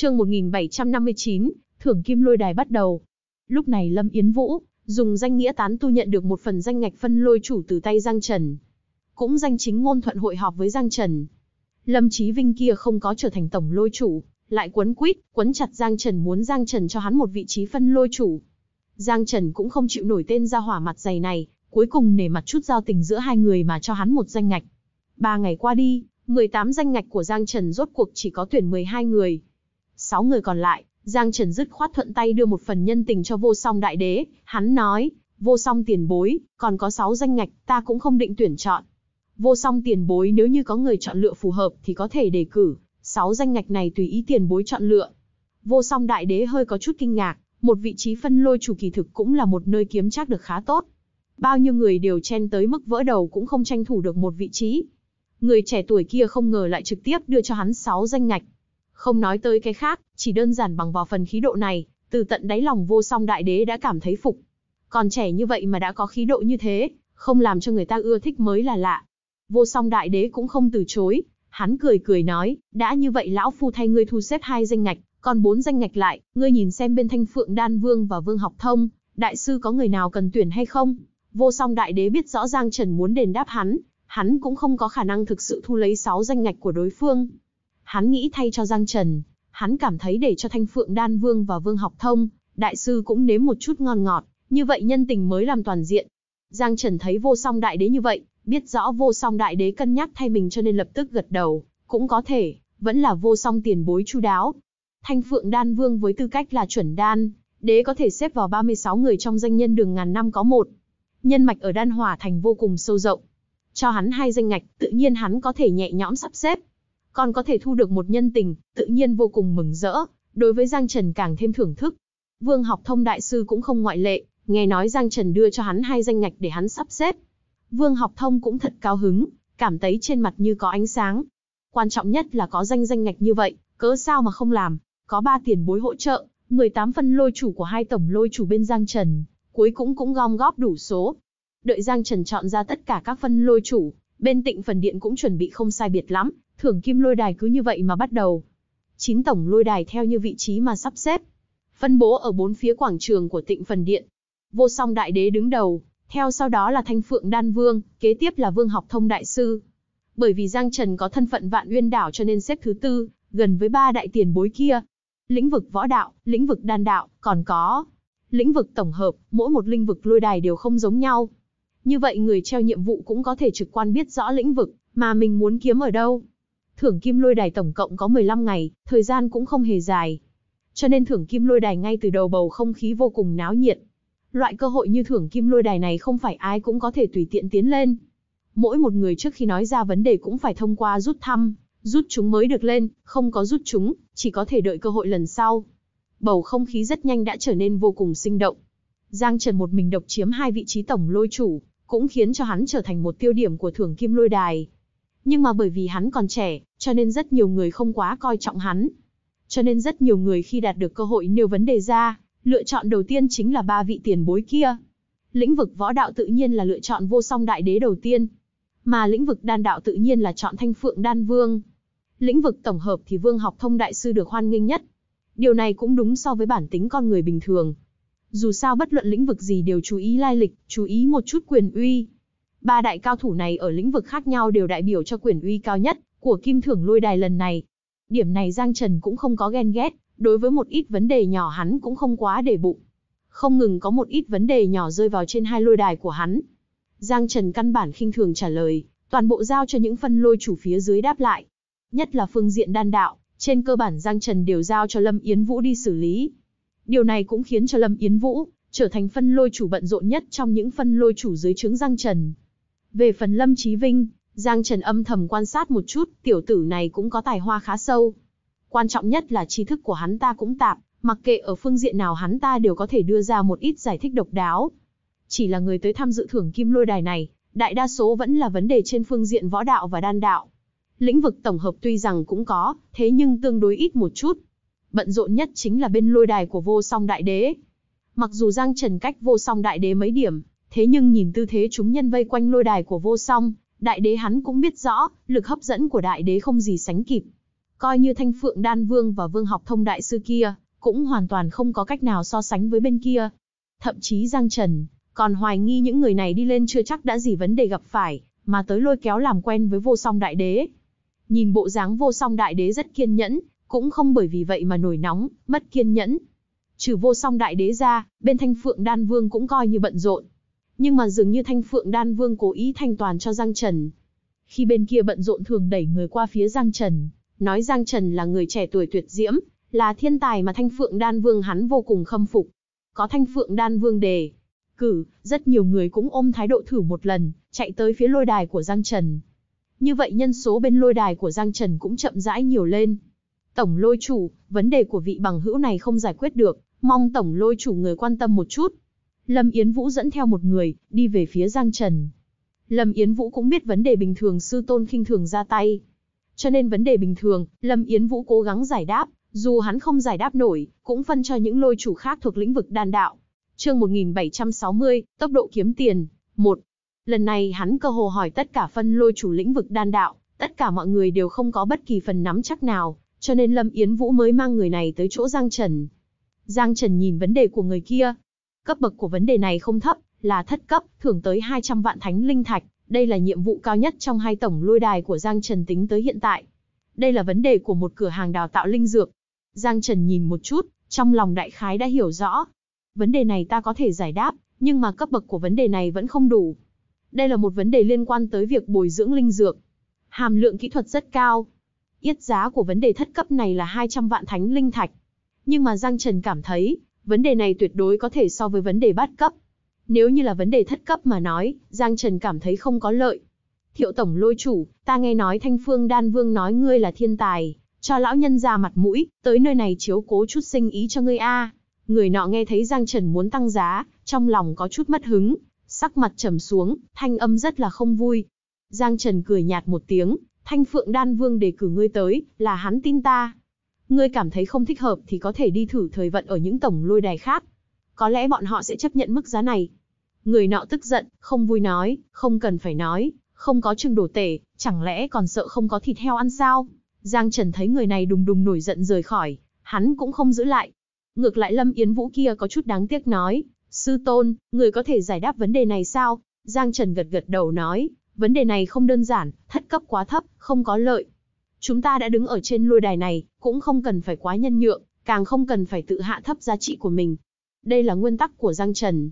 chương 1759, thưởng kim lôi đài bắt đầu. Lúc này Lâm Yến Vũ, dùng danh nghĩa tán tu nhận được một phần danh ngạch phân lôi chủ từ tay Giang Trần. Cũng danh chính ngôn thuận hội họp với Giang Trần. Lâm Chí Vinh kia không có trở thành tổng lôi chủ, lại quấn quýt, quấn chặt Giang Trần muốn Giang Trần cho hắn một vị trí phân lôi chủ. Giang Trần cũng không chịu nổi tên ra hỏa mặt dày này, cuối cùng nể mặt chút giao tình giữa hai người mà cho hắn một danh ngạch. Ba ngày qua đi, 18 danh ngạch của Giang Trần rốt cuộc chỉ có tuyển 12 người, Sáu người còn lại, Giang Trần dứt khoát thuận tay đưa một phần nhân tình cho vô song đại đế, hắn nói, vô song tiền bối, còn có sáu danh ngạch, ta cũng không định tuyển chọn. Vô song tiền bối nếu như có người chọn lựa phù hợp thì có thể đề cử, sáu danh ngạch này tùy ý tiền bối chọn lựa. Vô song đại đế hơi có chút kinh ngạc, một vị trí phân lôi chủ kỳ thực cũng là một nơi kiếm chắc được khá tốt. Bao nhiêu người đều chen tới mức vỡ đầu cũng không tranh thủ được một vị trí. Người trẻ tuổi kia không ngờ lại trực tiếp đưa cho hắn sáu danh ngạch. Không nói tới cái khác, chỉ đơn giản bằng vào phần khí độ này, từ tận đáy lòng vô song đại đế đã cảm thấy phục. Còn trẻ như vậy mà đã có khí độ như thế, không làm cho người ta ưa thích mới là lạ. Vô song đại đế cũng không từ chối, hắn cười cười nói, đã như vậy lão phu thay ngươi thu xếp hai danh ngạch, còn bốn danh ngạch lại, ngươi nhìn xem bên thanh phượng đan vương và vương học thông, đại sư có người nào cần tuyển hay không? Vô song đại đế biết rõ ràng Trần muốn đền đáp hắn, hắn cũng không có khả năng thực sự thu lấy sáu danh ngạch của đối phương. Hắn nghĩ thay cho Giang Trần, hắn cảm thấy để cho Thanh Phượng Đan Vương và Vương Học Thông, đại sư cũng nếm một chút ngon ngọt, như vậy nhân tình mới làm toàn diện. Giang Trần thấy vô song đại đế như vậy, biết rõ vô song đại đế cân nhắc thay mình cho nên lập tức gật đầu, cũng có thể, vẫn là vô song tiền bối chu đáo. Thanh Phượng Đan Vương với tư cách là chuẩn đan, đế có thể xếp vào 36 người trong danh nhân đường ngàn năm có một. Nhân mạch ở đan hòa thành vô cùng sâu rộng. Cho hắn hai danh ngạch, tự nhiên hắn có thể nhẹ nhõm sắp xếp, còn có thể thu được một nhân tình, tự nhiên vô cùng mừng rỡ, đối với Giang Trần càng thêm thưởng thức. Vương học thông đại sư cũng không ngoại lệ, nghe nói Giang Trần đưa cho hắn hai danh ngạch để hắn sắp xếp. Vương học thông cũng thật cao hứng, cảm thấy trên mặt như có ánh sáng. Quan trọng nhất là có danh danh ngạch như vậy, cớ sao mà không làm, có ba tiền bối hỗ trợ, 18 phân lôi chủ của hai tổng lôi chủ bên Giang Trần, cuối cũng cũng gom góp đủ số. Đợi Giang Trần chọn ra tất cả các phân lôi chủ, bên tịnh phần điện cũng chuẩn bị không sai biệt lắm, thưởng kim lôi đài cứ như vậy mà bắt đầu. Chín tổng lôi đài theo như vị trí mà sắp xếp, phân bố ở bốn phía quảng trường của tịnh phần điện. Vô song đại đế đứng đầu, theo sau đó là Thanh Phượng Đan Vương, kế tiếp là Vương Học Thông Đại Sư. Bởi vì Giang Trần có thân phận vạn uyên đảo cho nên xếp thứ tư, gần với ba đại tiền bối kia. Lĩnh vực võ đạo, lĩnh vực đan đạo, còn có lĩnh vực tổng hợp, mỗi một lĩnh vực lôi đài đều không giống nhau. Như vậy người treo nhiệm vụ cũng có thể trực quan biết rõ lĩnh vực mà mình muốn kiếm ở đâu thưởng kim lôi đài tổng cộng có 15 ngày, thời gian cũng không hề dài. Cho nên thưởng kim lôi đài ngay từ đầu bầu không khí vô cùng náo nhiệt. Loại cơ hội như thưởng kim lôi đài này không phải ai cũng có thể tùy tiện tiến lên. Mỗi một người trước khi nói ra vấn đề cũng phải thông qua rút thăm, rút chúng mới được lên, không có rút chúng, chỉ có thể đợi cơ hội lần sau. Bầu không khí rất nhanh đã trở nên vô cùng sinh động. Giang Trần một mình độc chiếm hai vị trí tổng lôi chủ, cũng khiến cho hắn trở thành một tiêu điểm của thưởng kim lôi đài nhưng mà bởi vì hắn còn trẻ, cho nên rất nhiều người không quá coi trọng hắn. Cho nên rất nhiều người khi đạt được cơ hội nêu vấn đề ra, lựa chọn đầu tiên chính là ba vị tiền bối kia. Lĩnh vực võ đạo tự nhiên là lựa chọn vô song đại đế đầu tiên, mà lĩnh vực đan đạo tự nhiên là chọn thanh phượng đan vương. Lĩnh vực tổng hợp thì vương học thông đại sư được hoan nghênh nhất. Điều này cũng đúng so với bản tính con người bình thường. Dù sao bất luận lĩnh vực gì đều chú ý lai lịch, chú ý một chút quyền uy, Ba đại cao thủ này ở lĩnh vực khác nhau đều đại biểu cho quyền uy cao nhất của kim thưởng lôi đài lần này. Điểm này Giang Trần cũng không có ghen ghét, đối với một ít vấn đề nhỏ hắn cũng không quá để bụng. Không ngừng có một ít vấn đề nhỏ rơi vào trên hai lôi đài của hắn. Giang Trần căn bản khinh thường trả lời, toàn bộ giao cho những phân lôi chủ phía dưới đáp lại. Nhất là phương diện đan đạo, trên cơ bản Giang Trần đều giao cho Lâm Yến Vũ đi xử lý. Điều này cũng khiến cho Lâm Yến Vũ trở thành phân lôi chủ bận rộn nhất trong những phân lôi chủ dưới trướng Giang Trần. Về phần Lâm Chí Vinh, Giang Trần âm thầm quan sát một chút, tiểu tử này cũng có tài hoa khá sâu. Quan trọng nhất là tri thức của hắn ta cũng tạm, mặc kệ ở phương diện nào hắn ta đều có thể đưa ra một ít giải thích độc đáo. Chỉ là người tới tham dự thưởng kim lôi đài này, đại đa số vẫn là vấn đề trên phương diện võ đạo và đan đạo. Lĩnh vực tổng hợp tuy rằng cũng có, thế nhưng tương đối ít một chút. Bận rộn nhất chính là bên lôi đài của vô song đại đế. Mặc dù Giang Trần cách vô song đại đế mấy điểm, Thế nhưng nhìn tư thế chúng nhân vây quanh lôi đài của vô song, đại đế hắn cũng biết rõ, lực hấp dẫn của đại đế không gì sánh kịp. Coi như thanh phượng đan vương và vương học thông đại sư kia, cũng hoàn toàn không có cách nào so sánh với bên kia. Thậm chí Giang Trần, còn hoài nghi những người này đi lên chưa chắc đã gì vấn đề gặp phải, mà tới lôi kéo làm quen với vô song đại đế. Nhìn bộ dáng vô song đại đế rất kiên nhẫn, cũng không bởi vì vậy mà nổi nóng, mất kiên nhẫn. Trừ vô song đại đế ra, bên thanh phượng đan vương cũng coi như bận rộn nhưng mà dường như Thanh Phượng Đan Vương cố ý thanh toàn cho Giang Trần. Khi bên kia bận rộn thường đẩy người qua phía Giang Trần, nói Giang Trần là người trẻ tuổi tuyệt diễm, là thiên tài mà Thanh Phượng Đan Vương hắn vô cùng khâm phục. Có Thanh Phượng Đan Vương đề cử, rất nhiều người cũng ôm thái độ thử một lần, chạy tới phía lôi đài của Giang Trần. Như vậy nhân số bên lôi đài của Giang Trần cũng chậm rãi nhiều lên. Tổng lôi chủ, vấn đề của vị bằng hữu này không giải quyết được, mong tổng lôi chủ người quan tâm một chút. Lâm Yến Vũ dẫn theo một người, đi về phía Giang Trần. Lâm Yến Vũ cũng biết vấn đề bình thường sư tôn khinh thường ra tay. Cho nên vấn đề bình thường, Lâm Yến Vũ cố gắng giải đáp, dù hắn không giải đáp nổi, cũng phân cho những lôi chủ khác thuộc lĩnh vực đan đạo. Chương 1760, tốc độ kiếm tiền, 1. Lần này hắn cơ hồ hỏi tất cả phân lôi chủ lĩnh vực đan đạo, tất cả mọi người đều không có bất kỳ phần nắm chắc nào, cho nên Lâm Yến Vũ mới mang người này tới chỗ Giang Trần. Giang Trần nhìn vấn đề của người kia, cấp bậc của vấn đề này không thấp, là thất cấp, thưởng tới 200 vạn thánh linh thạch, đây là nhiệm vụ cao nhất trong hai tổng lôi đài của Giang Trần tính tới hiện tại. Đây là vấn đề của một cửa hàng đào tạo linh dược. Giang Trần nhìn một chút, trong lòng đại khái đã hiểu rõ. Vấn đề này ta có thể giải đáp, nhưng mà cấp bậc của vấn đề này vẫn không đủ. Đây là một vấn đề liên quan tới việc bồi dưỡng linh dược. Hàm lượng kỹ thuật rất cao. Yết giá của vấn đề thất cấp này là 200 vạn thánh linh thạch. Nhưng mà Giang Trần cảm thấy, vấn đề này tuyệt đối có thể so với vấn đề bát cấp. Nếu như là vấn đề thất cấp mà nói, Giang Trần cảm thấy không có lợi. Thiệu tổng lôi chủ, ta nghe nói Thanh Phương Đan Vương nói ngươi là thiên tài, cho lão nhân ra mặt mũi, tới nơi này chiếu cố chút sinh ý cho ngươi a. Người nọ nghe thấy Giang Trần muốn tăng giá, trong lòng có chút mất hứng, sắc mặt trầm xuống, thanh âm rất là không vui. Giang Trần cười nhạt một tiếng, Thanh Phượng Đan Vương đề cử ngươi tới, là hắn tin ta. Ngươi cảm thấy không thích hợp thì có thể đi thử thời vận ở những tổng lôi đài khác. Có lẽ bọn họ sẽ chấp nhận mức giá này. Người nọ tức giận, không vui nói, không cần phải nói, không có chừng đổ tể, chẳng lẽ còn sợ không có thịt heo ăn sao? Giang Trần thấy người này đùng đùng nổi giận rời khỏi, hắn cũng không giữ lại. Ngược lại Lâm Yến Vũ kia có chút đáng tiếc nói, sư tôn, người có thể giải đáp vấn đề này sao? Giang Trần gật gật đầu nói, vấn đề này không đơn giản, thất cấp quá thấp, không có lợi. Chúng ta đã đứng ở trên lôi đài này, cũng không cần phải quá nhân nhượng, càng không cần phải tự hạ thấp giá trị của mình. Đây là nguyên tắc của Giang Trần.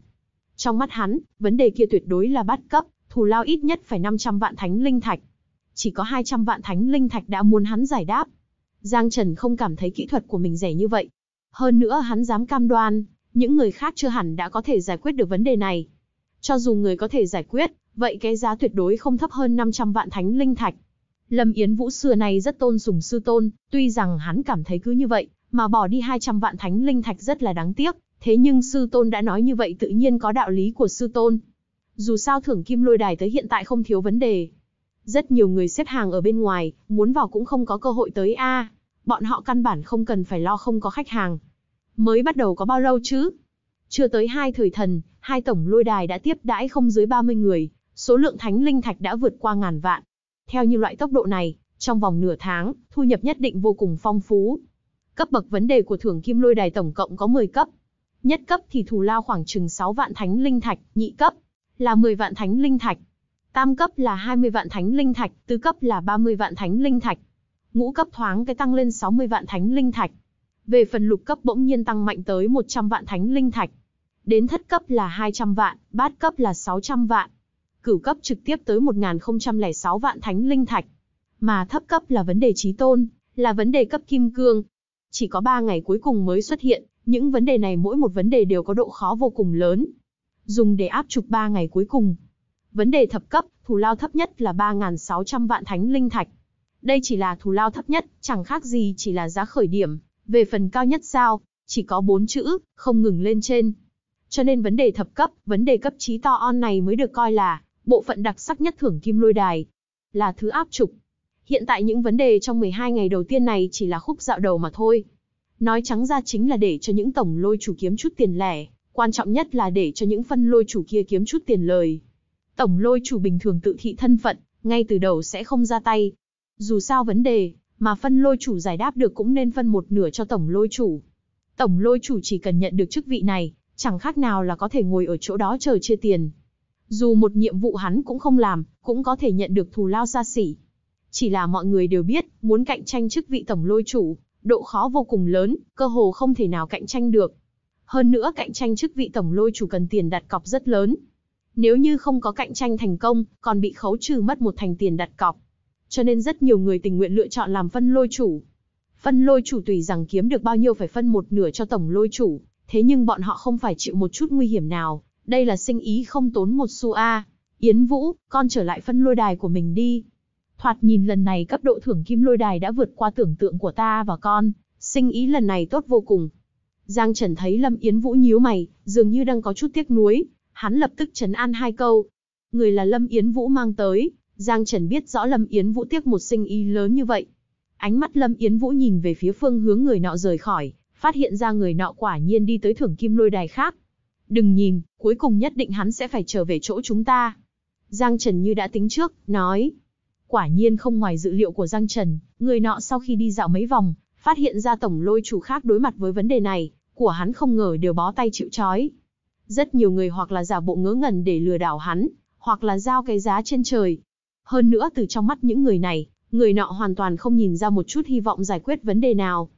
Trong mắt hắn, vấn đề kia tuyệt đối là bắt cấp, thù lao ít nhất phải 500 vạn thánh linh thạch. Chỉ có 200 vạn thánh linh thạch đã muốn hắn giải đáp. Giang Trần không cảm thấy kỹ thuật của mình rẻ như vậy. Hơn nữa hắn dám cam đoan, những người khác chưa hẳn đã có thể giải quyết được vấn đề này. Cho dù người có thể giải quyết, vậy cái giá tuyệt đối không thấp hơn 500 vạn thánh linh thạch. Lâm Yến Vũ xưa này rất tôn sùng sư tôn, tuy rằng hắn cảm thấy cứ như vậy, mà bỏ đi 200 vạn thánh linh thạch rất là đáng tiếc, thế nhưng sư tôn đã nói như vậy tự nhiên có đạo lý của sư tôn. Dù sao thưởng kim lôi đài tới hiện tại không thiếu vấn đề. Rất nhiều người xếp hàng ở bên ngoài, muốn vào cũng không có cơ hội tới a. bọn họ căn bản không cần phải lo không có khách hàng. Mới bắt đầu có bao lâu chứ? Chưa tới hai thời thần, hai tổng lôi đài đã tiếp đãi không dưới 30 người, số lượng thánh linh thạch đã vượt qua ngàn vạn, theo như loại tốc độ này, trong vòng nửa tháng, thu nhập nhất định vô cùng phong phú. Cấp bậc vấn đề của thưởng kim lôi đài tổng cộng có 10 cấp. Nhất cấp thì thù lao khoảng chừng 6 vạn thánh linh thạch, nhị cấp là 10 vạn thánh linh thạch, tam cấp là 20 vạn thánh linh thạch, tứ cấp là 30 vạn thánh linh thạch, ngũ cấp thoáng cái tăng lên 60 vạn thánh linh thạch. Về phần lục cấp bỗng nhiên tăng mạnh tới 100 vạn thánh linh thạch. Đến thất cấp là 200 vạn, bát cấp là 600 vạn, cửu cấp trực tiếp tới 1006 vạn thánh linh thạch. Mà thấp cấp là vấn đề trí tôn, là vấn đề cấp kim cương. Chỉ có 3 ngày cuối cùng mới xuất hiện, những vấn đề này mỗi một vấn đề đều có độ khó vô cùng lớn. Dùng để áp trục 3 ngày cuối cùng. Vấn đề thập cấp, thù lao thấp nhất là 3.600 vạn thánh linh thạch. Đây chỉ là thù lao thấp nhất, chẳng khác gì chỉ là giá khởi điểm. Về phần cao nhất sao, chỉ có 4 chữ, không ngừng lên trên. Cho nên vấn đề thập cấp, vấn đề cấp trí to on này mới được coi là bộ phận đặc sắc nhất thưởng kim lôi đài, là thứ áp trục. Hiện tại những vấn đề trong 12 ngày đầu tiên này chỉ là khúc dạo đầu mà thôi. Nói trắng ra chính là để cho những tổng lôi chủ kiếm chút tiền lẻ, quan trọng nhất là để cho những phân lôi chủ kia kiếm chút tiền lời. Tổng lôi chủ bình thường tự thị thân phận, ngay từ đầu sẽ không ra tay. Dù sao vấn đề, mà phân lôi chủ giải đáp được cũng nên phân một nửa cho tổng lôi chủ. Tổng lôi chủ chỉ cần nhận được chức vị này, chẳng khác nào là có thể ngồi ở chỗ đó chờ chia tiền. Dù một nhiệm vụ hắn cũng không làm, cũng có thể nhận được thù lao xa xỉ. Chỉ là mọi người đều biết, muốn cạnh tranh chức vị tổng lôi chủ, độ khó vô cùng lớn, cơ hồ không thể nào cạnh tranh được. Hơn nữa cạnh tranh chức vị tổng lôi chủ cần tiền đặt cọc rất lớn. Nếu như không có cạnh tranh thành công, còn bị khấu trừ mất một thành tiền đặt cọc. Cho nên rất nhiều người tình nguyện lựa chọn làm phân lôi chủ. Phân lôi chủ tùy rằng kiếm được bao nhiêu phải phân một nửa cho tổng lôi chủ, thế nhưng bọn họ không phải chịu một chút nguy hiểm nào, đây là sinh ý không tốn một xu a. Yến Vũ, con trở lại phân lôi đài của mình đi. Thoạt nhìn lần này cấp độ thưởng kim lôi đài đã vượt qua tưởng tượng của ta và con, sinh ý lần này tốt vô cùng. Giang Trần thấy Lâm Yến Vũ nhíu mày, dường như đang có chút tiếc nuối, hắn lập tức trấn an hai câu. Người là Lâm Yến Vũ mang tới, Giang Trần biết rõ Lâm Yến Vũ tiếc một sinh ý lớn như vậy. Ánh mắt Lâm Yến Vũ nhìn về phía phương hướng người nọ rời khỏi, phát hiện ra người nọ quả nhiên đi tới thưởng kim lôi đài khác, đừng nhìn, cuối cùng nhất định hắn sẽ phải trở về chỗ chúng ta. Giang Trần như đã tính trước, nói. Quả nhiên không ngoài dự liệu của Giang Trần, người nọ sau khi đi dạo mấy vòng, phát hiện ra tổng lôi chủ khác đối mặt với vấn đề này, của hắn không ngờ đều bó tay chịu trói. Rất nhiều người hoặc là giả bộ ngớ ngẩn để lừa đảo hắn, hoặc là giao cái giá trên trời. Hơn nữa từ trong mắt những người này, người nọ hoàn toàn không nhìn ra một chút hy vọng giải quyết vấn đề nào.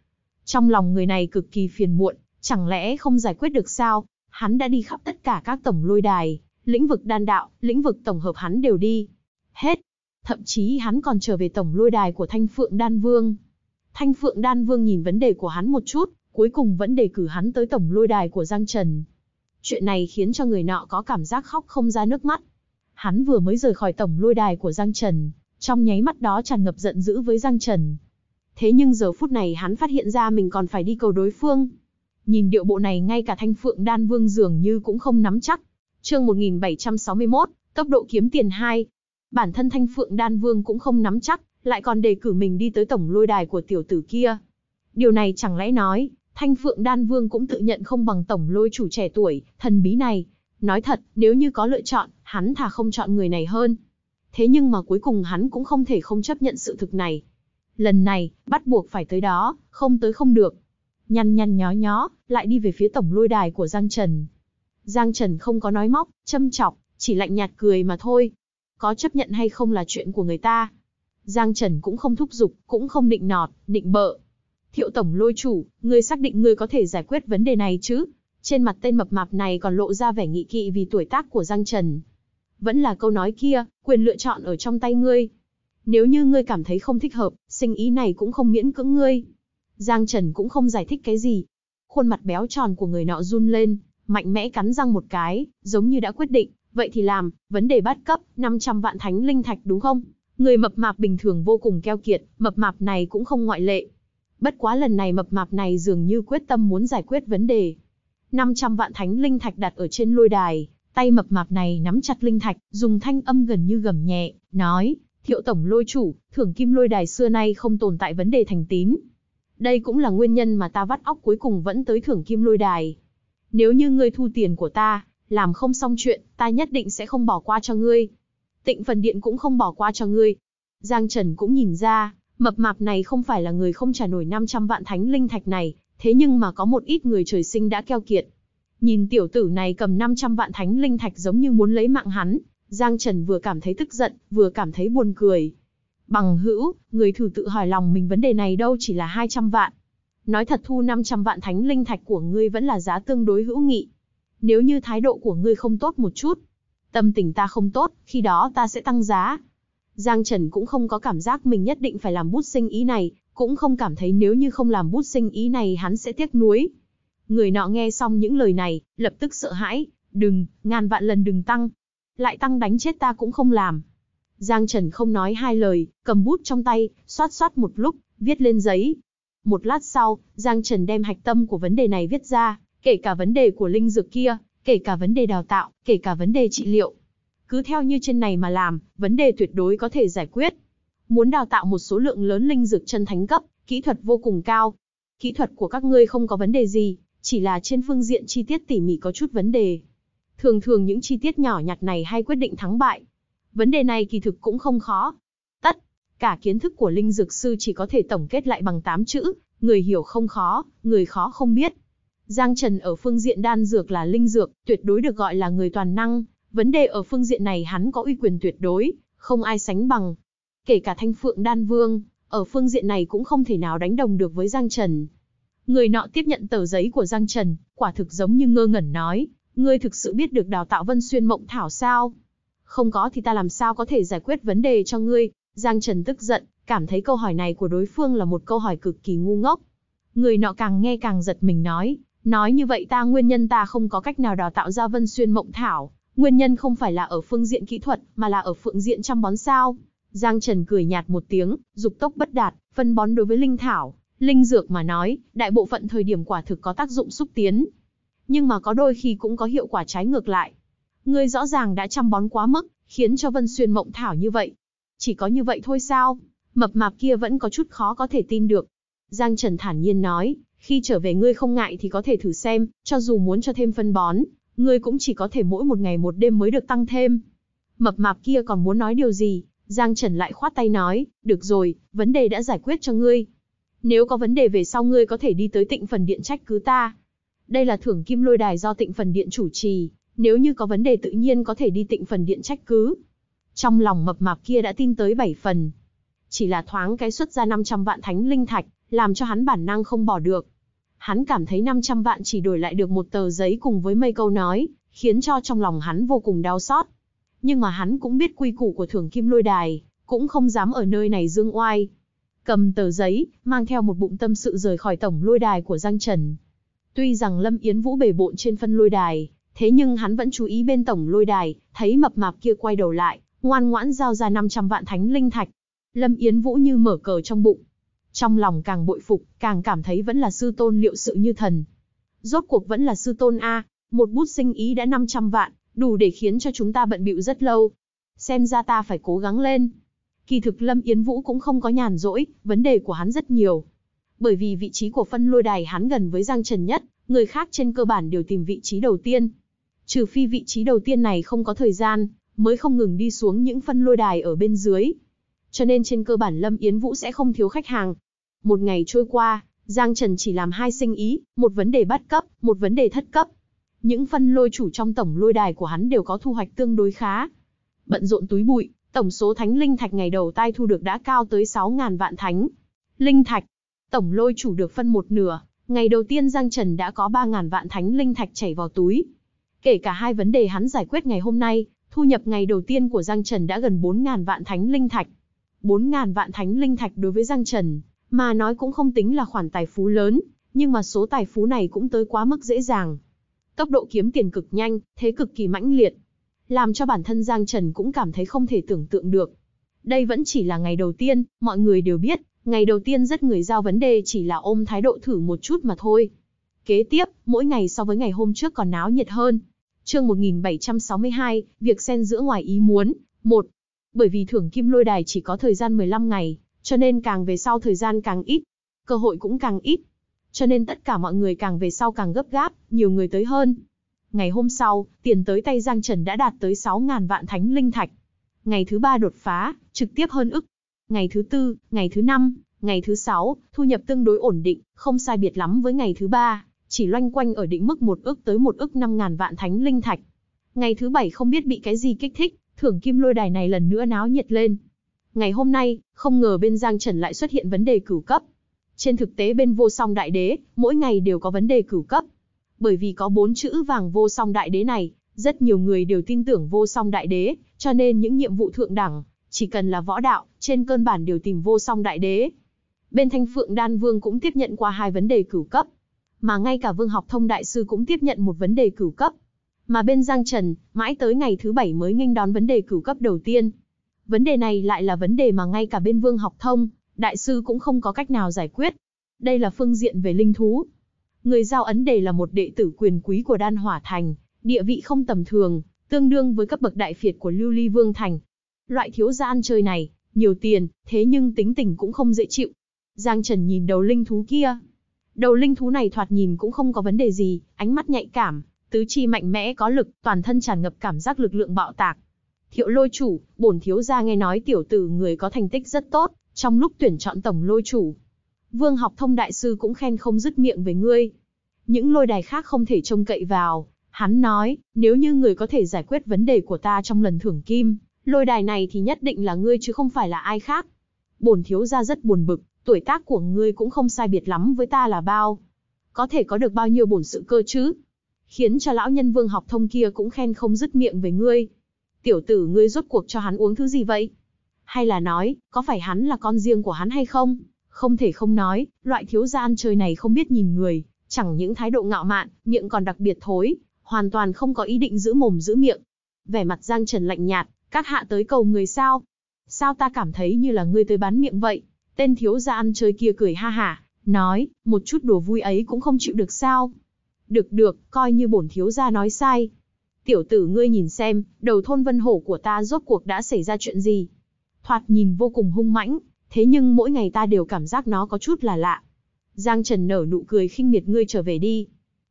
Trong lòng người này cực kỳ phiền muộn, chẳng lẽ không giải quyết được sao? Hắn đã đi khắp tất cả các tổng lôi đài, lĩnh vực đan đạo, lĩnh vực tổng hợp hắn đều đi. Hết. Thậm chí hắn còn trở về tổng lôi đài của Thanh Phượng Đan Vương. Thanh Phượng Đan Vương nhìn vấn đề của hắn một chút, cuối cùng vẫn đề cử hắn tới tổng lôi đài của Giang Trần. Chuyện này khiến cho người nọ có cảm giác khóc không ra nước mắt. Hắn vừa mới rời khỏi tổng lôi đài của Giang Trần, trong nháy mắt đó tràn ngập giận dữ với Giang Trần. Thế nhưng giờ phút này hắn phát hiện ra mình còn phải đi cầu đối phương nhìn điệu bộ này ngay cả thanh phượng đan vương dường như cũng không nắm chắc. Chương 1761, tốc độ kiếm tiền 2. Bản thân thanh phượng đan vương cũng không nắm chắc, lại còn đề cử mình đi tới tổng lôi đài của tiểu tử kia. Điều này chẳng lẽ nói, thanh phượng đan vương cũng tự nhận không bằng tổng lôi chủ trẻ tuổi, thần bí này. Nói thật, nếu như có lựa chọn, hắn thà không chọn người này hơn. Thế nhưng mà cuối cùng hắn cũng không thể không chấp nhận sự thực này. Lần này, bắt buộc phải tới đó, không tới không được nhăn nhăn nhó nhó, lại đi về phía tổng lôi đài của Giang Trần. Giang Trần không có nói móc, châm chọc, chỉ lạnh nhạt cười mà thôi. Có chấp nhận hay không là chuyện của người ta. Giang Trần cũng không thúc giục, cũng không định nọt, định bợ. Thiệu tổng lôi chủ, ngươi xác định ngươi có thể giải quyết vấn đề này chứ? Trên mặt tên mập mạp này còn lộ ra vẻ nghị kỵ vì tuổi tác của Giang Trần. Vẫn là câu nói kia, quyền lựa chọn ở trong tay ngươi. Nếu như ngươi cảm thấy không thích hợp, sinh ý này cũng không miễn cưỡng ngươi. Giang Trần cũng không giải thích cái gì. Khuôn mặt béo tròn của người nọ run lên, mạnh mẽ cắn răng một cái, giống như đã quyết định, vậy thì làm, vấn đề bắt cấp, 500 vạn thánh linh thạch đúng không? Người mập mạp bình thường vô cùng keo kiệt, mập mạp này cũng không ngoại lệ. Bất quá lần này mập mạp này dường như quyết tâm muốn giải quyết vấn đề. 500 vạn thánh linh thạch đặt ở trên lôi đài, tay mập mạp này nắm chặt linh thạch, dùng thanh âm gần như gầm nhẹ, nói, thiệu tổng lôi chủ, thưởng kim lôi đài xưa nay không tồn tại vấn đề thành tín. Đây cũng là nguyên nhân mà ta vắt óc cuối cùng vẫn tới thưởng kim lôi đài. Nếu như ngươi thu tiền của ta, làm không xong chuyện, ta nhất định sẽ không bỏ qua cho ngươi. Tịnh phần điện cũng không bỏ qua cho ngươi. Giang Trần cũng nhìn ra, mập mạp này không phải là người không trả nổi 500 vạn thánh linh thạch này, thế nhưng mà có một ít người trời sinh đã keo kiệt. Nhìn tiểu tử này cầm 500 vạn thánh linh thạch giống như muốn lấy mạng hắn, Giang Trần vừa cảm thấy tức giận, vừa cảm thấy buồn cười. Bằng hữu, người thử tự hỏi lòng mình vấn đề này đâu chỉ là 200 vạn. Nói thật thu 500 vạn thánh linh thạch của ngươi vẫn là giá tương đối hữu nghị. Nếu như thái độ của ngươi không tốt một chút, tâm tình ta không tốt, khi đó ta sẽ tăng giá. Giang Trần cũng không có cảm giác mình nhất định phải làm bút sinh ý này, cũng không cảm thấy nếu như không làm bút sinh ý này hắn sẽ tiếc nuối. Người nọ nghe xong những lời này, lập tức sợ hãi, đừng, ngàn vạn lần đừng tăng. Lại tăng đánh chết ta cũng không làm. Giang Trần không nói hai lời, cầm bút trong tay, xoát xoát một lúc, viết lên giấy. Một lát sau, Giang Trần đem hạch tâm của vấn đề này viết ra, kể cả vấn đề của linh dược kia, kể cả vấn đề đào tạo, kể cả vấn đề trị liệu. Cứ theo như trên này mà làm, vấn đề tuyệt đối có thể giải quyết. Muốn đào tạo một số lượng lớn linh dược chân thánh cấp, kỹ thuật vô cùng cao. Kỹ thuật của các ngươi không có vấn đề gì, chỉ là trên phương diện chi tiết tỉ mỉ có chút vấn đề. Thường thường những chi tiết nhỏ nhặt này hay quyết định thắng bại. Vấn đề này kỳ thực cũng không khó. Tất cả kiến thức của linh dược sư chỉ có thể tổng kết lại bằng 8 chữ, người hiểu không khó, người khó không biết. Giang Trần ở phương diện đan dược là linh dược, tuyệt đối được gọi là người toàn năng, vấn đề ở phương diện này hắn có uy quyền tuyệt đối, không ai sánh bằng. Kể cả Thanh Phượng Đan Vương, ở phương diện này cũng không thể nào đánh đồng được với Giang Trần. Người nọ tiếp nhận tờ giấy của Giang Trần, quả thực giống như ngơ ngẩn nói, ngươi thực sự biết được đào tạo Vân Xuyên Mộng Thảo sao? không có thì ta làm sao có thể giải quyết vấn đề cho ngươi. Giang Trần tức giận, cảm thấy câu hỏi này của đối phương là một câu hỏi cực kỳ ngu ngốc. Người nọ càng nghe càng giật mình nói, nói như vậy ta nguyên nhân ta không có cách nào đào tạo ra vân xuyên mộng thảo, nguyên nhân không phải là ở phương diện kỹ thuật mà là ở phương diện chăm bón sao. Giang Trần cười nhạt một tiếng, dục tốc bất đạt, phân bón đối với linh thảo, linh dược mà nói, đại bộ phận thời điểm quả thực có tác dụng xúc tiến. Nhưng mà có đôi khi cũng có hiệu quả trái ngược lại, Ngươi rõ ràng đã chăm bón quá mức, khiến cho Vân Xuyên mộng thảo như vậy. Chỉ có như vậy thôi sao? Mập mạp kia vẫn có chút khó có thể tin được. Giang Trần thản nhiên nói, khi trở về ngươi không ngại thì có thể thử xem, cho dù muốn cho thêm phân bón, ngươi cũng chỉ có thể mỗi một ngày một đêm mới được tăng thêm. Mập mạp kia còn muốn nói điều gì, Giang Trần lại khoát tay nói, được rồi, vấn đề đã giải quyết cho ngươi. Nếu có vấn đề về sau ngươi có thể đi tới tịnh phần điện trách cứ ta. Đây là thưởng kim lôi đài do tịnh phần điện chủ trì, nếu như có vấn đề tự nhiên có thể đi tịnh phần điện trách cứ. Trong lòng mập mạp kia đã tin tới 7 phần. Chỉ là thoáng cái xuất ra 500 vạn thánh linh thạch, làm cho hắn bản năng không bỏ được. Hắn cảm thấy 500 vạn chỉ đổi lại được một tờ giấy cùng với mấy câu nói, khiến cho trong lòng hắn vô cùng đau xót. Nhưng mà hắn cũng biết quy củ của thưởng kim lôi đài, cũng không dám ở nơi này dương oai. Cầm tờ giấy, mang theo một bụng tâm sự rời khỏi tổng lôi đài của Giang Trần. Tuy rằng Lâm Yến Vũ bể bộn trên phân lôi đài, Thế nhưng hắn vẫn chú ý bên tổng lôi đài, thấy mập mạp kia quay đầu lại, ngoan ngoãn giao ra 500 vạn thánh linh thạch. Lâm Yến Vũ như mở cờ trong bụng. Trong lòng càng bội phục, càng cảm thấy vẫn là sư tôn liệu sự như thần. Rốt cuộc vẫn là sư tôn A, một bút sinh ý đã 500 vạn, đủ để khiến cho chúng ta bận bịu rất lâu. Xem ra ta phải cố gắng lên. Kỳ thực Lâm Yến Vũ cũng không có nhàn rỗi, vấn đề của hắn rất nhiều. Bởi vì vị trí của phân lôi đài hắn gần với Giang Trần nhất, người khác trên cơ bản đều tìm vị trí đầu tiên, trừ phi vị trí đầu tiên này không có thời gian, mới không ngừng đi xuống những phân lôi đài ở bên dưới. Cho nên trên cơ bản Lâm Yến Vũ sẽ không thiếu khách hàng. Một ngày trôi qua, Giang Trần chỉ làm hai sinh ý, một vấn đề bắt cấp, một vấn đề thất cấp. Những phân lôi chủ trong tổng lôi đài của hắn đều có thu hoạch tương đối khá. Bận rộn túi bụi, tổng số thánh linh thạch ngày đầu tay thu được đã cao tới 6.000 vạn thánh. Linh thạch, tổng lôi chủ được phân một nửa, ngày đầu tiên Giang Trần đã có 3.000 vạn thánh linh thạch chảy vào túi. Kể cả hai vấn đề hắn giải quyết ngày hôm nay, thu nhập ngày đầu tiên của Giang Trần đã gần 4.000 vạn thánh linh thạch. 4.000 vạn thánh linh thạch đối với Giang Trần, mà nói cũng không tính là khoản tài phú lớn, nhưng mà số tài phú này cũng tới quá mức dễ dàng. Tốc độ kiếm tiền cực nhanh, thế cực kỳ mãnh liệt. Làm cho bản thân Giang Trần cũng cảm thấy không thể tưởng tượng được. Đây vẫn chỉ là ngày đầu tiên, mọi người đều biết, ngày đầu tiên rất người giao vấn đề chỉ là ôm thái độ thử một chút mà thôi. Kế tiếp, mỗi ngày so với ngày hôm trước còn náo nhiệt hơn, Chương 1762, việc xen giữa ngoài ý muốn. 1. Bởi vì thưởng kim lôi đài chỉ có thời gian 15 ngày, cho nên càng về sau thời gian càng ít, cơ hội cũng càng ít. Cho nên tất cả mọi người càng về sau càng gấp gáp, nhiều người tới hơn. Ngày hôm sau, tiền tới tay Giang Trần đã đạt tới 6.000 vạn thánh linh thạch. Ngày thứ ba đột phá, trực tiếp hơn ức. Ngày thứ tư, ngày thứ năm, ngày thứ sáu, thu nhập tương đối ổn định, không sai biệt lắm với ngày thứ ba chỉ loanh quanh ở định mức một ước tới một ước năm ngàn vạn thánh linh thạch. Ngày thứ bảy không biết bị cái gì kích thích, thưởng kim lôi đài này lần nữa náo nhiệt lên. Ngày hôm nay, không ngờ bên Giang Trần lại xuất hiện vấn đề cửu cấp. Trên thực tế bên vô song đại đế, mỗi ngày đều có vấn đề cửu cấp. Bởi vì có bốn chữ vàng vô song đại đế này, rất nhiều người đều tin tưởng vô song đại đế, cho nên những nhiệm vụ thượng đẳng, chỉ cần là võ đạo, trên cơn bản đều tìm vô song đại đế. Bên Thanh Phượng Đan Vương cũng tiếp nhận qua hai vấn đề cửu cấp, mà ngay cả Vương Học Thông Đại Sư cũng tiếp nhận một vấn đề cửu cấp. Mà bên Giang Trần, mãi tới ngày thứ bảy mới nghênh đón vấn đề cửu cấp đầu tiên. Vấn đề này lại là vấn đề mà ngay cả bên Vương Học Thông, Đại Sư cũng không có cách nào giải quyết. Đây là phương diện về linh thú. Người giao ấn đề là một đệ tử quyền quý của Đan Hỏa Thành, địa vị không tầm thường, tương đương với cấp bậc đại phiệt của Lưu Ly Vương Thành. Loại thiếu gia ăn chơi này, nhiều tiền, thế nhưng tính tình cũng không dễ chịu. Giang Trần nhìn đầu linh thú kia, Đầu linh thú này thoạt nhìn cũng không có vấn đề gì, ánh mắt nhạy cảm, tứ chi mạnh mẽ có lực, toàn thân tràn ngập cảm giác lực lượng bạo tạc. Thiệu lôi chủ, bổn thiếu gia nghe nói tiểu tử người có thành tích rất tốt, trong lúc tuyển chọn tổng lôi chủ. Vương học thông đại sư cũng khen không dứt miệng về ngươi. Những lôi đài khác không thể trông cậy vào, hắn nói, nếu như người có thể giải quyết vấn đề của ta trong lần thưởng kim, lôi đài này thì nhất định là ngươi chứ không phải là ai khác. Bổn thiếu gia rất buồn bực, tuổi tác của ngươi cũng không sai biệt lắm với ta là bao. Có thể có được bao nhiêu bổn sự cơ chứ? Khiến cho lão nhân vương học thông kia cũng khen không dứt miệng về ngươi. Tiểu tử ngươi rốt cuộc cho hắn uống thứ gì vậy? Hay là nói, có phải hắn là con riêng của hắn hay không? Không thể không nói, loại thiếu gia ăn chơi này không biết nhìn người, chẳng những thái độ ngạo mạn, miệng còn đặc biệt thối, hoàn toàn không có ý định giữ mồm giữ miệng. Vẻ mặt Giang Trần lạnh nhạt, các hạ tới cầu người sao? Sao ta cảm thấy như là ngươi tới bán miệng vậy? Tên thiếu gia ăn chơi kia cười ha hả, nói, một chút đùa vui ấy cũng không chịu được sao. Được được, coi như bổn thiếu gia nói sai. Tiểu tử ngươi nhìn xem, đầu thôn vân hổ của ta rốt cuộc đã xảy ra chuyện gì. Thoạt nhìn vô cùng hung mãnh, thế nhưng mỗi ngày ta đều cảm giác nó có chút là lạ. Giang Trần nở nụ cười khinh miệt ngươi trở về đi.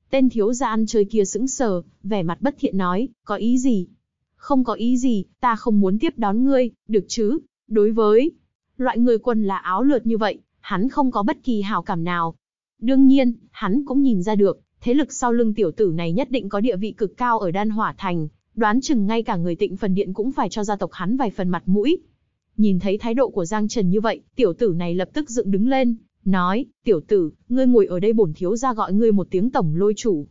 Tên thiếu gia ăn chơi kia sững sờ, vẻ mặt bất thiện nói, có ý gì? Không có ý gì, ta không muốn tiếp đón ngươi, được chứ? Đối với loại người quần là áo lượt như vậy, hắn không có bất kỳ hào cảm nào. Đương nhiên, hắn cũng nhìn ra được, thế lực sau lưng tiểu tử này nhất định có địa vị cực cao ở đan hỏa thành, đoán chừng ngay cả người tịnh phần điện cũng phải cho gia tộc hắn vài phần mặt mũi. Nhìn thấy thái độ của Giang Trần như vậy, tiểu tử này lập tức dựng đứng lên, nói, tiểu tử, ngươi ngồi ở đây bổn thiếu ra gọi ngươi một tiếng tổng lôi chủ.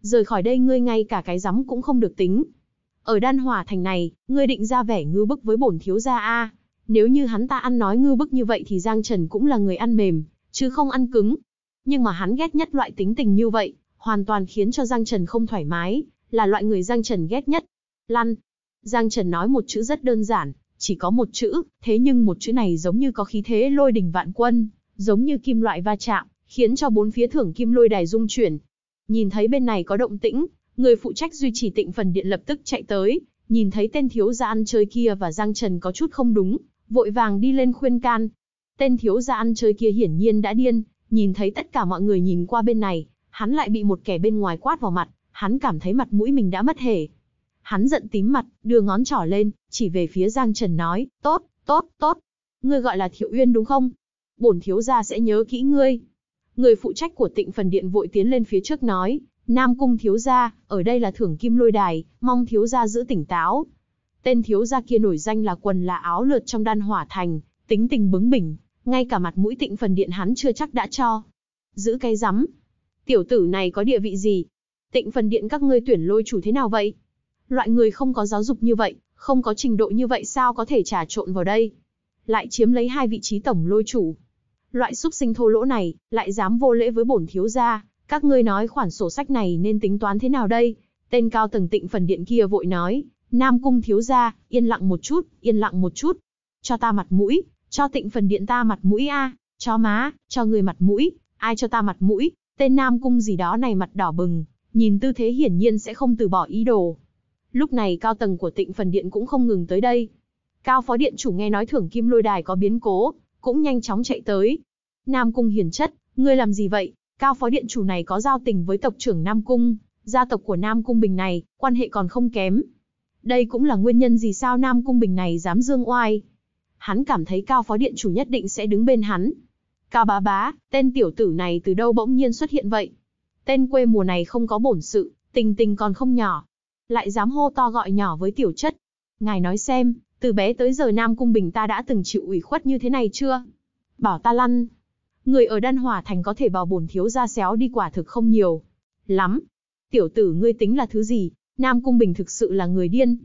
Rời khỏi đây ngươi ngay cả cái rắm cũng không được tính. Ở đan Hòa thành này, ngươi định ra vẻ ngư bức với bổn thiếu gia a nếu như hắn ta ăn nói ngư bức như vậy thì Giang Trần cũng là người ăn mềm, chứ không ăn cứng. Nhưng mà hắn ghét nhất loại tính tình như vậy, hoàn toàn khiến cho Giang Trần không thoải mái, là loại người Giang Trần ghét nhất. Lăn. Giang Trần nói một chữ rất đơn giản, chỉ có một chữ, thế nhưng một chữ này giống như có khí thế lôi đình vạn quân, giống như kim loại va chạm, khiến cho bốn phía thưởng kim lôi đài rung chuyển. Nhìn thấy bên này có động tĩnh, người phụ trách duy trì tịnh phần điện lập tức chạy tới, nhìn thấy tên thiếu gia ăn chơi kia và Giang Trần có chút không đúng, vội vàng đi lên khuyên can. Tên thiếu gia ăn chơi kia hiển nhiên đã điên, nhìn thấy tất cả mọi người nhìn qua bên này, hắn lại bị một kẻ bên ngoài quát vào mặt, hắn cảm thấy mặt mũi mình đã mất hề. Hắn giận tím mặt, đưa ngón trỏ lên, chỉ về phía Giang Trần nói, tốt, tốt, tốt. Ngươi gọi là Thiệu Uyên đúng không? Bổn thiếu gia sẽ nhớ kỹ ngươi. Người phụ trách của tịnh phần điện vội tiến lên phía trước nói, Nam Cung thiếu gia, ở đây là thưởng kim lôi đài, mong thiếu gia giữ tỉnh táo, Tên thiếu gia kia nổi danh là quần là áo lượt trong đan hỏa thành, tính tình bướng bỉnh, ngay cả mặt mũi tịnh phần điện hắn chưa chắc đã cho. Giữ cái rắm. Tiểu tử này có địa vị gì? Tịnh phần điện các ngươi tuyển lôi chủ thế nào vậy? Loại người không có giáo dục như vậy, không có trình độ như vậy sao có thể trà trộn vào đây? Lại chiếm lấy hai vị trí tổng lôi chủ. Loại súc sinh thô lỗ này, lại dám vô lễ với bổn thiếu gia, các ngươi nói khoản sổ sách này nên tính toán thế nào đây? Tên cao tầng tịnh phần điện kia vội nói, Nam cung thiếu gia, yên lặng một chút, yên lặng một chút. Cho ta mặt mũi, cho tịnh phần điện ta mặt mũi a, cho má, cho người mặt mũi, ai cho ta mặt mũi, tên Nam cung gì đó này mặt đỏ bừng, nhìn tư thế hiển nhiên sẽ không từ bỏ ý đồ. Lúc này cao tầng của tịnh phần điện cũng không ngừng tới đây. Cao phó điện chủ nghe nói thưởng kim lôi đài có biến cố, cũng nhanh chóng chạy tới. Nam cung hiền chất, ngươi làm gì vậy? Cao phó điện chủ này có giao tình với tộc trưởng Nam cung, gia tộc của Nam cung bình này, quan hệ còn không kém, đây cũng là nguyên nhân gì sao Nam Cung Bình này dám dương oai. Hắn cảm thấy Cao Phó Điện Chủ nhất định sẽ đứng bên hắn. Cao Bá Bá, tên tiểu tử này từ đâu bỗng nhiên xuất hiện vậy? Tên quê mùa này không có bổn sự, tình tình còn không nhỏ. Lại dám hô to gọi nhỏ với tiểu chất. Ngài nói xem, từ bé tới giờ Nam Cung Bình ta đã từng chịu ủy khuất như thế này chưa? Bảo ta lăn. Người ở Đan Hòa Thành có thể vào bổn thiếu ra xéo đi quả thực không nhiều. Lắm. Tiểu tử ngươi tính là thứ gì, Nam Cung Bình thực sự là người điên.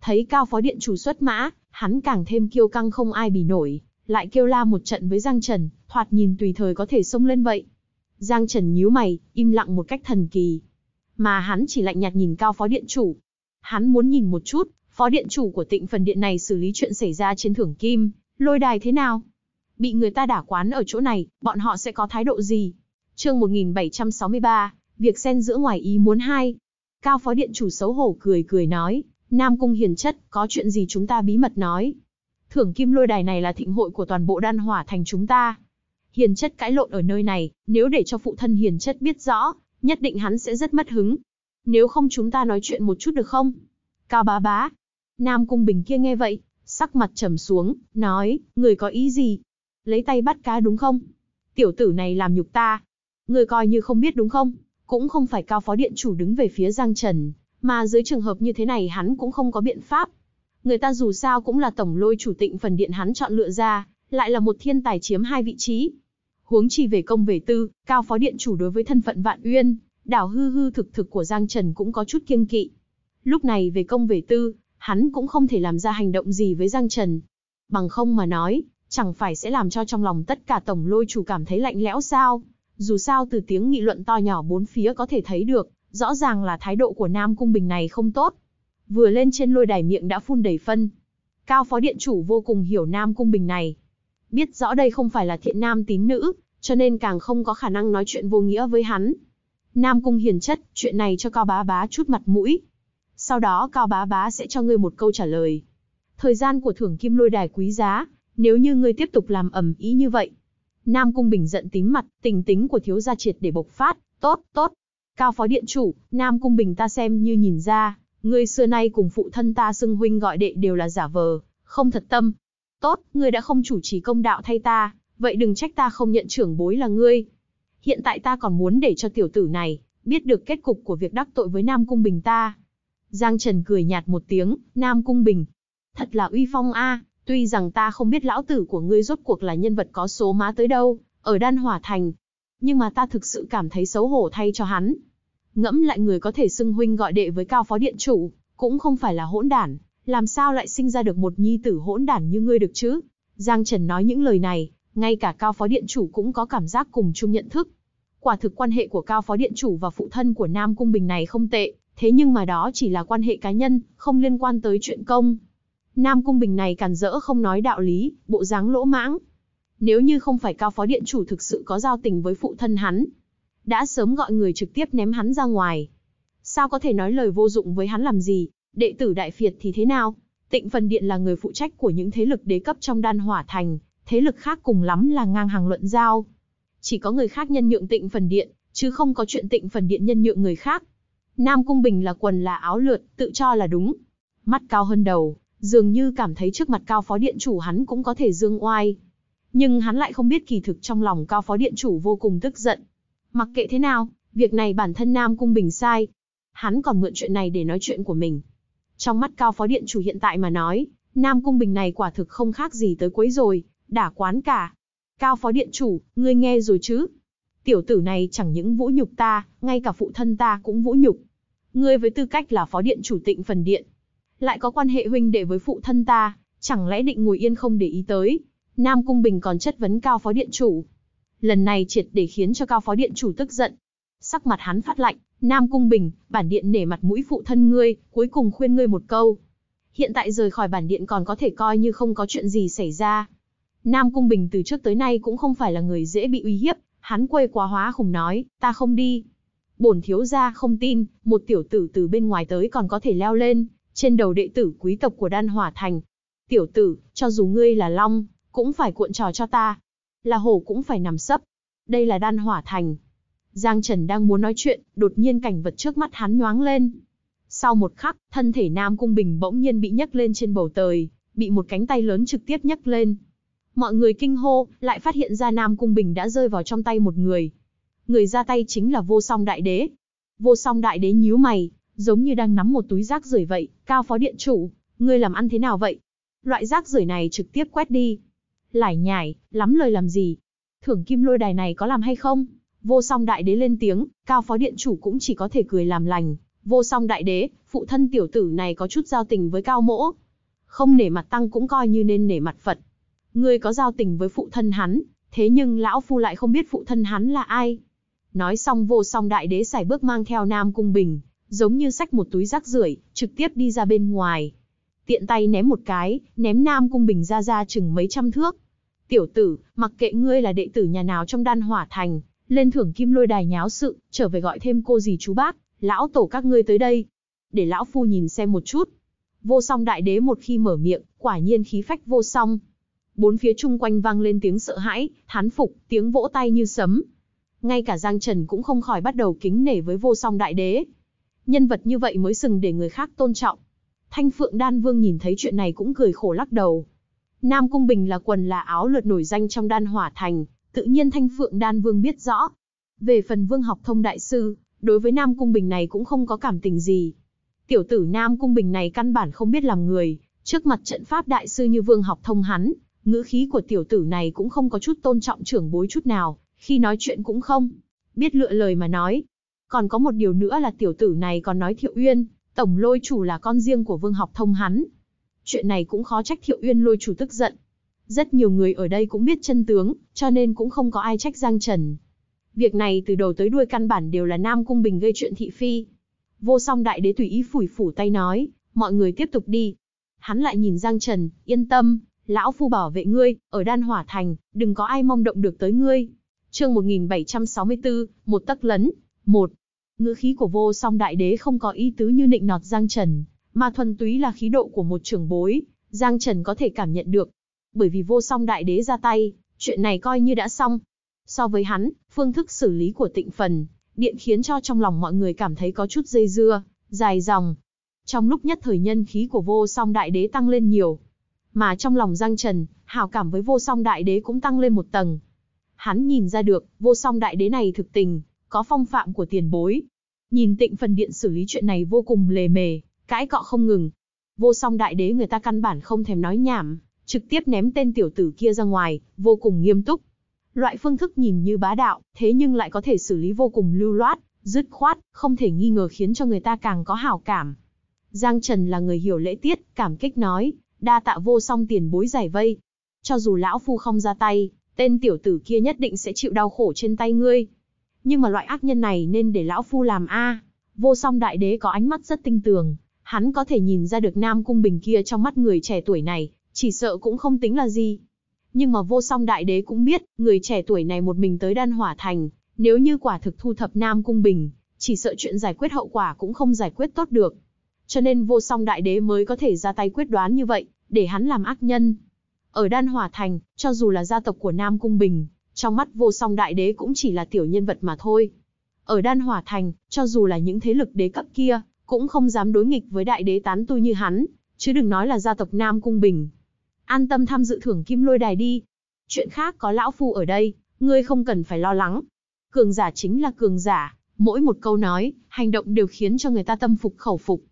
Thấy cao phó điện chủ xuất mã, hắn càng thêm kiêu căng không ai bì nổi, lại kêu la một trận với Giang Trần, thoạt nhìn tùy thời có thể xông lên vậy. Giang Trần nhíu mày, im lặng một cách thần kỳ. Mà hắn chỉ lạnh nhạt nhìn cao phó điện chủ. Hắn muốn nhìn một chút, phó điện chủ của tịnh phần điện này xử lý chuyện xảy ra trên thưởng kim, lôi đài thế nào? Bị người ta đả quán ở chỗ này, bọn họ sẽ có thái độ gì? Chương 1763, việc xen giữa ngoài ý muốn hai. Cao phó điện chủ xấu hổ cười cười nói, Nam Cung hiền chất, có chuyện gì chúng ta bí mật nói. Thưởng kim lôi đài này là thịnh hội của toàn bộ đan hỏa thành chúng ta. Hiền chất cãi lộn ở nơi này, nếu để cho phụ thân hiền chất biết rõ, nhất định hắn sẽ rất mất hứng. Nếu không chúng ta nói chuyện một chút được không? Cao bá bá. Nam Cung Bình kia nghe vậy, sắc mặt trầm xuống, nói, người có ý gì? Lấy tay bắt cá đúng không? Tiểu tử này làm nhục ta. Người coi như không biết đúng không? Cũng không phải cao phó điện chủ đứng về phía Giang Trần, mà dưới trường hợp như thế này hắn cũng không có biện pháp. Người ta dù sao cũng là tổng lôi chủ tịnh phần điện hắn chọn lựa ra, lại là một thiên tài chiếm hai vị trí. Huống chi về công về tư, cao phó điện chủ đối với thân phận vạn uyên, đảo hư hư thực thực của Giang Trần cũng có chút kiêng kỵ. Lúc này về công về tư, hắn cũng không thể làm ra hành động gì với Giang Trần. Bằng không mà nói, chẳng phải sẽ làm cho trong lòng tất cả tổng lôi chủ cảm thấy lạnh lẽo sao? Dù sao từ tiếng nghị luận to nhỏ bốn phía có thể thấy được, rõ ràng là thái độ của Nam Cung Bình này không tốt. Vừa lên trên lôi đài miệng đã phun đầy phân. Cao phó điện chủ vô cùng hiểu Nam Cung Bình này. Biết rõ đây không phải là thiện nam tín nữ, cho nên càng không có khả năng nói chuyện vô nghĩa với hắn. Nam Cung hiền chất, chuyện này cho Cao Bá Bá chút mặt mũi. Sau đó Cao Bá Bá sẽ cho ngươi một câu trả lời. Thời gian của thưởng kim lôi đài quý giá, nếu như ngươi tiếp tục làm ẩm ý như vậy, Nam Cung Bình giận tím mặt, tình tính của thiếu gia triệt để bộc phát, tốt, tốt. Cao phó điện chủ, Nam Cung Bình ta xem như nhìn ra, ngươi xưa nay cùng phụ thân ta xưng huynh gọi đệ đều là giả vờ, không thật tâm. Tốt, ngươi đã không chủ trì công đạo thay ta, vậy đừng trách ta không nhận trưởng bối là ngươi. Hiện tại ta còn muốn để cho tiểu tử này, biết được kết cục của việc đắc tội với Nam Cung Bình ta. Giang Trần cười nhạt một tiếng, Nam Cung Bình. Thật là uy phong a, Tuy rằng ta không biết lão tử của ngươi rốt cuộc là nhân vật có số má tới đâu, ở đan hỏa thành. Nhưng mà ta thực sự cảm thấy xấu hổ thay cho hắn. Ngẫm lại người có thể xưng huynh gọi đệ với cao phó điện chủ, cũng không phải là hỗn đản, làm sao lại sinh ra được một nhi tử hỗn đản như ngươi được chứ? Giang Trần nói những lời này, ngay cả cao phó điện chủ cũng có cảm giác cùng chung nhận thức. Quả thực quan hệ của cao phó điện chủ và phụ thân của Nam Cung Bình này không tệ, thế nhưng mà đó chỉ là quan hệ cá nhân, không liên quan tới chuyện công. Nam Cung Bình này càn rỡ không nói đạo lý, bộ dáng lỗ mãng. Nếu như không phải cao phó điện chủ thực sự có giao tình với phụ thân hắn, đã sớm gọi người trực tiếp ném hắn ra ngoài. Sao có thể nói lời vô dụng với hắn làm gì, đệ tử Đại phiệt thì thế nào? Tịnh Phần Điện là người phụ trách của những thế lực đế cấp trong đan hỏa thành, thế lực khác cùng lắm là ngang hàng luận giao. Chỉ có người khác nhân nhượng Tịnh Phần Điện, chứ không có chuyện Tịnh Phần Điện nhân nhượng người khác. Nam Cung Bình là quần là áo lượt, tự cho là đúng. Mắt cao hơn đầu, dường như cảm thấy trước mặt cao phó điện chủ hắn cũng có thể dương oai. Nhưng hắn lại không biết kỳ thực trong lòng cao phó điện chủ vô cùng tức giận. Mặc kệ thế nào, việc này bản thân Nam Cung Bình sai. Hắn còn mượn chuyện này để nói chuyện của mình. Trong mắt cao phó điện chủ hiện tại mà nói, Nam Cung Bình này quả thực không khác gì tới quấy rồi, đả quán cả. Cao phó điện chủ, ngươi nghe rồi chứ? Tiểu tử này chẳng những vũ nhục ta, ngay cả phụ thân ta cũng vũ nhục. Ngươi với tư cách là phó điện chủ tịnh phần điện, lại có quan hệ huynh đệ với phụ thân ta, chẳng lẽ định ngồi yên không để ý tới. Nam Cung Bình còn chất vấn Cao Phó Điện Chủ. Lần này triệt để khiến cho Cao Phó Điện Chủ tức giận. Sắc mặt hắn phát lạnh, Nam Cung Bình, bản điện nể mặt mũi phụ thân ngươi, cuối cùng khuyên ngươi một câu. Hiện tại rời khỏi bản điện còn có thể coi như không có chuyện gì xảy ra. Nam Cung Bình từ trước tới nay cũng không phải là người dễ bị uy hiếp, hắn quê quá hóa khủng nói, ta không đi. Bổn thiếu gia không tin, một tiểu tử từ bên ngoài tới còn có thể leo lên, trên đầu đệ tử quý tộc của đan hỏa thành. Tiểu tử, cho dù ngươi là long, cũng phải cuộn trò cho ta. Là hổ cũng phải nằm sấp. Đây là đan hỏa thành. Giang Trần đang muốn nói chuyện, đột nhiên cảnh vật trước mắt hắn nhoáng lên. Sau một khắc, thân thể Nam Cung Bình bỗng nhiên bị nhấc lên trên bầu trời, bị một cánh tay lớn trực tiếp nhấc lên. Mọi người kinh hô, lại phát hiện ra Nam Cung Bình đã rơi vào trong tay một người. Người ra tay chính là vô song đại đế. Vô song đại đế nhíu mày, giống như đang nắm một túi rác rưởi vậy, cao phó điện chủ, ngươi làm ăn thế nào vậy? Loại rác rưởi này trực tiếp quét đi. Lải nhải, lắm lời làm gì? Thưởng kim lôi đài này có làm hay không? Vô song đại đế lên tiếng, cao phó điện chủ cũng chỉ có thể cười làm lành. Vô song đại đế, phụ thân tiểu tử này có chút giao tình với cao mỗ. Không nể mặt tăng cũng coi như nên nể mặt Phật. Ngươi có giao tình với phụ thân hắn, thế nhưng lão phu lại không biết phụ thân hắn là ai. Nói xong vô song đại đế xài bước mang theo Nam Cung Bình, giống như xách một túi rác rưởi, trực tiếp đi ra bên ngoài. Tiện tay ném một cái, ném Nam Cung Bình ra ra chừng mấy trăm thước. Tiểu tử, mặc kệ ngươi là đệ tử nhà nào trong đan hỏa thành, lên thưởng kim lôi đài nháo sự, trở về gọi thêm cô dì chú bác, lão tổ các ngươi tới đây. Để lão phu nhìn xem một chút. Vô song đại đế một khi mở miệng, quả nhiên khí phách vô song. Bốn phía chung quanh vang lên tiếng sợ hãi, thán phục, tiếng vỗ tay như sấm. Ngay cả Giang Trần cũng không khỏi bắt đầu kính nể với vô song đại đế nhân vật như vậy mới xứng để người khác tôn trọng. Thanh Phượng Đan Vương nhìn thấy chuyện này cũng cười khổ lắc đầu. Nam Cung Bình là quần là áo lượt nổi danh trong đan hỏa thành, tự nhiên Thanh Phượng Đan Vương biết rõ. Về phần Vương học thông đại sư, đối với Nam Cung Bình này cũng không có cảm tình gì. Tiểu tử Nam Cung Bình này căn bản không biết làm người, trước mặt trận pháp đại sư như Vương học thông hắn, ngữ khí của tiểu tử này cũng không có chút tôn trọng trưởng bối chút nào, khi nói chuyện cũng không. Biết lựa lời mà nói, còn có một điều nữa là tiểu tử này còn nói Thiệu Uyên, tổng lôi chủ là con riêng của Vương Học Thông hắn. Chuyện này cũng khó trách Thiệu Uyên lôi chủ tức giận. Rất nhiều người ở đây cũng biết chân tướng, cho nên cũng không có ai trách Giang Trần. Việc này từ đầu tới đuôi căn bản đều là Nam Cung Bình gây chuyện thị phi. Vô song đại đế tùy ý phủi phủ tay nói, mọi người tiếp tục đi. Hắn lại nhìn Giang Trần, yên tâm, lão phu bảo vệ ngươi, ở đan hỏa thành, đừng có ai mong động được tới ngươi. Chương 1764, một tắc lấn, một, ngữ khí của vô song đại đế không có ý tứ như nịnh nọt Giang Trần, mà thuần túy là khí độ của một trưởng bối, Giang Trần có thể cảm nhận được. Bởi vì vô song đại đế ra tay, chuyện này coi như đã xong. So với hắn, phương thức xử lý của tịnh phần, điện khiến cho trong lòng mọi người cảm thấy có chút dây dưa, dài dòng. Trong lúc nhất thời nhân khí của vô song đại đế tăng lên nhiều, mà trong lòng Giang Trần, hào cảm với vô song đại đế cũng tăng lên một tầng. Hắn nhìn ra được, vô song đại đế này thực tình, có phong phạm của tiền bối. Nhìn tịnh phần điện xử lý chuyện này vô cùng lề mề, cãi cọ không ngừng. Vô song đại đế người ta căn bản không thèm nói nhảm, trực tiếp ném tên tiểu tử kia ra ngoài, vô cùng nghiêm túc. Loại phương thức nhìn như bá đạo, thế nhưng lại có thể xử lý vô cùng lưu loát, dứt khoát, không thể nghi ngờ khiến cho người ta càng có hảo cảm. Giang Trần là người hiểu lễ tiết, cảm kích nói, đa tạ vô song tiền bối giải vây. Cho dù lão phu không ra tay, tên tiểu tử kia nhất định sẽ chịu đau khổ trên tay ngươi. Nhưng mà loại ác nhân này nên để lão phu làm a. Vô song đại đế có ánh mắt rất tinh tường, hắn có thể nhìn ra được Nam Cung Bình kia trong mắt người trẻ tuổi này, chỉ sợ cũng không tính là gì. Nhưng mà vô song đại đế cũng biết, người trẻ tuổi này một mình tới đan hỏa thành, nếu như quả thực thu thập Nam Cung Bình, chỉ sợ chuyện giải quyết hậu quả cũng không giải quyết tốt được. Cho nên vô song đại đế mới có thể ra tay quyết đoán như vậy, để hắn làm ác nhân. Ở đan hỏa thành, cho dù là gia tộc của Nam Cung Bình, trong mắt vô song đại đế cũng chỉ là tiểu nhân vật mà thôi. Ở đan hỏa thành, cho dù là những thế lực đế cấp kia, cũng không dám đối nghịch với đại đế tán tu như hắn, chứ đừng nói là gia tộc Nam Cung Bình. An tâm tham dự thưởng kim lôi đài đi. Chuyện khác có lão phu ở đây, ngươi không cần phải lo lắng. Cường giả chính là cường giả, mỗi một câu nói, hành động đều khiến cho người ta tâm phục khẩu phục.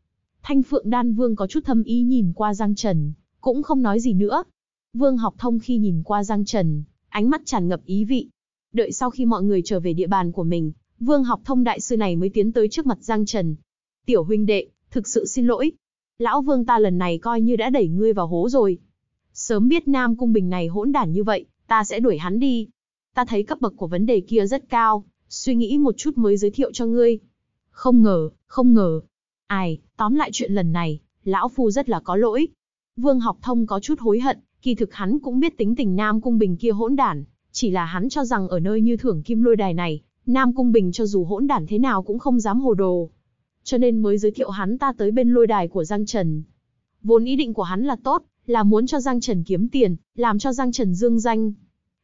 Thanh Phượng Đan Vương có chút thâm ý nhìn qua Giang Trần, cũng không nói gì nữa. Vương Học Thông khi nhìn qua Giang Trần, ánh mắt tràn ngập ý vị. Đợi sau khi mọi người trở về địa bàn của mình, Vương Học Thông đại sư này mới tiến tới trước mặt Giang Trần. "Tiểu huynh đệ, thực sự xin lỗi. Lão Vương ta lần này coi như đã đẩy ngươi vào hố rồi. Sớm biết Nam cung Bình này hỗn đản như vậy, ta sẽ đuổi hắn đi. Ta thấy cấp bậc của vấn đề kia rất cao, suy nghĩ một chút mới giới thiệu cho ngươi." Không ngờ, không ngờ. Ai, tóm lại chuyện lần này, lão phu rất là có lỗi. Vương Học Thông có chút hối hận, Kỳ thực hắn cũng biết tính tình Nam Cung Bình kia hỗn đản, chỉ là hắn cho rằng ở nơi như thưởng kim lôi đài này, Nam Cung Bình cho dù hỗn đản thế nào cũng không dám hồ đồ. Cho nên mới giới thiệu hắn ta tới bên lôi đài của Giang Trần. Vốn ý định của hắn là tốt, là muốn cho Giang Trần kiếm tiền, làm cho Giang Trần dương danh.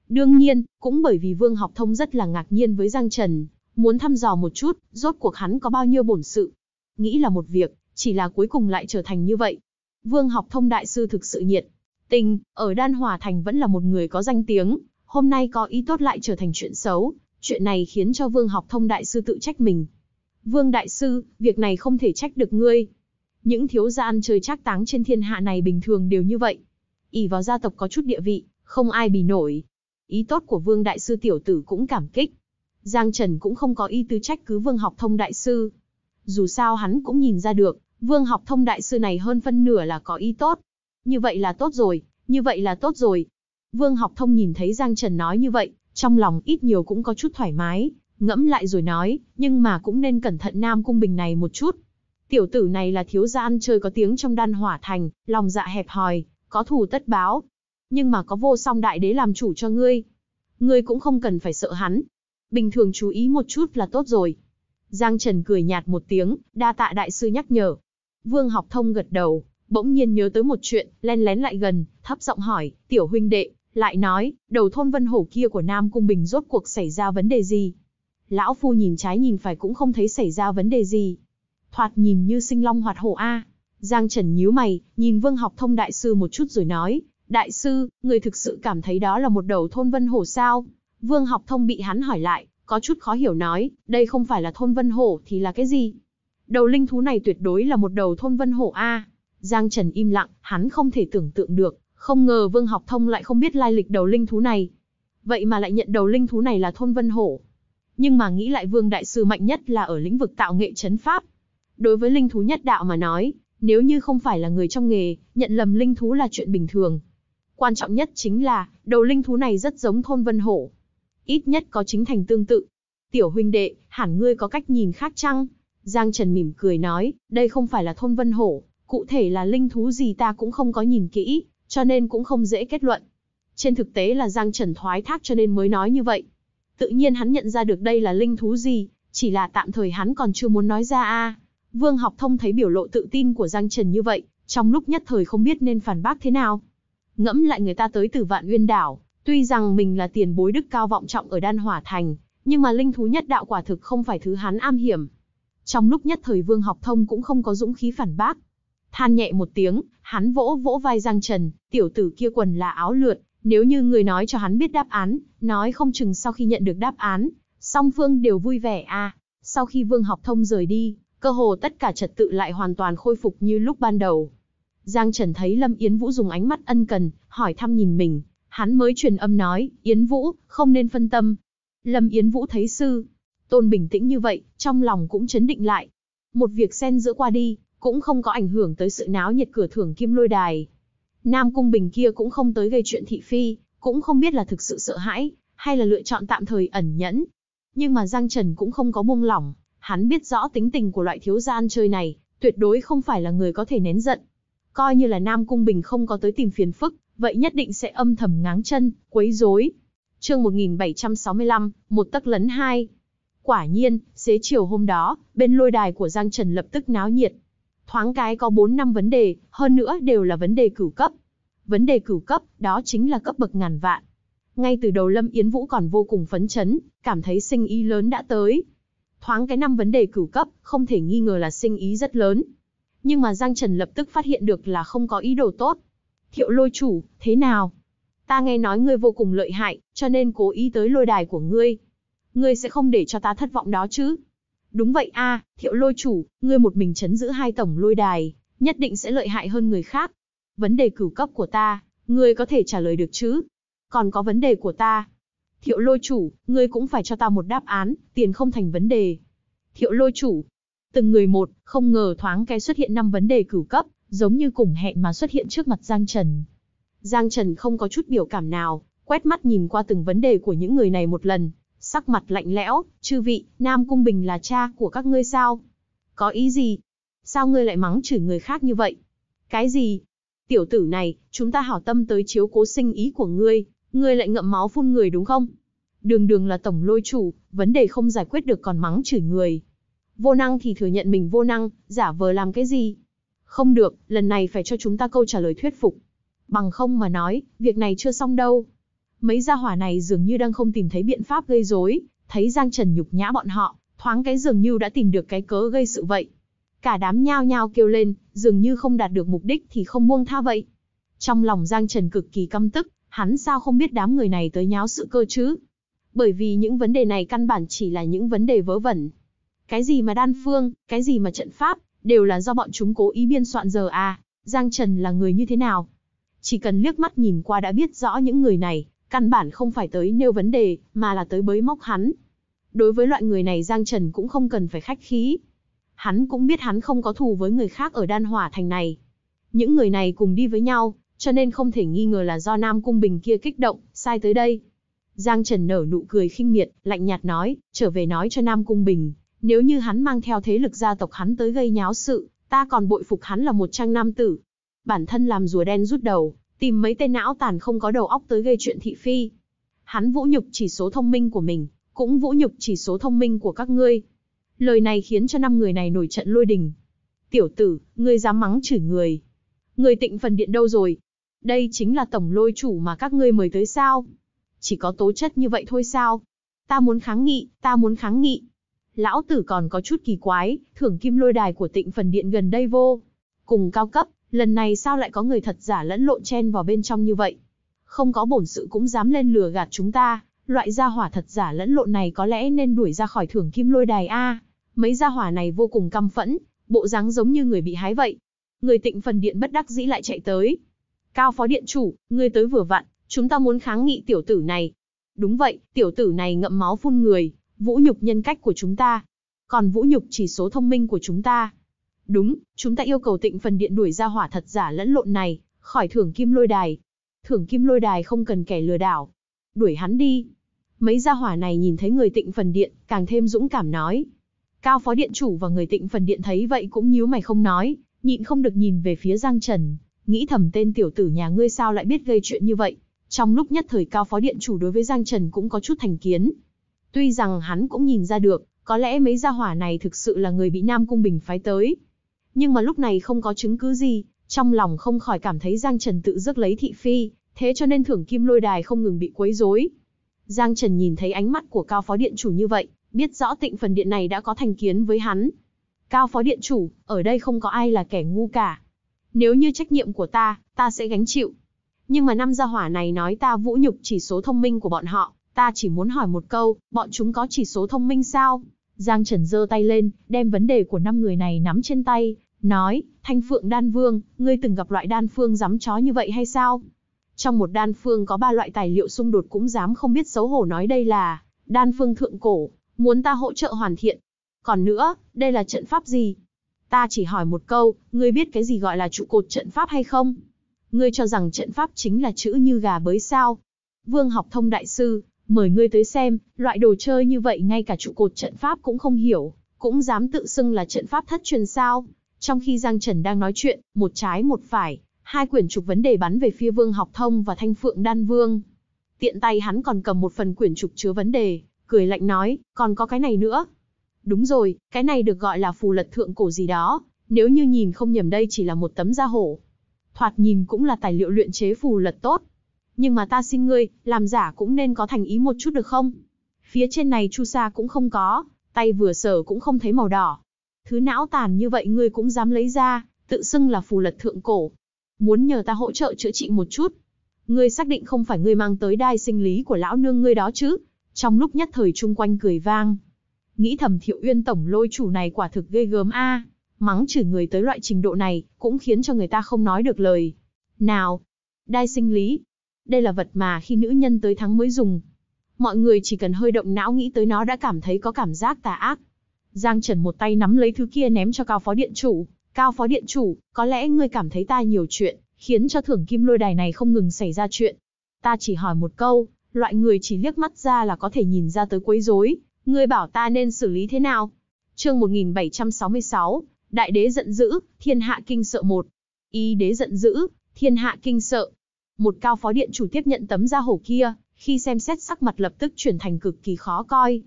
Đương nhiên, cũng bởi vì Vương Học Thông rất là ngạc nhiên với Giang Trần, muốn thăm dò một chút, rốt cuộc hắn có bao nhiêu bổn sự. Nghĩ là một việc, chỉ là cuối cùng lại trở thành như vậy. Vương Học Thông Đại Sư thực sự nhiệt, Tình, ở Đan Hòa Thành vẫn là một người có danh tiếng, hôm nay có ý tốt lại trở thành chuyện xấu, chuyện này khiến cho Vương Học Thông Đại Sư tự trách mình. Vương Đại Sư, việc này không thể trách được ngươi. Những thiếu gia ăn chơi trác táng trên thiên hạ này bình thường đều như vậy. ỉ vào gia tộc có chút địa vị, không ai bì nổi. Ý tốt của Vương Đại Sư tiểu tử cũng cảm kích. Giang Trần cũng không có ý tư trách cứ Vương Học Thông Đại Sư. Dù sao hắn cũng nhìn ra được, Vương Học Thông Đại Sư này hơn phân nửa là có ý tốt. Như vậy là tốt rồi, như vậy là tốt rồi. Vương Học Thông nhìn thấy Giang Trần nói như vậy, trong lòng ít nhiều cũng có chút thoải mái, ngẫm lại rồi nói, nhưng mà cũng nên cẩn thận Nam Cung Bình này một chút. Tiểu tử này là thiếu gia ăn chơi có tiếng trong đan hỏa thành, lòng dạ hẹp hòi, có thù tất báo. Nhưng mà có vô song đại đế làm chủ cho ngươi. Ngươi cũng không cần phải sợ hắn. Bình thường chú ý một chút là tốt rồi. Giang Trần cười nhạt một tiếng, đa tạ đại sư nhắc nhở. Vương học thông gật đầu, bỗng nhiên nhớ tới một chuyện, len lén lại gần, thấp giọng hỏi, tiểu huynh đệ, lại nói, đầu thôn vân hổ kia của Nam Cung Bình rốt cuộc xảy ra vấn đề gì? Lão Phu nhìn trái nhìn phải cũng không thấy xảy ra vấn đề gì. Thoạt nhìn như sinh long hoạt hổ A. Giang Trần nhíu mày, nhìn Vương Học Thông Đại Sư một chút rồi nói, Đại Sư, người thực sự cảm thấy đó là một đầu thôn vân hổ sao? Vương Học Thông bị hắn hỏi lại, có chút khó hiểu nói, đây không phải là thôn vân hổ thì là cái gì? Đầu linh thú này tuyệt đối là một đầu thôn vân hổ A. Giang Trần im lặng, hắn không thể tưởng tượng được, không ngờ Vương Học Thông lại không biết lai lịch đầu linh thú này. Vậy mà lại nhận đầu linh thú này là thôn Vân Hổ. Nhưng mà nghĩ lại Vương Đại Sư mạnh nhất là ở lĩnh vực tạo nghệ chấn pháp. Đối với linh thú nhất đạo mà nói, nếu như không phải là người trong nghề, nhận lầm linh thú là chuyện bình thường. Quan trọng nhất chính là, đầu linh thú này rất giống thôn Vân Hổ. Ít nhất có chính thành tương tự. Tiểu huynh đệ, hẳn ngươi có cách nhìn khác chăng? Giang Trần mỉm cười nói, đây không phải là thôn Vân Hổ, cụ thể là linh thú gì ta cũng không có nhìn kỹ, cho nên cũng không dễ kết luận. Trên thực tế là Giang Trần thoái thác cho nên mới nói như vậy. Tự nhiên hắn nhận ra được đây là linh thú gì, chỉ là tạm thời hắn còn chưa muốn nói ra a. Vương Học Thông thấy biểu lộ tự tin của Giang Trần như vậy, trong lúc nhất thời không biết nên phản bác thế nào. Ngẫm lại người ta tới từ Vạn Nguyên Đảo, tuy rằng mình là tiền bối đức cao vọng trọng ở Đan Hỏa Thành, nhưng mà linh thú nhất đạo quả thực không phải thứ hắn am hiểm. Trong lúc nhất thời Vương Học Thông cũng không có dũng khí phản bác, Than nhẹ một tiếng, hắn vỗ vỗ vai Giang Trần, tiểu tử kia quần là áo lượt, nếu như người nói cho hắn biết đáp án, nói không chừng sau khi nhận được đáp án, song phương đều vui vẻ a. Sau khi Vương Học Thông rời đi, cơ hồ tất cả trật tự lại hoàn toàn khôi phục như lúc ban đầu. Giang Trần thấy Lâm Yến Vũ dùng ánh mắt ân cần, hỏi thăm nhìn mình, hắn mới truyền âm nói, Yến Vũ, không nên phân tâm. Lâm Yến Vũ thấy sư, tôn bình tĩnh như vậy, trong lòng cũng chấn định lại. Một việc xen giữa qua đi, cũng không có ảnh hưởng tới sự náo nhiệt cửa thưởng kim lôi đài. Nam Cung Bình kia cũng không tới gây chuyện thị phi, cũng không biết là thực sự sợ hãi, hay là lựa chọn tạm thời ẩn nhẫn. Nhưng mà Giang Trần cũng không có buông lỏng, hắn biết rõ tính tình của loại thiếu gia ăn chơi này, tuyệt đối không phải là người có thể nén giận. Coi như là Nam Cung Bình không có tới tìm phiền phức, vậy nhất định sẽ âm thầm ngáng chân, quấy rối. Chương 1765, một tấc lấn hai. Quả nhiên, xế chiều hôm đó, bên lôi đài của Giang Trần lập tức náo nhiệt, thoáng cái có 4 năm vấn đề, hơn nữa đều là vấn đề cửu cấp. Vấn đề cửu cấp, đó chính là cấp bậc ngàn vạn. Ngay từ đầu Lâm Yến Vũ còn vô cùng phấn chấn, cảm thấy sinh ý lớn đã tới. Thoáng cái năm vấn đề cửu cấp, không thể nghi ngờ là sinh ý rất lớn. Nhưng mà Giang Trần lập tức phát hiện được là không có ý đồ tốt. Thiệu lôi chủ, thế nào? Ta nghe nói ngươi vô cùng lợi hại, cho nên cố ý tới lôi đài của ngươi. Ngươi sẽ không để cho ta thất vọng đó chứ? Đúng vậy a, thiệu lôi chủ, ngươi một mình chấn giữ hai tổng lôi đài, nhất định sẽ lợi hại hơn người khác. Vấn đề cửu cấp của ta, ngươi có thể trả lời được chứ? Còn có vấn đề của ta. Thiệu lôi chủ, ngươi cũng phải cho ta một đáp án, tiền không thành vấn đề. Thiệu lôi chủ, từng người một, không ngờ thoáng cái xuất hiện năm vấn đề cửu cấp, giống như cùng hẹn mà xuất hiện trước mặt Giang Trần. Giang Trần không có chút biểu cảm nào, quét mắt nhìn qua từng vấn đề của những người này một lần, sắc mặt lạnh lẽo, chư vị, Nam Cung Bình là cha của các ngươi sao? Có ý gì? Sao ngươi lại mắng chửi người khác như vậy? Cái gì? Tiểu tử này, chúng ta hảo tâm tới chiếu cố sinh ý của ngươi, ngươi lại ngậm máu phun người đúng không? Đường đường là tổng lôi chủ, vấn đề không giải quyết được còn mắng chửi người. Vô năng thì thừa nhận mình vô năng, giả vờ làm cái gì? Không được, lần này phải cho chúng ta câu trả lời thuyết phục. Bằng không mà nói, việc này chưa xong đâu. Mấy gia hỏa này dường như đang không tìm thấy biện pháp gây rối, thấy Giang Trần nhục nhã bọn họ, thoáng cái dường như đã tìm được cái cớ gây sự vậy. Cả đám nhao nhao kêu lên, dường như không đạt được mục đích thì không buông tha vậy. Trong lòng Giang Trần cực kỳ căm tức, hắn sao không biết đám người này tới nháo sự cơ chứ? Bởi vì những vấn đề này căn bản chỉ là những vấn đề vớ vẩn. Cái gì mà đan phương, cái gì mà trận pháp, đều là do bọn chúng cố ý biên soạn giờ à, Giang Trần là người như thế nào? Chỉ cần liếc mắt nhìn qua đã biết rõ những người này, Căn bản không phải tới nêu vấn đề, mà là tới bới móc hắn. Đối với loại người này Giang Trần cũng không cần phải khách khí. Hắn cũng biết hắn không có thù với người khác ở đan hỏa thành này. Những người này cùng đi với nhau, cho nên không thể nghi ngờ là do Nam Cung Bình kia kích động, sai tới đây. Giang Trần nở nụ cười khinh miệt, lạnh nhạt nói, trở về nói cho Nam Cung Bình, nếu như hắn mang theo thế lực gia tộc hắn tới gây nháo sự, ta còn bội phục hắn là một trang nam tử. Bản thân làm rùa đen rút đầu, Tìm mấy tên não tàn không có đầu óc tới gây chuyện thị phi. Hắn vũ nhục chỉ số thông minh của mình, cũng vũ nhục chỉ số thông minh của các ngươi. Lời này khiến cho năm người này nổi trận lôi đình. Tiểu tử, ngươi dám mắng chửi người. Người tịnh phần điện đâu rồi? Đây chính là tổng lôi chủ mà các ngươi mời tới sao? Chỉ có tố chất như vậy thôi sao? Ta muốn kháng nghị, ta muốn kháng nghị. Lão tử còn có chút kỳ quái, thưởng kim lôi đài của tịnh phần điện gần đây vô. Cùng cao cấp, Lần này sao lại có người thật giả lẫn lộn chen vào bên trong như vậy? Không có bổn sự cũng dám lên lừa gạt chúng ta, loại gia hỏa thật giả lẫn lộn này có lẽ nên đuổi ra khỏi thưởng kim lôi đài A. Mấy gia hỏa này vô cùng căm phẫn, bộ dáng giống như người bị hái vậy. Người tịnh phần điện bất đắc dĩ lại chạy tới. Cao phó điện chủ, người tới vừa vặn, chúng ta muốn kháng nghị tiểu tử này. Đúng vậy, tiểu tử này ngậm máu phun người, vũ nhục nhân cách của chúng ta. Còn vũ nhục chỉ số thông minh của chúng ta. Đúng, chúng ta yêu cầu tịnh phần điện đuổi ra hỏa thật giả lẫn lộn này, khỏi thưởng kim lôi đài. Thưởng kim lôi đài không cần kẻ lừa đảo. Đuổi hắn đi. Mấy gia hỏa này nhìn thấy người tịnh phần điện, càng thêm dũng cảm nói. Cao phó điện chủ và người tịnh phần điện thấy vậy cũng nhíu mày không nói, nhịn không được nhìn về phía Giang Trần, nghĩ thầm tên tiểu tử nhà ngươi sao lại biết gây chuyện như vậy. Trong lúc nhất thời cao phó điện chủ đối với Giang Trần cũng có chút thành kiến. Tuy rằng hắn cũng nhìn ra được, có lẽ mấy gia hỏa này thực sự là người bị Nam Cung Bình phái tới, nhưng mà lúc này không có chứng cứ gì, trong lòng không khỏi cảm thấy Giang Trần tự rước lấy thị phi, thế cho nên thưởng kim lôi đài không ngừng bị quấy rối. Giang Trần nhìn thấy ánh mắt của cao phó điện chủ như vậy, biết rõ tịnh phần điện này đã có thành kiến với hắn. Cao phó điện chủ, ở đây không có ai là kẻ ngu cả. Nếu như trách nhiệm của ta, ta sẽ gánh chịu. Nhưng mà năm gia hỏa này nói ta vũ nhục chỉ số thông minh của bọn họ, ta chỉ muốn hỏi một câu, bọn chúng có chỉ số thông minh sao? Giang Trần giơ tay lên, đem vấn đề của năm người này nắm trên tay, nói, Thanh Phượng Đan Vương, ngươi từng gặp loại đan phương dám chó như vậy hay sao? Trong một đan phương có ba loại tài liệu xung đột cũng dám không biết xấu hổ nói đây là đan phương thượng cổ, muốn ta hỗ trợ hoàn thiện. Còn nữa, đây là trận pháp gì? Ta chỉ hỏi một câu, ngươi biết cái gì gọi là trụ cột trận pháp hay không? Ngươi cho rằng trận pháp chính là chữ như gà bới sao? Vương học thông đại sư, mời ngươi tới xem, loại đồ chơi như vậy ngay cả trụ cột trận pháp cũng không hiểu, cũng dám tự xưng là trận pháp thất truyền sao? Trong khi Giang Trần đang nói chuyện, một trái một phải, hai quyển trục vấn đề bắn về phía Vương Học Thông và Thanh Phượng Đan Vương. Tiện tay hắn còn cầm một phần quyển trục chứa vấn đề, cười lạnh nói, còn có cái này nữa. Đúng rồi, cái này được gọi là phù lật thượng cổ gì đó, nếu như nhìn không nhầm đây chỉ là một tấm da hổ. Thoạt nhìn cũng là tài liệu luyện chế phù lật tốt. Nhưng mà ta xin ngươi, làm giả cũng nên có thành ý một chút được không? Phía trên này Chu Sa cũng không có, tay vừa sở cũng không thấy màu đỏ, Thứ não tàn như vậy ngươi cũng dám lấy ra, tự xưng là phù lật thượng cổ. Muốn nhờ ta hỗ trợ chữa trị một chút. Ngươi xác định không phải ngươi mang tới đai sinh lý của lão nương ngươi đó chứ? Trong lúc nhất thời chung quanh cười vang. Nghĩ thầm thiệu uyên tổng lôi chủ này quả thực ghê gớm a Mắng chửi người tới loại trình độ này, cũng khiến cho người ta không nói được lời. Nào! Đai sinh lý. Đây là vật mà khi nữ nhân tới tháng mới dùng. Mọi người chỉ cần hơi động não nghĩ tới nó đã cảm thấy có cảm giác tà ác, Giang Trần một tay nắm lấy thứ kia ném cho cao phó điện chủ. Cao phó điện chủ, có lẽ ngươi cảm thấy ta nhiều chuyện, khiến cho thưởng kim lôi đài này không ngừng xảy ra chuyện. Ta chỉ hỏi một câu, loại người chỉ liếc mắt ra là có thể nhìn ra tới quấy rối. Ngươi bảo ta nên xử lý thế nào? Chương 1766, Đại đế giận dữ, thiên hạ kinh sợ một. Y đế giận dữ, thiên hạ kinh sợ. Một cao phó điện chủ tiếp nhận tấm da hổ kia, khi xem xét sắc mặt lập tức chuyển thành cực kỳ khó coi,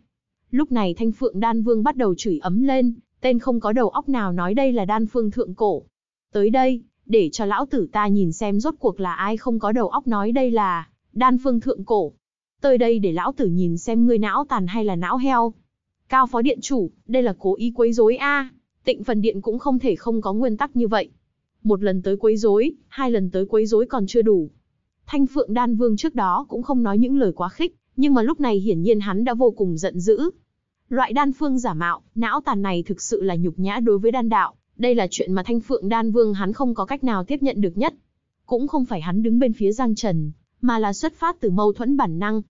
Lúc này Thanh Phượng Đan Vương bắt đầu chửi ấm lên, tên không có đầu óc nào nói đây là đan phương thượng cổ. Tới đây, để cho lão tử ta nhìn xem rốt cuộc là ai không có đầu óc nói đây là đan phương thượng cổ. Tới đây để lão tử nhìn xem ngươi não tàn hay là não heo. Cao phó điện chủ, đây là cố ý quấy rối a. tịnh phần điện cũng không thể không có nguyên tắc như vậy. Một lần tới quấy rối, hai lần tới quấy rối còn chưa đủ. Thanh Phượng Đan Vương trước đó cũng không nói những lời quá khích, nhưng mà lúc này hiển nhiên hắn đã vô cùng giận dữ. Loại đan phương giả mạo, não tàn này thực sự là nhục nhã đối với đan đạo, đây là chuyện mà Thanh Phượng Đan Vương hắn không có cách nào tiếp nhận được nhất. Cũng không phải hắn đứng bên phía Giang Trần, mà là xuất phát từ mâu thuẫn bản năng.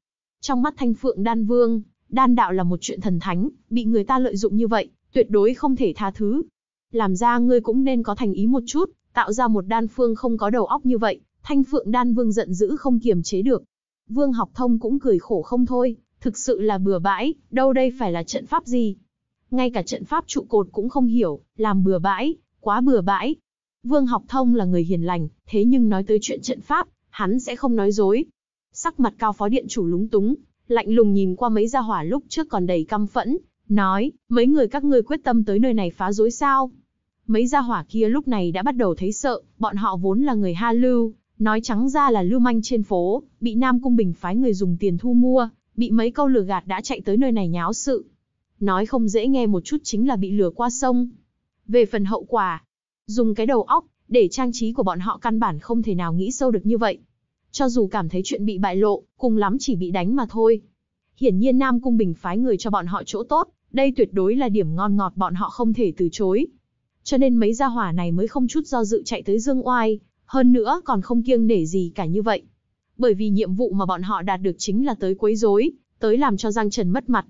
Trong mắt Thanh Phượng Đan Vương, đan đạo là một chuyện thần thánh, bị người ta lợi dụng như vậy, tuyệt đối không thể tha thứ. Làm ra ngươi cũng nên có thành ý một chút, tạo ra một đan phương không có đầu óc như vậy, Thanh Phượng Đan Vương giận dữ không kiềm chế được, Vương Học Thông cũng cười khổ không thôi, thực sự là bừa bãi, đâu đây phải là trận pháp gì. Ngay cả trận pháp trụ cột cũng không hiểu, làm bừa bãi, quá bừa bãi. Vương Học Thông là người hiền lành, thế nhưng nói tới chuyện trận pháp, hắn sẽ không nói dối. Sắc mặt cao phó điện chủ lúng túng, lạnh lùng nhìn qua mấy gia hỏa lúc trước còn đầy căm phẫn, nói, mấy người các ngươi quyết tâm tới nơi này phá dối sao? Mấy gia hỏa kia lúc này đã bắt đầu thấy sợ, bọn họ vốn là người ha lưu, Nói trắng ra là lưu manh trên phố, bị Nam Cung Bình phái người dùng tiền thu mua, bị mấy câu lừa gạt đã chạy tới nơi này nháo sự. Nói không dễ nghe một chút chính là bị lừa qua sông. Về phần hậu quả, dùng cái đầu óc, để trang trí của bọn họ căn bản không thể nào nghĩ sâu được như vậy. Cho dù cảm thấy chuyện bị bại lộ, cùng lắm chỉ bị đánh mà thôi. Hiển nhiên Nam Cung Bình phái người cho bọn họ chỗ tốt, đây tuyệt đối là điểm ngon ngọt bọn họ không thể từ chối. Cho nên mấy gia hỏa này mới không chút do dự chạy tới Dương Oai, hơn nữa còn không kiêng nể gì cả như vậy. Bởi vì nhiệm vụ mà bọn họ đạt được chính là tới quấy rối, tới làm cho Giang Trần mất mặt.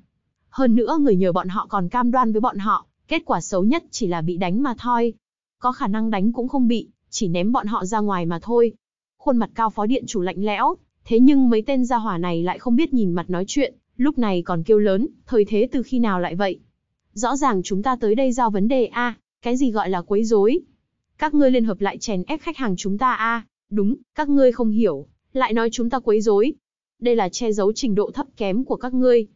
Hơn nữa người nhờ bọn họ còn cam đoan với bọn họ, kết quả xấu nhất chỉ là bị đánh mà thôi. Có khả năng đánh cũng không bị, chỉ ném bọn họ ra ngoài mà thôi. Khuôn mặt cao phó điện chủ lạnh lẽo, thế nhưng mấy tên gia hỏa này lại không biết nhìn mặt nói chuyện, lúc này còn kêu lớn, thời thế từ khi nào lại vậy? Rõ ràng chúng ta tới đây giao vấn đề a, cái gì gọi là quấy rối, các ngươi liên hợp lại chèn ép khách hàng chúng ta a đúng, các ngươi không hiểu, lại nói chúng ta quấy rối. Đây là che giấu trình độ thấp kém của các ngươi.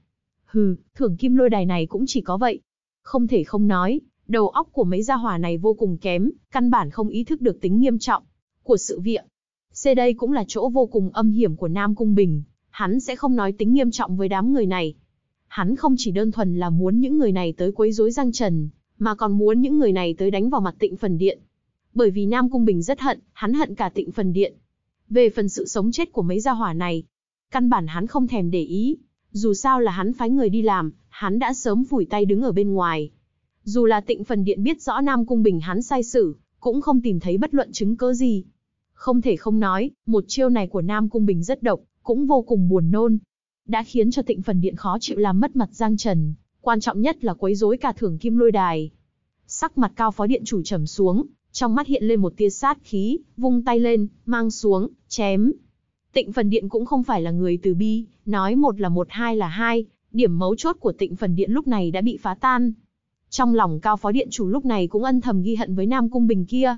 Hừ, thưởng kim lôi đài này cũng chỉ có vậy. Không thể không nói, đầu óc của mấy gia hỏa này vô cùng kém, căn bản không ý thức được tính nghiêm trọng của sự việc. C đây cũng là chỗ vô cùng âm hiểm của Nam Cung Bình, hắn sẽ không nói tính nghiêm trọng với đám người này. Hắn không chỉ đơn thuần là muốn những người này tới quấy rối Giang Trần, mà còn muốn những người này tới đánh vào mặt tịnh phần điện bởi vì Nam Cung Bình rất hận, hắn hận cả tịnh phần điện. Về phần sự sống chết của mấy gia hỏa này, căn bản hắn không thèm để ý. Dù sao là hắn phái người đi làm, hắn đã sớm phủi tay đứng ở bên ngoài. Dù là tịnh phần điện biết rõ Nam Cung Bình hắn sai xử, cũng không tìm thấy bất luận chứng cớ gì. Không thể không nói, một chiêu này của Nam Cung Bình rất độc, cũng vô cùng buồn nôn. Đã khiến cho tịnh phần điện khó chịu làm mất mặt Giang Trần, quan trọng nhất là quấy rối cả thưởng kim lôi đài. Sắc mặt cao phó điện chủ trầm xuống, trong mắt hiện lên một tia sát khí, vung tay lên, mang xuống, chém. Tịnh phần điện cũng không phải là người từ bi, nói một là một hai là hai, điểm mấu chốt của tịnh phần điện lúc này đã bị phá tan. Trong lòng cao phó điện chủ lúc này cũng ân thầm ghi hận với Nam Cung Bình kia.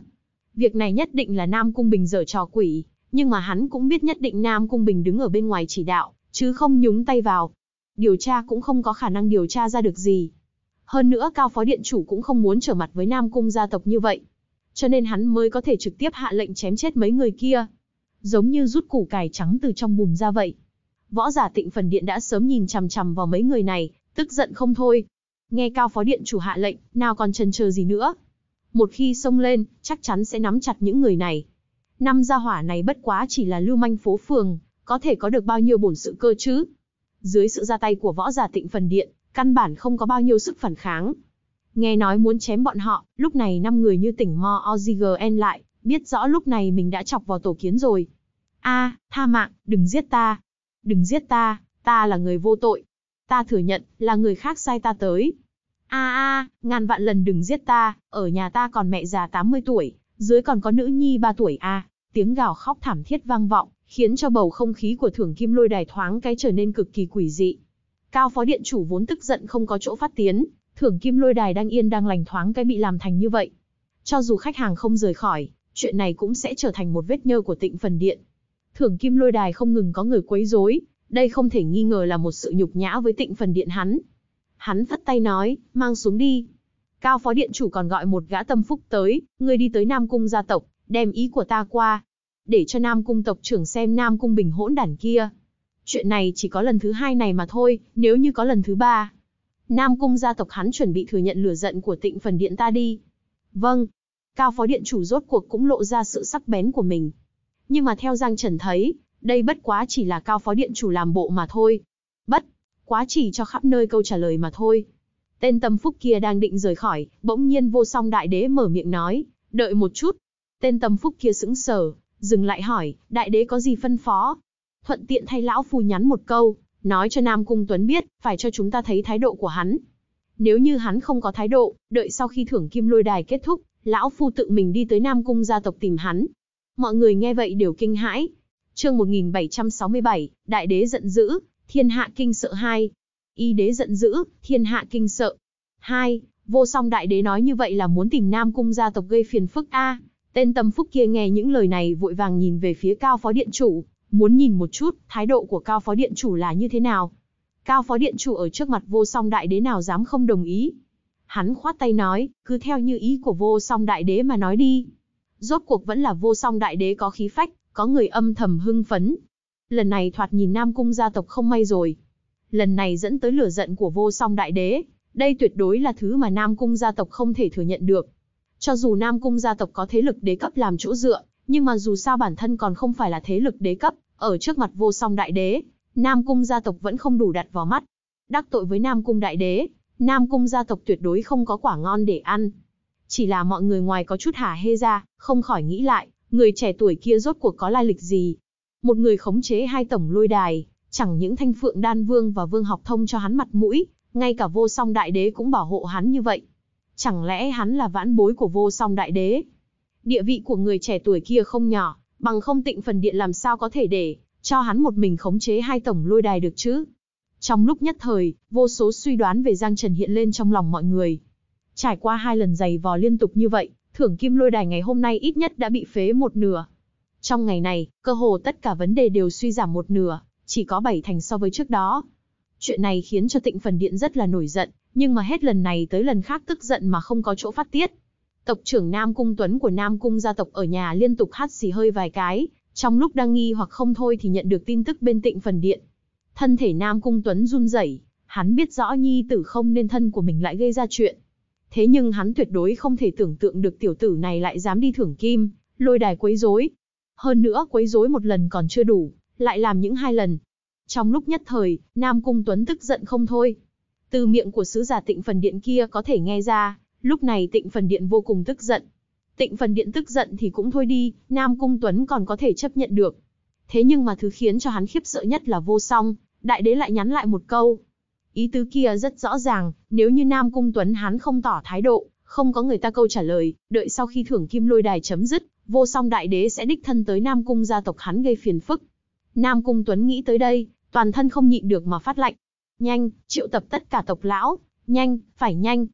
Việc này nhất định là Nam Cung Bình dở trò quỷ, nhưng mà hắn cũng biết nhất định Nam Cung Bình đứng ở bên ngoài chỉ đạo, chứ không nhúng tay vào. Điều tra cũng không có khả năng điều tra ra được gì. Hơn nữa cao phó điện chủ cũng không muốn trở mặt với Nam Cung gia tộc như vậy cho nên hắn mới có thể trực tiếp hạ lệnh chém chết mấy người kia. Giống như rút củ cải trắng từ trong bùm ra vậy. Võ giả tịnh phần điện đã sớm nhìn chằm chằm vào mấy người này, tức giận không thôi. Nghe cao phó điện chủ hạ lệnh, nào còn chần chờ gì nữa. Một khi xông lên, chắc chắn sẽ nắm chặt những người này. Năm gia hỏa này bất quá chỉ là lưu manh phố phường, có thể có được bao nhiêu bổn sự cơ chứ. Dưới sự ra tay của võ giả tịnh phần điện, căn bản không có bao nhiêu sức phản kháng, Nghe nói muốn chém bọn họ, lúc này năm người như tỉnh Mo Ozign lại, biết rõ lúc này mình đã chọc vào tổ kiến rồi. A, tha mạng, đừng giết ta. Đừng giết ta, ta là người vô tội. Ta thừa nhận, là người khác sai ta tới. A a, à, ngàn vạn lần đừng giết ta, ở nhà ta còn mẹ già 80 tuổi, dưới còn có nữ nhi 3 tuổi a. tiếng gào khóc thảm thiết vang vọng, khiến cho bầu không khí của thưởng kim lôi đài thoáng cái trở nên cực kỳ quỷ dị. Cao phó điện chủ vốn tức giận không có chỗ phát tiến, thưởng kim lôi đài đang yên đang lành thoáng cái bị làm thành như vậy. Cho dù khách hàng không rời khỏi, chuyện này cũng sẽ trở thành một vết nhơ của tịnh phần điện. Thưởng kim lôi đài không ngừng có người quấy rối, đây không thể nghi ngờ là một sự nhục nhã với tịnh phần điện hắn. Hắn phất tay nói, mang xuống đi. Cao phó điện chủ còn gọi một gã tâm phúc tới, người đi tới Nam Cung gia tộc, đem ý của ta qua. Để cho Nam Cung tộc trưởng xem Nam Cung bình hỗn đản kia. Chuyện này chỉ có lần thứ hai này mà thôi, nếu như có lần thứ ba, Nam Cung gia tộc hắn chuẩn bị thừa nhận lửa giận của tịnh phần điện ta đi. Vâng. Cao phó điện chủ rốt cuộc cũng lộ ra sự sắc bén của mình. Nhưng mà theo Giang Trần thấy, đây bất quá chỉ là cao phó điện chủ làm bộ mà thôi. Bất, quá chỉ cho khắp nơi câu trả lời mà thôi. Tên tâm phúc kia đang định rời khỏi, bỗng nhiên vô song đại đế mở miệng nói, đợi một chút. Tên tâm phúc kia sững sờ, dừng lại hỏi, đại đế có gì phân phó? Thuận tiện thay lão phu nhắn một câu, nói cho Nam Cung Tuấn biết, phải cho chúng ta thấy thái độ của hắn. Nếu như hắn không có thái độ, đợi sau khi thưởng kim lôi đài kết thúc, lão phu tự mình đi tới Nam Cung gia tộc tìm hắn. Mọi người nghe vậy đều kinh hãi. Chương 1767, Đại đế giận dữ, thiên hạ kinh sợ 2. Y đế giận dữ, thiên hạ kinh sợ. 2. Vô song đại đế nói như vậy là muốn tìm Nam Cung gia tộc gây phiền phức a. Tên tâm phúc kia nghe những lời này vội vàng nhìn về phía cao phó điện chủ, muốn nhìn một chút, thái độ của cao phó điện chủ là như thế nào. Cao phó điện chủ ở trước mặt vô song đại đế nào dám không đồng ý. Hắn khoát tay nói, cứ theo như ý của vô song đại đế mà nói đi. Rốt cuộc vẫn là vô song đại đế có khí phách, có người âm thầm hưng phấn. Lần này thoạt nhìn Nam Cung gia tộc không may rồi. Lần này dẫn tới lửa giận của vô song đại đế. Đây tuyệt đối là thứ mà Nam Cung gia tộc không thể thừa nhận được. Cho dù Nam Cung gia tộc có thế lực đế cấp làm chỗ dựa, nhưng mà dù sao bản thân còn không phải là thế lực đế cấp, ở trước mặt vô song đại đế, Nam Cung gia tộc vẫn không đủ đặt vào mắt. Đắc tội với Nam Cung đại đế, Nam Cung gia tộc tuyệt đối không có quả ngon để ăn. Chỉ là mọi người ngoài có chút hả hê ra, không khỏi nghĩ lại, người trẻ tuổi kia rốt cuộc có lai lịch gì. Một người khống chế hai tổng lôi đài, chẳng những thanh phượng đan vương và vương học thông cho hắn mặt mũi, ngay cả vô song đại đế cũng bảo hộ hắn như vậy. Chẳng lẽ hắn là vãn bối của vô song đại đế, Địa vị của người trẻ tuổi kia không nhỏ, bằng không tịnh phần điện làm sao có thể để cho hắn một mình khống chế hai tổng lôi đài được chứ. Trong lúc nhất thời, vô số suy đoán về Giang Trần hiện lên trong lòng mọi người. Trải qua hai lần giày vò liên tục như vậy, thưởng kim lôi đài ngày hôm nay ít nhất đã bị phế một nửa. Trong ngày này, cơ hồ tất cả vấn đề đều suy giảm một nửa, chỉ có bảy thành so với trước đó. Chuyện này khiến cho tịnh phần điện rất là nổi giận, nhưng mà hết lần này tới lần khác tức giận mà không có chỗ phát tiết. Tộc trưởng Nam Cung Tuấn của Nam Cung gia tộc ở nhà liên tục hát xì hơi vài cái, trong lúc đang nghi hoặc không thôi thì nhận được tin tức bên tịnh phần điện. Thân thể Nam Cung Tuấn run rẩy, hắn biết rõ nhi tử không nên thân của mình lại gây ra chuyện. Thế nhưng hắn tuyệt đối không thể tưởng tượng được tiểu tử này lại dám đi thưởng kim, lôi đài quấy rối. Hơn nữa quấy rối một lần còn chưa đủ, lại làm những hai lần. Trong lúc nhất thời, Nam Cung Tuấn tức giận không thôi. Từ miệng của sứ giả tịnh phần điện kia có thể nghe ra, Lúc này tịnh phần điện vô cùng tức giận. Tịnh phần điện tức giận thì cũng thôi đi, Nam Cung Tuấn còn có thể chấp nhận được. Thế nhưng mà thứ khiến cho hắn khiếp sợ nhất là vô song, đại đế lại nhắn lại một câu. Ý tứ kia rất rõ ràng, nếu như Nam Cung Tuấn hắn không tỏ thái độ, không có người ta câu trả lời, đợi sau khi thưởng kim lôi đài chấm dứt, vô song đại đế sẽ đích thân tới Nam Cung gia tộc hắn gây phiền phức. Nam Cung Tuấn nghĩ tới đây, toàn thân không nhịn được mà phát lạnh. Nhanh, triệu tập tất cả tộc lão, nhanh, phải nhanh,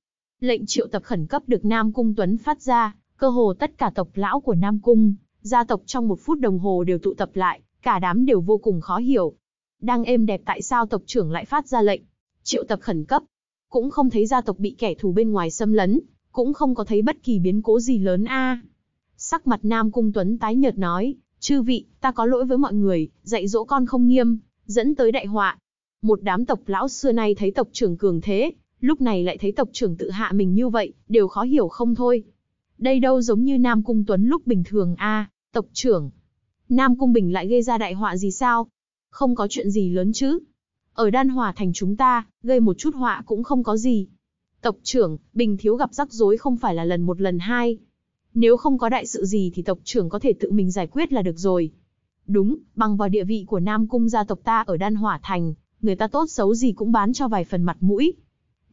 Lệnh triệu tập khẩn cấp được Nam Cung Tuấn phát ra, cơ hồ tất cả tộc lão của Nam Cung, gia tộc trong một phút đồng hồ đều tụ tập lại, cả đám đều vô cùng khó hiểu. Đang êm đẹp tại sao tộc trưởng lại phát ra lệnh, triệu tập khẩn cấp, cũng không thấy gia tộc bị kẻ thù bên ngoài xâm lấn, cũng không có thấy bất kỳ biến cố gì lớn a. Sắc mặt Nam Cung Tuấn tái nhợt nói, chư vị, ta có lỗi với mọi người, dạy dỗ con không nghiêm, dẫn tới đại họa. Một đám tộc lão xưa nay thấy tộc trưởng cường thế, lúc này lại thấy tộc trưởng tự hạ mình như vậy, đều khó hiểu không thôi. Đây đâu giống như Nam Cung Tuấn lúc bình thường a, tộc trưởng. Nam Cung Bình lại gây ra đại họa gì sao? Không có chuyện gì lớn chứ. Ở đan hòa thành chúng ta, gây một chút họa cũng không có gì. Tộc trưởng, Bình thiếu gặp rắc rối không phải là lần một lần hai. Nếu không có đại sự gì thì tộc trưởng có thể tự mình giải quyết là được rồi. Đúng, bằng vào địa vị của Nam Cung gia tộc ta ở đan hỏa thành, người ta tốt xấu gì cũng bán cho vài phần mặt mũi,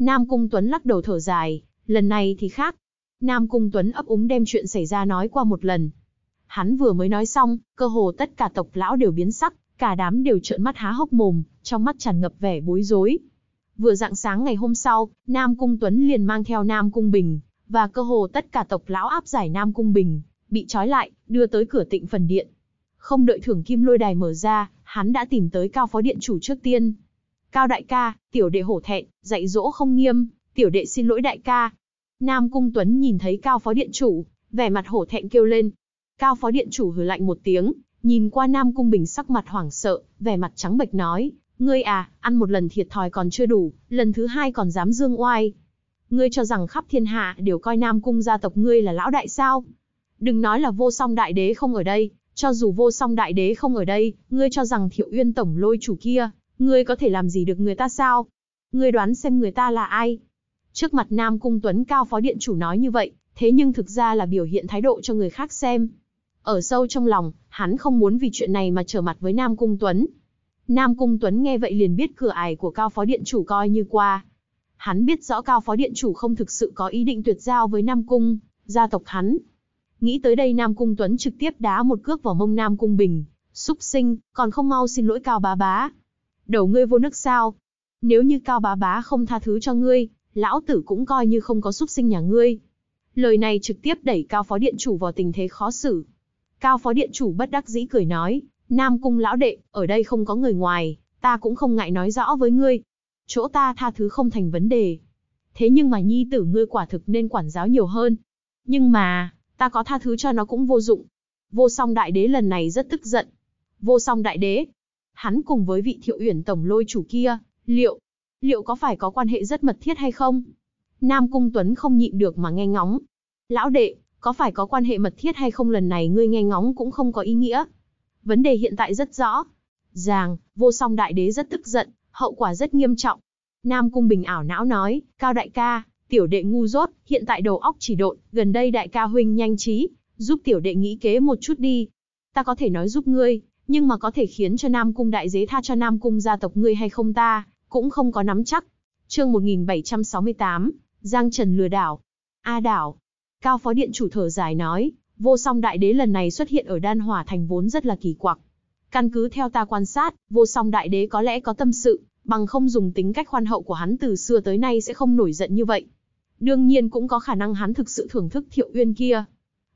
Nam Cung Tuấn lắc đầu thở dài, lần này thì khác. Nam Cung Tuấn ấp úng đem chuyện xảy ra nói qua một lần. Hắn vừa mới nói xong, cơ hồ tất cả tộc lão đều biến sắc, cả đám đều trợn mắt há hốc mồm, trong mắt tràn ngập vẻ bối rối. Vừa dạng sáng ngày hôm sau, Nam Cung Tuấn liền mang theo Nam Cung Bình, và cơ hồ tất cả tộc lão áp giải Nam Cung Bình, bị trói lại, đưa tới cửa tịnh phần điện. Không đợi thưởng kim lôi đài mở ra, hắn đã tìm tới cao phó điện chủ trước tiên, Cao đại ca, tiểu đệ hổ thẹn, dạy dỗ không nghiêm, tiểu đệ xin lỗi đại ca. Nam Cung Tuấn nhìn thấy Cao Phó Điện Chủ, vẻ mặt hổ thẹn kêu lên. Cao Phó Điện Chủ hừ lạnh một tiếng, nhìn qua Nam Cung Bình sắc mặt hoảng sợ, vẻ mặt trắng bệch nói. Ngươi à, ăn một lần thiệt thòi còn chưa đủ, lần thứ hai còn dám dương oai. Ngươi cho rằng khắp thiên hạ đều coi Nam Cung gia tộc ngươi là lão đại sao? Đừng nói là vô song đại đế không ở đây, cho dù vô song đại đế không ở đây, ngươi cho rằng thiệu uyên tổng lôi chủ kia, Ngươi có thể làm gì được người ta sao? Ngươi đoán xem người ta là ai? Trước mặt Nam Cung Tuấn Cao Phó Điện Chủ nói như vậy, thế nhưng thực ra là biểu hiện thái độ cho người khác xem. Ở sâu trong lòng, hắn không muốn vì chuyện này mà trở mặt với Nam Cung Tuấn. Nam Cung Tuấn nghe vậy liền biết cửa ải của Cao Phó Điện Chủ coi như qua. Hắn biết rõ Cao Phó Điện Chủ không thực sự có ý định tuyệt giao với Nam Cung, gia tộc hắn. Nghĩ tới đây Nam Cung Tuấn trực tiếp đá một cước vào mông Nam Cung Bình, xúc sinh, còn không mau xin lỗi Cao Bá Bá đầu ngươi vô nước sao? Nếu như Cao Bá Bá không tha thứ cho ngươi, lão tử cũng coi như không có xúc sinh nhà ngươi. Lời này trực tiếp đẩy Cao Phó Điện Chủ vào tình thế khó xử. Cao Phó Điện Chủ bất đắc dĩ cười nói, Nam Cung Lão Đệ, ở đây không có người ngoài, ta cũng không ngại nói rõ với ngươi. Chỗ ta tha thứ không thành vấn đề. Thế nhưng mà nhi tử ngươi quả thực nên quản giáo nhiều hơn. Nhưng mà, ta có tha thứ cho nó cũng vô dụng. Vô song đại đế lần này rất tức giận. Vô song đại đế, hắn cùng với vị thiệu uyển tổng lôi chủ kia, liệu, liệu có phải có quan hệ rất mật thiết hay không? Nam Cung Tuấn không nhịn được mà nghe ngóng. Lão đệ, có phải có quan hệ mật thiết hay không lần này ngươi nghe ngóng cũng không có ý nghĩa. Vấn đề hiện tại rất rõ. Giàng, vô song đại đế rất tức giận, hậu quả rất nghiêm trọng. Nam Cung Bình ảo não nói, cao đại ca, tiểu đệ ngu dốt, hiện tại đầu óc chỉ độn, gần đây đại ca huynh nhanh trí, giúp tiểu đệ nghĩ kế một chút đi. Ta có thể nói giúp ngươi, nhưng mà có thể khiến cho Nam Cung Đại Đế tha cho Nam Cung gia tộc ngươi hay không ta, cũng không có nắm chắc. Chương 1768, Giang Trần lừa đảo. A đảo. Cao phó điện chủ thở dài nói, vô song đại đế lần này xuất hiện ở đan hỏa thành vốn rất là kỳ quặc. Căn cứ theo ta quan sát, vô song đại đế có lẽ có tâm sự, bằng không dùng tính cách khoan hậu của hắn từ xưa tới nay sẽ không nổi giận như vậy. Đương nhiên cũng có khả năng hắn thực sự thưởng thức thiệu uyên kia.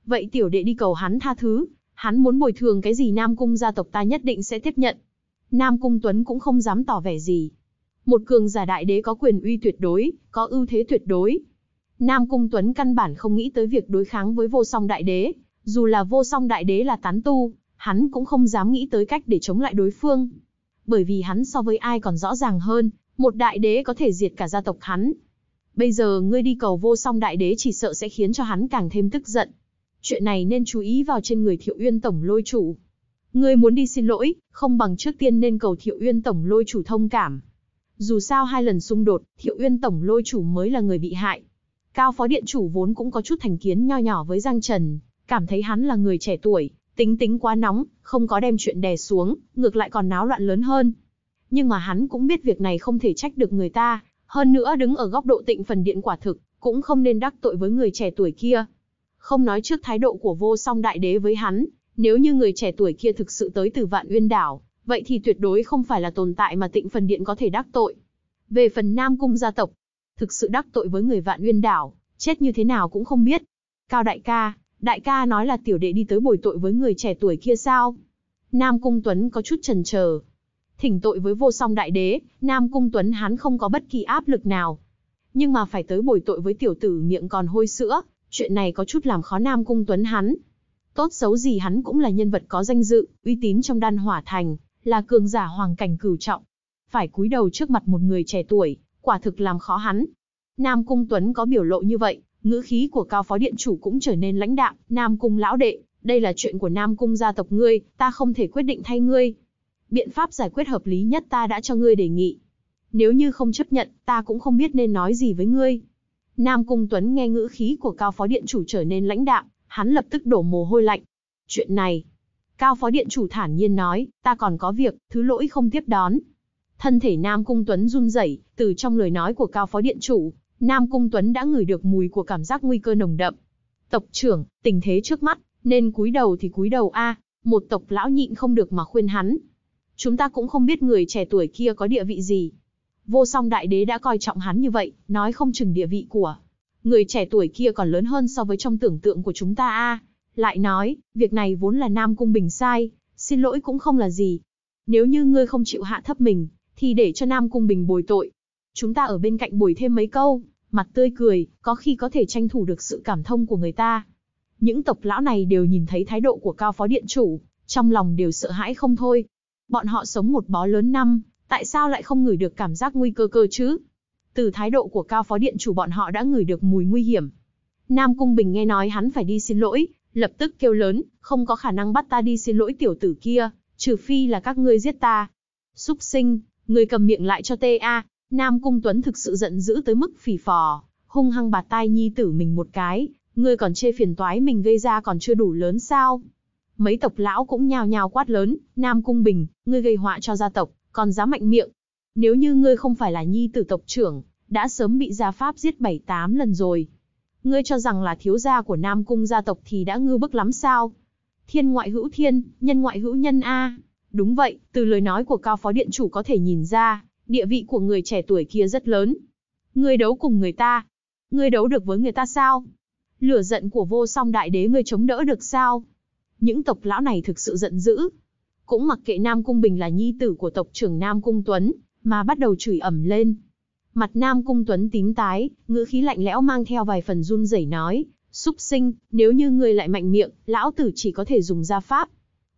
Vậy tiểu đệ đi cầu hắn tha thứ, Hắn muốn bồi thường cái gì Nam Cung gia tộc ta nhất định sẽ tiếp nhận. Nam Cung Tuấn cũng không dám tỏ vẻ gì. Một cường giả đại đế có quyền uy tuyệt đối, có ưu thế tuyệt đối. Nam Cung Tuấn căn bản không nghĩ tới việc đối kháng với vô song đại đế. Dù là vô song đại đế là tán tu, hắn cũng không dám nghĩ tới cách để chống lại đối phương. Bởi vì hắn so với ai còn rõ ràng hơn, một đại đế có thể diệt cả gia tộc hắn. Bây giờ ngươi đi cầu vô song đại đế chỉ sợ sẽ khiến cho hắn càng thêm tức giận chuyện này nên chú ý vào trên người Thiệu Uyên tổng lôi chủ. Ngươi muốn đi xin lỗi, không bằng trước tiên nên cầu Thiệu Uyên tổng lôi chủ thông cảm. Dù sao hai lần xung đột, Thiệu Uyên tổng lôi chủ mới là người bị hại. Cao phó điện chủ vốn cũng có chút thành kiến nho nhỏ với Giang Trần, cảm thấy hắn là người trẻ tuổi, tính tính quá nóng, không có đem chuyện đè xuống, ngược lại còn náo loạn lớn hơn. Nhưng mà hắn cũng biết việc này không thể trách được người ta, hơn nữa đứng ở góc độ tịnh phần điện quả thực, cũng không nên đắc tội với người trẻ tuổi kia. Không nói trước thái độ của vô song đại đế với hắn, nếu như người trẻ tuổi kia thực sự tới từ vạn uyên đảo, vậy thì tuyệt đối không phải là tồn tại mà tịnh phần điện có thể đắc tội. Về phần Nam Cung gia tộc, thực sự đắc tội với người vạn uyên đảo, chết như thế nào cũng không biết. Cao đại ca, đại ca nói là tiểu đệ đi tới bồi tội với người trẻ tuổi kia sao? Nam Cung Tuấn có chút chần chờ. Thỉnh tội với vô song đại đế, Nam Cung Tuấn hắn không có bất kỳ áp lực nào. Nhưng mà phải tới bồi tội với tiểu tử miệng còn hôi sữa, chuyện này có chút làm khó Nam Cung Tuấn hắn. Tốt xấu gì hắn cũng là nhân vật có danh dự, uy tín trong đan hỏa thành, là cường giả hoàng cảnh cửu trọng. Phải cúi đầu trước mặt một người trẻ tuổi, quả thực làm khó hắn. Nam Cung Tuấn có biểu lộ như vậy, ngữ khí của cao phó điện chủ cũng trở nên lãnh đạm, Nam Cung lão đệ, đây là chuyện của Nam Cung gia tộc ngươi, ta không thể quyết định thay ngươi. Biện pháp giải quyết hợp lý nhất ta đã cho ngươi đề nghị. Nếu như không chấp nhận, ta cũng không biết nên nói gì với ngươi. Nam Cung Tuấn nghe ngữ khí của Cao Phó Điện Chủ trở nên lãnh đạm, hắn lập tức đổ mồ hôi lạnh. Chuyện này, Cao Phó Điện Chủ thản nhiên nói, ta còn có việc, thứ lỗi không tiếp đón. Thân thể Nam Cung Tuấn run rẩy, từ trong lời nói của Cao Phó Điện Chủ, Nam Cung Tuấn đã ngửi được mùi của cảm giác nguy cơ nồng đậm. Tộc trưởng, tình thế trước mắt, nên cúi đầu thì cúi đầu a. một tộc lão nhịn không được mà khuyên hắn. Chúng ta cũng không biết người trẻ tuổi kia có địa vị gì, vô song đại đế đã coi trọng hắn như vậy, nói không chừng địa vị của người trẻ tuổi kia còn lớn hơn so với trong tưởng tượng của chúng ta a. Lại nói, việc này vốn là Nam Cung Bình sai, xin lỗi cũng không là gì. Nếu như ngươi không chịu hạ thấp mình, thì để cho Nam Cung Bình bồi tội. Chúng ta ở bên cạnh bồi thêm mấy câu, mặt tươi cười, có khi có thể tranh thủ được sự cảm thông của người ta. Những tộc lão này đều nhìn thấy thái độ của cao phó điện chủ, trong lòng đều sợ hãi không thôi. Bọn họ sống một bó lớn năm, tại sao lại không ngửi được cảm giác nguy cơ cơ chứ? Từ thái độ của cao phó điện chủ bọn họ đã ngửi được mùi nguy hiểm. Nam Cung Bình nghe nói hắn phải đi xin lỗi, lập tức kêu lớn, không có khả năng bắt ta đi xin lỗi tiểu tử kia, trừ phi là các ngươi giết ta. Súc sinh, người cầm miệng lại cho ta. Nam Cung Tuấn thực sự giận dữ tới mức phỉ phò, hung hăng bạt tai nhi tử mình một cái, ngươi còn chê phiền toái mình gây ra còn chưa đủ lớn sao? Mấy tộc lão cũng nhào nhào quát lớn, Nam Cung Bình, ngươi gây họa cho gia tộc, còn dám mạnh miệng. Nếu như ngươi không phải là nhi tử tộc trưởng, đã sớm bị gia pháp giết bảy tám lần rồi. Ngươi cho rằng là thiếu gia của Nam Cung gia tộc thì đã ngư bức lắm sao? Thiên ngoại hữu thiên, nhân ngoại hữu nhân A. Đúng vậy, từ lời nói của cao phó điện chủ có thể nhìn ra, địa vị của người trẻ tuổi kia rất lớn. Ngươi đấu cùng người ta. Ngươi đấu được với người ta sao? Lửa giận của vô song đại đế ngươi chống đỡ được sao? Những tộc lão này thực sự giận dữ, cũng mặc kệ Nam Cung Bình là nhi tử của tộc trưởng Nam Cung Tuấn, mà bắt đầu chửi ẩm lên. Mặt Nam Cung Tuấn tím tái, ngữ khí lạnh lẽo mang theo vài phần run rẩy nói, súc sinh, nếu như người lại mạnh miệng, lão tử chỉ có thể dùng gia pháp.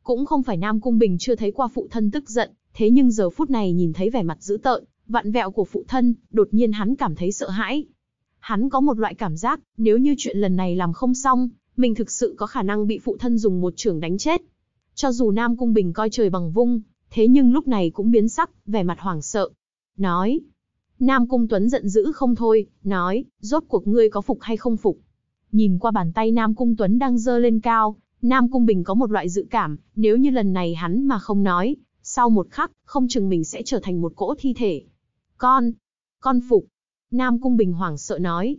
Cũng không phải Nam Cung Bình chưa thấy qua phụ thân tức giận, thế nhưng giờ phút này nhìn thấy vẻ mặt dữ tợn, vặn vẹo của phụ thân, đột nhiên hắn cảm thấy sợ hãi. Hắn có một loại cảm giác, nếu như chuyện lần này làm không xong, mình thực sự có khả năng bị phụ thân dùng một trường đánh chết. Cho dù Nam Cung Bình coi trời bằng vung, thế nhưng lúc này cũng biến sắc, vẻ mặt hoảng sợ. Nói, Nam Cung Tuấn giận dữ không thôi, nói, rốt cuộc ngươi có phục hay không phục. Nhìn qua bàn tay Nam Cung Tuấn đang dơ lên cao, Nam Cung Bình có một loại dự cảm, nếu như lần này hắn mà không nói, sau một khắc, không chừng mình sẽ trở thành một cỗ thi thể. Con, con phục. Nam Cung Bình hoảng sợ nói.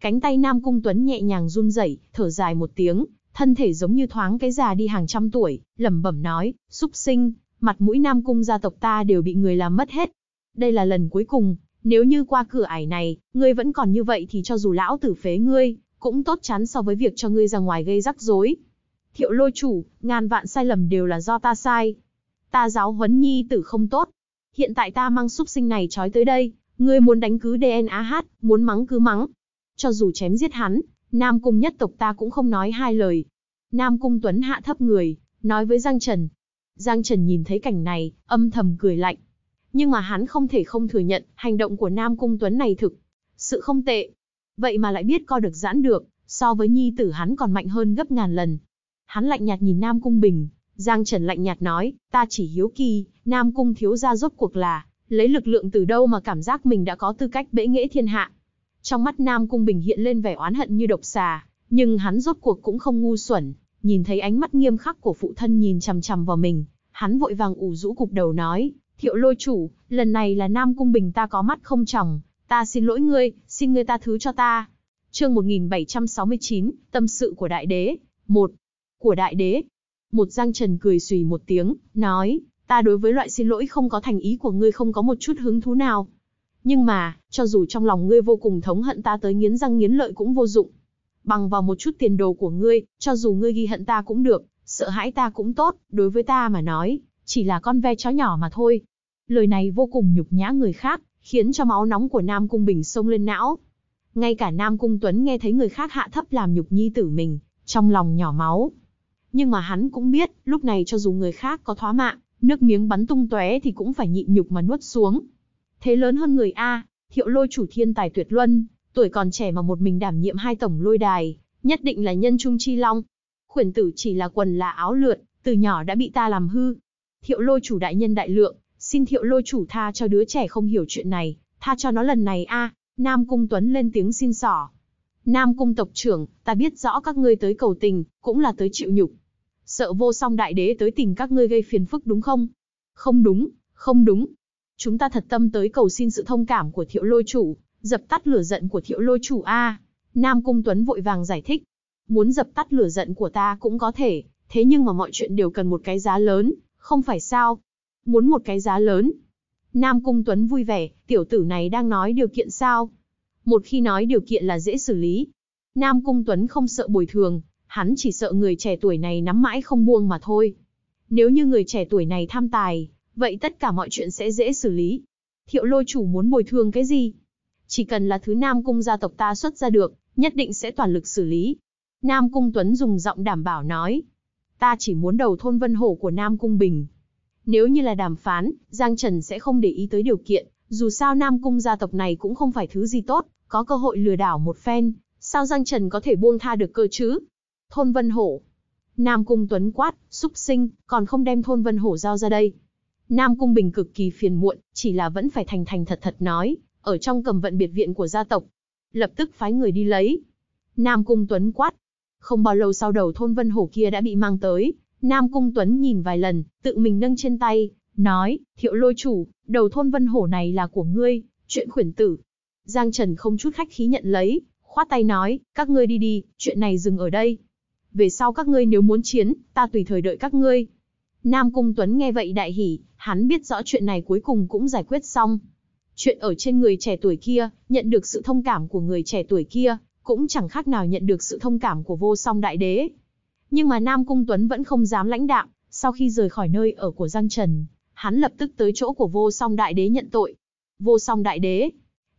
Cánh tay Nam Cung Tuấn nhẹ nhàng run rẩy, thở dài một tiếng, thân thể giống như thoáng cái già đi hàng trăm tuổi, lẩm bẩm nói, súc sinh, mặt mũi Nam Cung gia tộc ta đều bị người làm mất hết. Đây là lần cuối cùng, nếu như qua cửa ải này, ngươi vẫn còn như vậy thì cho dù lão tử phế ngươi, cũng tốt chắn so với việc cho ngươi ra ngoài gây rắc rối. Thiệu lôi chủ, ngàn vạn sai lầm đều là do ta sai. Ta giáo huấn nhi tử không tốt. Hiện tại ta mang súc sinh này trói tới đây, ngươi muốn đánh cứ DNAH, muốn mắng cứ mắng. Cho dù chém giết hắn, Nam cung nhất tộc ta cũng không nói hai lời. Nam cung Tuấn hạ thấp người, nói với Giang Trần. Giang Trần nhìn thấy cảnh này, âm thầm cười lạnh. Nhưng mà hắn không thể không thừa nhận, hành động của Nam cung Tuấn này thực, sự không tệ. Vậy mà lại biết co được giãn được, so với nhi tử hắn còn mạnh hơn gấp ngàn lần. Hắn lạnh nhạt nhìn Nam cung Bình, Giang Trần lạnh nhạt nói, ta chỉ hiếu kỳ, Nam cung thiếu gia rốt cuộc là, lấy lực lượng từ đâu mà cảm giác mình đã có tư cách bễ nghệ thiên hạ. Trong mắt Nam Cung Bình hiện lên vẻ oán hận như độc xà, nhưng hắn rốt cuộc cũng không ngu xuẩn, nhìn thấy ánh mắt nghiêm khắc của phụ thân nhìn chằm chằm vào mình, hắn vội vàng ủ rũ cục đầu nói, thiệu lôi chủ, lần này là Nam Cung Bình ta có mắt không chồng ta xin lỗi ngươi, xin ngươi ta thứ cho ta. Chương 1769, Tâm sự của Đại Đế, một Của Đại Đế. Một Giang Trần cười xùy một tiếng, nói, ta đối với loại xin lỗi không có thành ý của ngươi không có một chút hứng thú nào. Nhưng mà, cho dù trong lòng ngươi vô cùng thống hận ta tới nghiến răng nghiến lợi cũng vô dụng. Bằng vào một chút tiền đồ của ngươi, cho dù ngươi ghi hận ta cũng được, sợ hãi ta cũng tốt, đối với ta mà nói, chỉ là con ve chó nhỏ mà thôi. Lời này vô cùng nhục nhã người khác, khiến cho máu nóng của Nam Cung Bình sông lên não. Ngay cả Nam Cung Tuấn nghe thấy người khác hạ thấp làm nhục nhi tử mình, trong lòng nhỏ máu. Nhưng mà hắn cũng biết, lúc này cho dù người khác có thoá mạng, nước miếng bắn tung tóe thì cũng phải nhịn nhục mà nuốt xuống, Thế lớn hơn người A, hiệu lôi chủ thiên tài tuyệt luân, tuổi còn trẻ mà một mình đảm nhiệm hai tổng lôi đài, nhất định là nhân trung chi long. Khuyển tử chỉ là quần là áo lượn, từ nhỏ đã bị ta làm hư. Thiệu lôi chủ đại nhân đại lượng, xin thiệu lôi chủ tha cho đứa trẻ không hiểu chuyện này, tha cho nó lần này a. Nam Cung Tuấn lên tiếng xin sỏ. Nam Cung tộc trưởng, ta biết rõ các ngươi tới cầu tình, cũng là tới chịu nhục. Sợ vô song đại đế tới tìm các ngươi gây phiền phức đúng không? Không đúng, không đúng, chúng ta thật tâm tới cầu xin sự thông cảm của thiệu lôi chủ, dập tắt lửa giận của thiệu lôi chủ A. Nam Cung Tuấn vội vàng giải thích, muốn dập tắt lửa giận của ta cũng có thể, thế nhưng mà mọi chuyện đều cần một cái giá lớn, không phải sao? Muốn một cái giá lớn. Nam Cung Tuấn vui vẻ, tiểu tử này đang nói điều kiện sao? Một khi nói điều kiện là dễ xử lý. Nam Cung Tuấn không sợ bồi thường, hắn chỉ sợ người trẻ tuổi này nắm mãi không buông mà thôi. Nếu như người trẻ tuổi này tham tài, Vậy tất cả mọi chuyện sẽ dễ xử lý. Thiệu lôi chủ muốn bồi thường cái gì? Chỉ cần là thứ Nam Cung gia tộc ta xuất ra được, nhất định sẽ toàn lực xử lý. Nam Cung Tuấn dùng giọng đảm bảo nói. Ta chỉ muốn đầu thôn vân hổ của Nam Cung Bình. Nếu như là đàm phán, Giang Trần sẽ không để ý tới điều kiện, dù sao Nam Cung gia tộc này cũng không phải thứ gì tốt, có cơ hội lừa đảo một phen, sao Giang Trần có thể buông tha được cơ chứ? Thôn Vân Hổ. Nam Cung Tuấn quát, xúc sinh, còn không đem thôn Vân Hổ giao ra đây. Nam Cung Bình cực kỳ phiền muộn, chỉ là vẫn phải thành thành thật thật nói, ở trong cầm vận biệt viện của gia tộc. Lập tức phái người đi lấy. Nam Cung Tuấn quát. Không bao lâu sau đầu thôn Vân Hồ kia đã bị mang tới. Nam Cung Tuấn nhìn vài lần, tự mình nâng trên tay, nói, thiệu lôi chủ, đầu thôn Vân Hồ này là của ngươi, chuyện khuyển tử. Giang Trần không chút khách khí nhận lấy, khoát tay nói, các ngươi đi đi, chuyện này dừng ở đây. Về sau các ngươi nếu muốn chiến, ta tùy thời đợi các ngươi. Nam Cung Tuấn nghe vậy đại hỉ, hắn biết rõ chuyện này cuối cùng cũng giải quyết xong. Chuyện ở trên người trẻ tuổi kia, nhận được sự thông cảm của người trẻ tuổi kia, cũng chẳng khác nào nhận được sự thông cảm của vô song đại đế. Nhưng mà Nam Cung Tuấn vẫn không dám lãnh đạm, sau khi rời khỏi nơi ở của Giang Trần, hắn lập tức tới chỗ của vô song đại đế nhận tội. Vô song đại đế,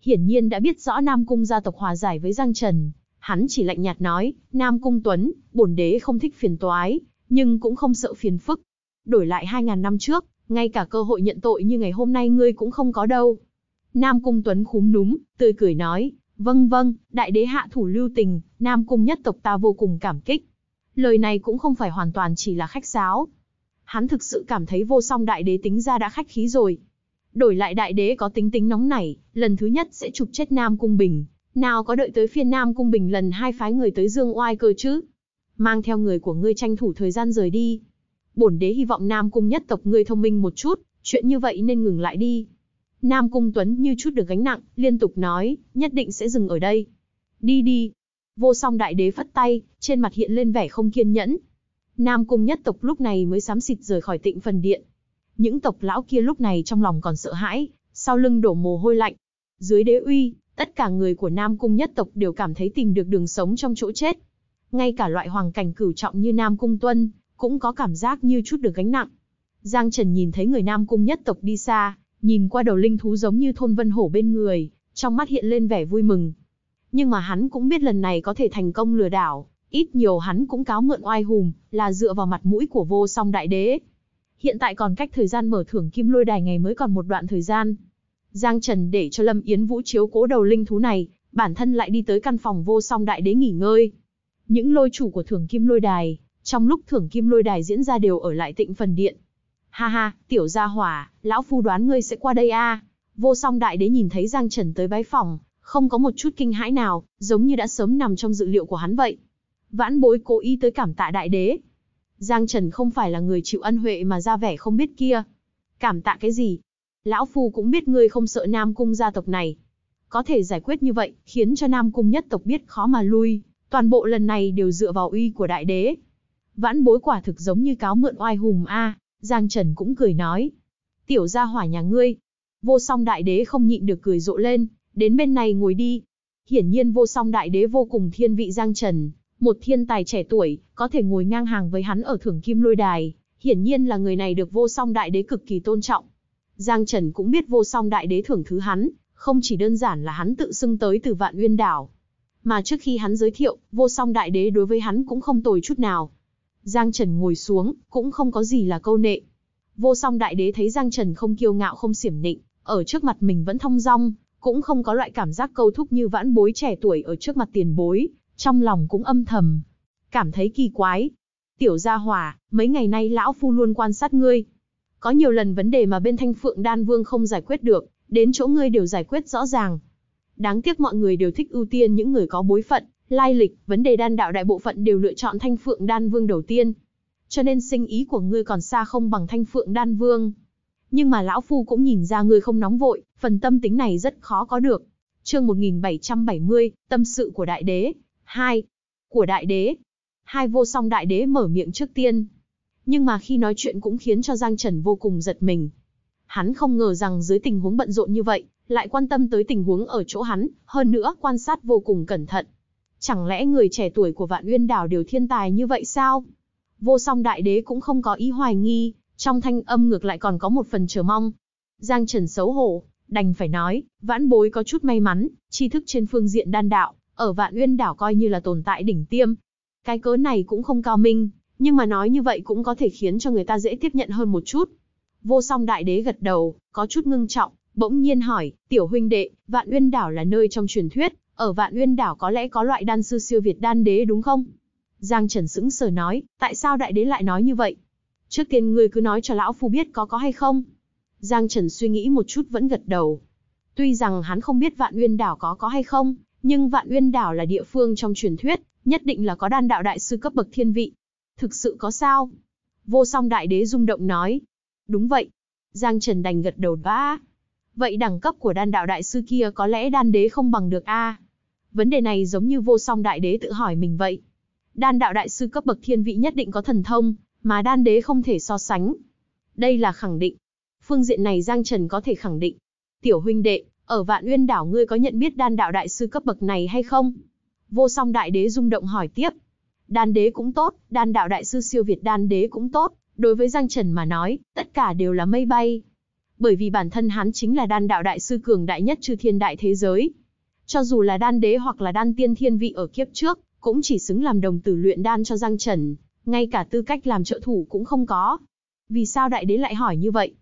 hiển nhiên đã biết rõ Nam Cung gia tộc hòa giải với Giang Trần. Hắn chỉ lạnh nhạt nói, Nam Cung Tuấn, bổn đế không thích phiền toái, nhưng cũng không sợ phiền phức, đổi lại 2.000 năm trước, ngay cả cơ hội nhận tội như ngày hôm nay ngươi cũng không có đâu. Nam Cung Tuấn khúm núm, tươi cười nói, vâng vâng, đại đế hạ thủ lưu tình, Nam Cung nhất tộc ta vô cùng cảm kích. Lời này cũng không phải hoàn toàn chỉ là khách sáo. Hắn thực sự cảm thấy vô song đại đế tính ra đã khách khí rồi. Đổi lại đại đế có tính tính nóng nảy, lần thứ nhất sẽ chụp chết Nam Cung Bình. Nào có đợi tới phiên Nam Cung Bình lần hai phái người tới Dương Oai cơ chứ. Mang theo người của ngươi tranh thủ thời gian rời đi bổn đế hy vọng Nam Cung nhất tộc ngươi thông minh một chút, chuyện như vậy nên ngừng lại đi. Nam Cung Tuấn như chút được gánh nặng, liên tục nói, nhất định sẽ dừng ở đây. Đi đi. Vô song đại đế phất tay, trên mặt hiện lên vẻ không kiên nhẫn. Nam Cung nhất tộc lúc này mới sám xịt rời khỏi tịnh phần điện. Những tộc lão kia lúc này trong lòng còn sợ hãi, sau lưng đổ mồ hôi lạnh. Dưới đế uy, tất cả người của Nam Cung nhất tộc đều cảm thấy tìm được đường sống trong chỗ chết. Ngay cả loại hoàng cảnh cửu trọng như Nam Cung Tuân, cũng có cảm giác như chút được gánh nặng. Giang Trần nhìn thấy người Nam Cung nhất tộc đi xa, nhìn qua đầu linh thú giống như thôn vân hổ bên người, trong mắt hiện lên vẻ vui mừng. Nhưng mà hắn cũng biết lần này có thể thành công lừa đảo, ít nhiều hắn cũng cáo mượn oai hùm, là dựa vào mặt mũi của vô song đại đế. Hiện tại còn cách thời gian mở thưởng kim lôi đài ngày mới còn một đoạn thời gian. Giang Trần để cho Lâm Yến Vũ chiếu cố đầu linh thú này, bản thân lại đi tới căn phòng vô song đại đế nghỉ ngơi. Những lôi chủ của thưởng kim lôi đài, trong lúc thưởng kim lôi đài diễn ra đều ở lại tịnh phần điện. Ha ha, tiểu gia hỏa, lão phu đoán ngươi sẽ qua đây a. Vô song đại đế nhìn thấy Giang Trần tới bái phòng, không có một chút kinh hãi nào, giống như đã sớm nằm trong dự liệu của hắn vậy. Vãn bối cố ý tới cảm tạ đại đế. Giang Trần không phải là người chịu ân huệ mà ra vẻ không biết kia. Cảm tạ cái gì? Lão Phu cũng biết ngươi không sợ Nam Cung gia tộc này. Có thể giải quyết như vậy, khiến cho Nam Cung nhất tộc biết khó mà lui. Toàn bộ lần này đều dựa vào uy của đại đế. Vãn bối quả thực giống như cáo mượn oai hùng a, Giang Trần cũng cười nói. Tiểu gia hỏa nhà ngươi. Vô song đại đế không nhịn được cười rộ lên, đến bên này ngồi đi. Hiển nhiên vô song đại đế vô cùng thiên vị Giang Trần, một thiên tài trẻ tuổi, có thể ngồi ngang hàng với hắn ở thưởng kim lôi đài. Hiển nhiên là người này được vô song đại đế cực kỳ tôn trọng. Giang Trần cũng biết vô song đại đế thưởng thứ hắn, không chỉ đơn giản là hắn tự xưng tới từ vạn uyên đảo. Mà trước khi hắn giới thiệu, vô song đại đế đối với hắn cũng không tồi chút nào. Giang Trần ngồi xuống, cũng không có gì là câu nệ. Vô song đại đế thấy Giang Trần không kiêu ngạo không xiểm nịnh, ở trước mặt mình vẫn thông dong, cũng không có loại cảm giác câu thúc như vãn bối trẻ tuổi ở trước mặt tiền bối, trong lòng cũng âm thầm. Cảm thấy kỳ quái. Tiểu gia hòa, mấy ngày nay lão phu luôn quan sát ngươi. Có nhiều lần vấn đề mà bên thanh phượng đan vương không giải quyết được, đến chỗ ngươi đều giải quyết rõ ràng. Đáng tiếc mọi người đều thích ưu tiên những người có bối phận, lai lịch, vấn đề đan đạo đại bộ phận đều lựa chọn Thanh Phượng Đan Vương đầu tiên. Cho nên sinh ý của ngươi còn xa không bằng Thanh Phượng Đan Vương. Nhưng mà lão phu cũng nhìn ra ngươi không nóng vội, phần tâm tính này rất khó có được. Chương 1770, tâm sự của đại đế, 2. Của đại đế. Hai vô song đại đế mở miệng trước tiên. Nhưng mà khi nói chuyện cũng khiến cho Giang Trần vô cùng giật mình. Hắn không ngờ rằng dưới tình huống bận rộn như vậy, lại quan tâm tới tình huống ở chỗ hắn, hơn nữa quan sát vô cùng cẩn thận. Chẳng lẽ người trẻ tuổi của vạn uyên đảo đều thiên tài như vậy sao? Vô song đại đế cũng không có ý hoài nghi, trong thanh âm ngược lại còn có một phần chờ mong. Giang Trần xấu hổ, đành phải nói, vãn bối có chút may mắn, tri thức trên phương diện đan đạo, ở vạn uyên đảo coi như là tồn tại đỉnh tiêm. Cái cớ này cũng không cao minh, nhưng mà nói như vậy cũng có thể khiến cho người ta dễ tiếp nhận hơn một chút. Vô song đại đế gật đầu, có chút ngưng trọng, bỗng nhiên hỏi, tiểu huynh đệ, vạn uyên đảo là nơi trong truyền thuyết, ở Vạn Uyên đảo có lẽ có loại đan sư siêu việt đan đế đúng không? Giang Trần sững sờ nói, tại sao đại đế lại nói như vậy? Trước tiên ngươi cứ nói cho lão phu biết có có hay không? Giang Trần suy nghĩ một chút vẫn gật đầu. Tuy rằng hắn không biết Vạn Uyên đảo có có hay không, nhưng Vạn Uyên đảo là địa phương trong truyền thuyết, nhất định là có đan đạo đại sư cấp bậc thiên vị. Thực sự có sao? Vô song đại đế rung động nói. Đúng vậy. Giang Trần đành gật đầu ba. Vậy đẳng cấp của đan đạo đại sư kia có lẽ đan đế không bằng được a. À? Vấn đề này giống như vô song đại đế tự hỏi mình vậy. Đan đạo đại sư cấp bậc thiên vị nhất định có thần thông, mà đan đế không thể so sánh. Đây là khẳng định. Phương diện này Giang Trần có thể khẳng định. Tiểu huynh đệ, ở vạn uyên đảo ngươi có nhận biết đan đạo đại sư cấp bậc này hay không? Vô song đại đế rung động hỏi tiếp. Đan đế cũng tốt, đan đạo đại sư siêu việt đan đế cũng tốt, đối với Giang Trần mà nói, tất cả đều là mây bay. Bởi vì bản thân hắn chính là đan đạo đại sư cường đại nhất chư thiên đại thế giới, cho dù là đan đế hoặc là đan tiên thiên vị ở kiếp trước, cũng chỉ xứng làm đồng tử luyện đan cho Giang Trần, ngay cả tư cách làm trợ thủ cũng không có. Vì sao đại đế lại hỏi như vậy?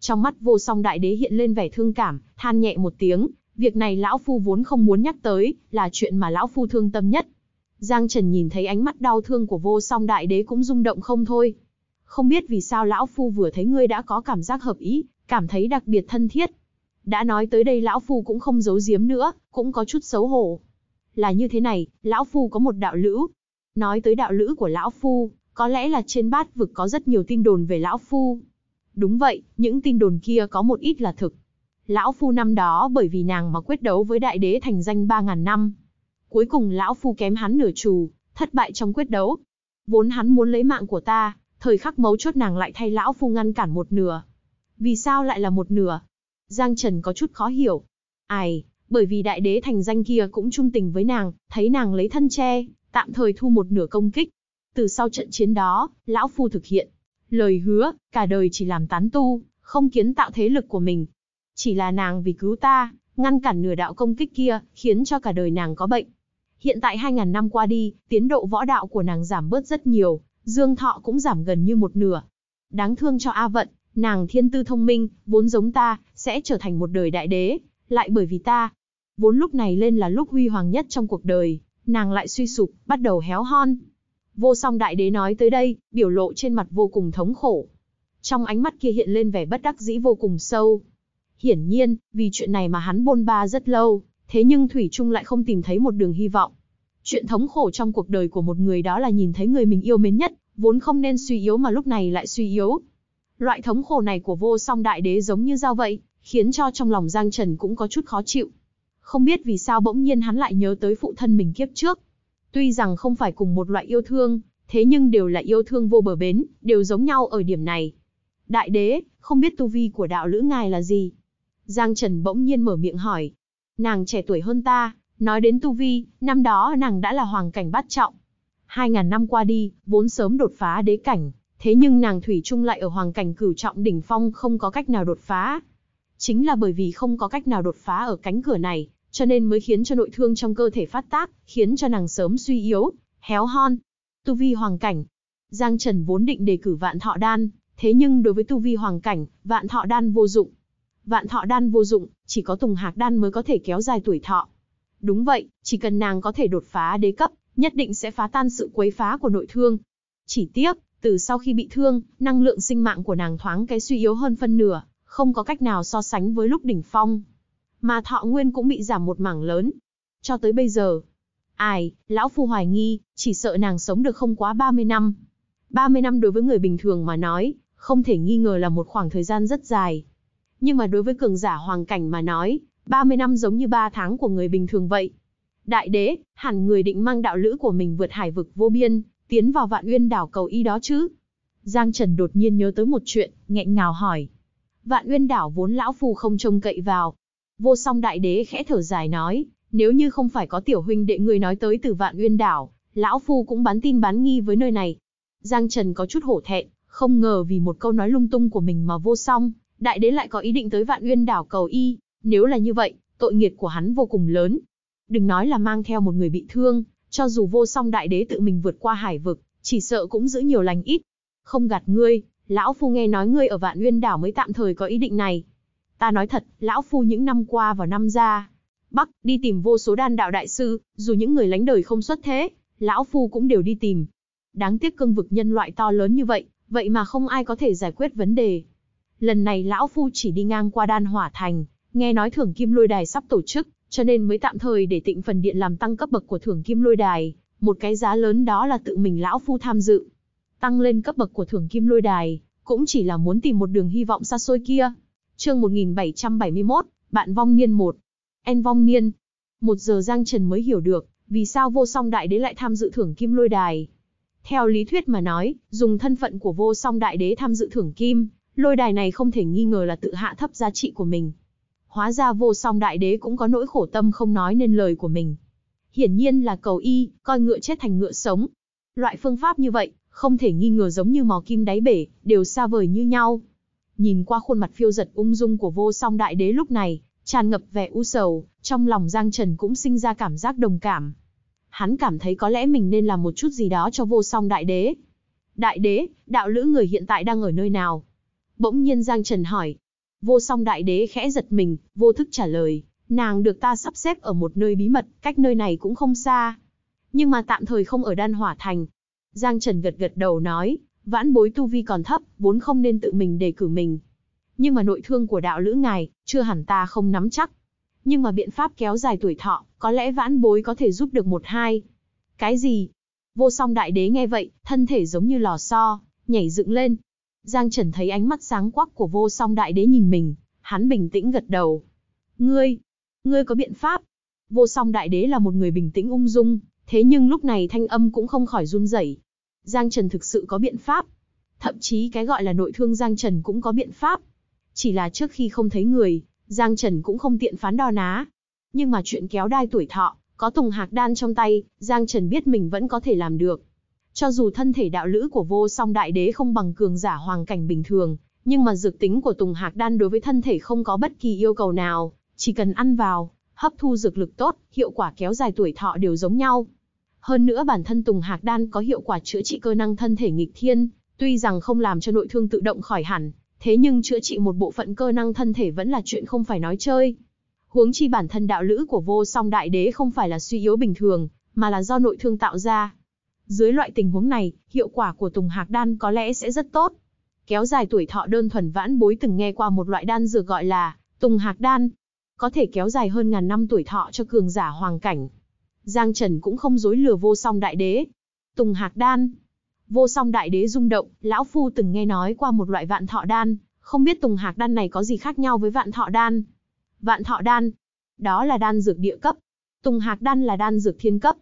Trong mắt vô song đại đế hiện lên vẻ thương cảm, than nhẹ một tiếng, việc này lão phu vốn không muốn nhắc tới, là chuyện mà lão phu thương tâm nhất. Giang Trần nhìn thấy ánh mắt đau thương của vô song đại đế cũng rung động không thôi. Không biết vì sao lão phu vừa thấy ngươi đã có cảm giác hợp ý, cảm thấy đặc biệt thân thiết, đã nói tới đây lão phu cũng không giấu giếm nữa, cũng có chút xấu hổ. Là như thế này, lão phu có một đạo lữ. Nói tới đạo lữ của lão phu, có lẽ là trên bát vực có rất nhiều tin đồn về lão phu. Đúng vậy, những tin đồn kia có một ít là thực. Lão phu năm đó bởi vì nàng mà quyết đấu với đại đế thành danh 3.000 năm. Cuối cùng lão phu kém hắn nửa trù, thất bại trong quyết đấu. Vốn hắn muốn lấy mạng của ta, thời khắc mấu chốt nàng lại thay lão phu ngăn cản một nửa. Vì sao lại là một nửa, Giang Trần có chút khó hiểu. Ai, bởi vì đại đế thành danh kia cũng trung tình với nàng, thấy nàng lấy thân che, tạm thời thu một nửa công kích. Từ sau trận chiến đó, Lão Phu thực hiện. Lời hứa, cả đời chỉ làm tán tu, không kiến tạo thế lực của mình. Chỉ là nàng vì cứu ta, ngăn cản nửa đạo công kích kia, khiến cho cả đời nàng có bệnh. Hiện tại 2.000 năm qua đi, tiến độ võ đạo của nàng giảm bớt rất nhiều, dương thọ cũng giảm gần như một nửa. Đáng thương cho A Vận, nàng thiên tư thông minh, vốn giống ta, sẽ trở thành một đời đại đế, lại bởi vì ta. Vốn lúc này lên là lúc huy hoàng nhất trong cuộc đời, nàng lại suy sụp, bắt đầu héo hon. Vô song đại đế nói tới đây, biểu lộ trên mặt vô cùng thống khổ. Trong ánh mắt kia hiện lên vẻ bất đắc dĩ vô cùng sâu. Hiển nhiên, vì chuyện này mà hắn bôn ba rất lâu, thế nhưng Thủy Trung lại không tìm thấy một đường hy vọng. Chuyện thống khổ trong cuộc đời của một người đó là nhìn thấy người mình yêu mến nhất, vốn không nên suy yếu mà lúc này lại suy yếu. Loại thống khổ này của vô song đại đế giống như dao vậy, khiến cho trong lòng Giang Trần cũng có chút khó chịu. Không biết vì sao bỗng nhiên hắn lại nhớ tới phụ thân mình kiếp trước. Tuy rằng không phải cùng một loại yêu thương, thế nhưng đều là yêu thương vô bờ bến, đều giống nhau ở điểm này. Đại đế, không biết tu vi của đạo lữ ngài là gì? Giang Trần bỗng nhiên mở miệng hỏi. Nàng trẻ tuổi hơn ta, nói đến tu vi, năm đó nàng đã là hoàng cảnh bát trọng. Hai ngàn năm qua đi, vốn sớm đột phá đế cảnh, thế nhưng nàng Thủy Trung lại ở hoàng cảnh cửu trọng đỉnh phong không có cách nào đột phá, Chính là bởi vì không có cách nào đột phá ở cánh cửa này, cho nên mới khiến cho nội thương trong cơ thể phát tác, khiến cho nàng sớm suy yếu, héo hon. Tu vi hoàng cảnh. Giang Trần vốn định đề cử vạn thọ đan, thế nhưng đối với tu vi hoàng cảnh, vạn thọ đan vô dụng. Vạn thọ đan vô dụng, chỉ có tùng hạc đan mới có thể kéo dài tuổi thọ. Đúng vậy, chỉ cần nàng có thể đột phá đế cấp, nhất định sẽ phá tan sự quấy phá của nội thương. Chỉ tiếc, từ sau khi bị thương, năng lượng sinh mạng của nàng thoáng cái suy yếu hơn phân nửa không có cách nào so sánh với lúc đỉnh phong. Mà thọ nguyên cũng bị giảm một mảng lớn. Cho tới bây giờ, ai, lão phu hoài nghi, chỉ sợ nàng sống được không quá 30 năm. 30 năm đối với người bình thường mà nói, không thể nghi ngờ là một khoảng thời gian rất dài. Nhưng mà đối với cường giả hoàng cảnh mà nói, 30 năm giống như 3 tháng của người bình thường vậy. Đại đế, hẳn người định mang đạo lữ của mình vượt hải vực vô biên, tiến vào vạn uyên đảo cầu y đó chứ. Giang Trần đột nhiên nhớ tới một chuyện, nghẹn ngào hỏi. Vạn Uyên đảo vốn lão phù không trông cậy vào. Vô song đại đế khẽ thở dài nói, nếu như không phải có tiểu huynh đệ người nói tới từ Vạn Uyên đảo, lão phu cũng bán tin bán nghi với nơi này. Giang Trần có chút hổ thẹn, không ngờ vì một câu nói lung tung của mình mà vô song, đại đế lại có ý định tới Vạn Uyên đảo cầu y, nếu là như vậy, tội nghiệt của hắn vô cùng lớn. Đừng nói là mang theo một người bị thương, cho dù vô song đại đế tự mình vượt qua hải vực, chỉ sợ cũng giữ nhiều lành ít. Không gạt ngươi, lão phu nghe nói ngươi ở vạn nguyên đảo mới tạm thời có ý định này. Ta nói thật, lão phu những năm qua vào năm ra, Bắc, đi tìm vô số đan đạo đại sư, dù những người lánh đời không xuất thế, lão phu cũng đều đi tìm. Đáng tiếc cương vực nhân loại to lớn như vậy, vậy mà không ai có thể giải quyết vấn đề. Lần này lão phu chỉ đi ngang qua đan hỏa thành, nghe nói thưởng kim lôi đài sắp tổ chức, cho nên mới tạm thời để tịnh phần điện làm tăng cấp bậc của thưởng kim lôi đài, một cái giá lớn đó là tự mình lão phu tham dự tăng lên cấp bậc của thưởng kim lôi đài, cũng chỉ là muốn tìm một đường hy vọng xa xôi kia. Chương 1771, bạn vong niên một En vong niên. Một giờ Giang Trần mới hiểu được, vì sao vô song đại đế lại tham dự thưởng kim lôi đài. Theo lý thuyết mà nói, dùng thân phận của vô song đại đế tham dự thưởng kim, lôi đài này không thể nghi ngờ là tự hạ thấp giá trị của mình. Hóa ra vô song đại đế cũng có nỗi khổ tâm không nói nên lời của mình. Hiển nhiên là cầu y, coi ngựa chết thành ngựa sống. Loại phương pháp như vậy, không thể nghi ngờ giống như mò kim đáy bể, đều xa vời như nhau. Nhìn qua khuôn mặt phiêu giật ung dung của vô song đại đế lúc này, tràn ngập vẻ u sầu, trong lòng Giang Trần cũng sinh ra cảm giác đồng cảm. Hắn cảm thấy có lẽ mình nên làm một chút gì đó cho vô song đại đế. Đại đế, đạo lữ người hiện tại đang ở nơi nào? Bỗng nhiên Giang Trần hỏi. Vô song đại đế khẽ giật mình, vô thức trả lời, nàng được ta sắp xếp ở một nơi bí mật, cách nơi này cũng không xa. Nhưng mà tạm thời không ở đan hỏa thành, Giang Trần gật gật đầu nói, vãn bối tu vi còn thấp, vốn không nên tự mình đề cử mình. Nhưng mà nội thương của đạo lữ ngài, chưa hẳn ta không nắm chắc. Nhưng mà biện pháp kéo dài tuổi thọ, có lẽ vãn bối có thể giúp được một hai. Cái gì? Vô song đại đế nghe vậy, thân thể giống như lò xo, nhảy dựng lên. Giang Trần thấy ánh mắt sáng quắc của vô song đại đế nhìn mình, hắn bình tĩnh gật đầu. Ngươi, ngươi có biện pháp? Vô song đại đế là một người bình tĩnh ung dung, Thế nhưng lúc này thanh âm cũng không khỏi run rẩy. Giang Trần thực sự có biện pháp. Thậm chí cái gọi là nội thương Giang Trần cũng có biện pháp. Chỉ là trước khi không thấy người, Giang Trần cũng không tiện phán đo ná. Nhưng mà chuyện kéo đai tuổi thọ, có tùng hạc đan trong tay, Giang Trần biết mình vẫn có thể làm được. Cho dù thân thể đạo lữ của vô song đại đế không bằng cường giả hoàng cảnh bình thường, nhưng mà dược tính của tùng hạc đan đối với thân thể không có bất kỳ yêu cầu nào, chỉ cần ăn vào, hấp thu dược lực tốt, hiệu quả kéo dài tuổi thọ đều giống nhau. Hơn nữa bản thân Tùng Hạc Đan có hiệu quả chữa trị cơ năng thân thể nghịch thiên, tuy rằng không làm cho nội thương tự động khỏi hẳn, thế nhưng chữa trị một bộ phận cơ năng thân thể vẫn là chuyện không phải nói chơi. Huống chi bản thân đạo lữ của vô song đại đế không phải là suy yếu bình thường, mà là do nội thương tạo ra. Dưới loại tình huống này, hiệu quả của Tùng Hạc Đan có lẽ sẽ rất tốt. Kéo dài tuổi thọ đơn thuần vãn bối từng nghe qua một loại đan dược gọi là Tùng Hạc Đan, có thể kéo dài hơn ngàn năm tuổi thọ cho cường giả hoàng cảnh. Giang Trần cũng không dối lừa vô song đại đế. Tùng Hạc Đan. Vô song đại đế rung động, lão phu từng nghe nói qua một loại vạn thọ đan, không biết Tùng Hạc Đan này có gì khác nhau với vạn thọ đan. Vạn thọ đan. Đó là đan dược địa cấp. Tùng Hạc Đan là đan dược thiên cấp.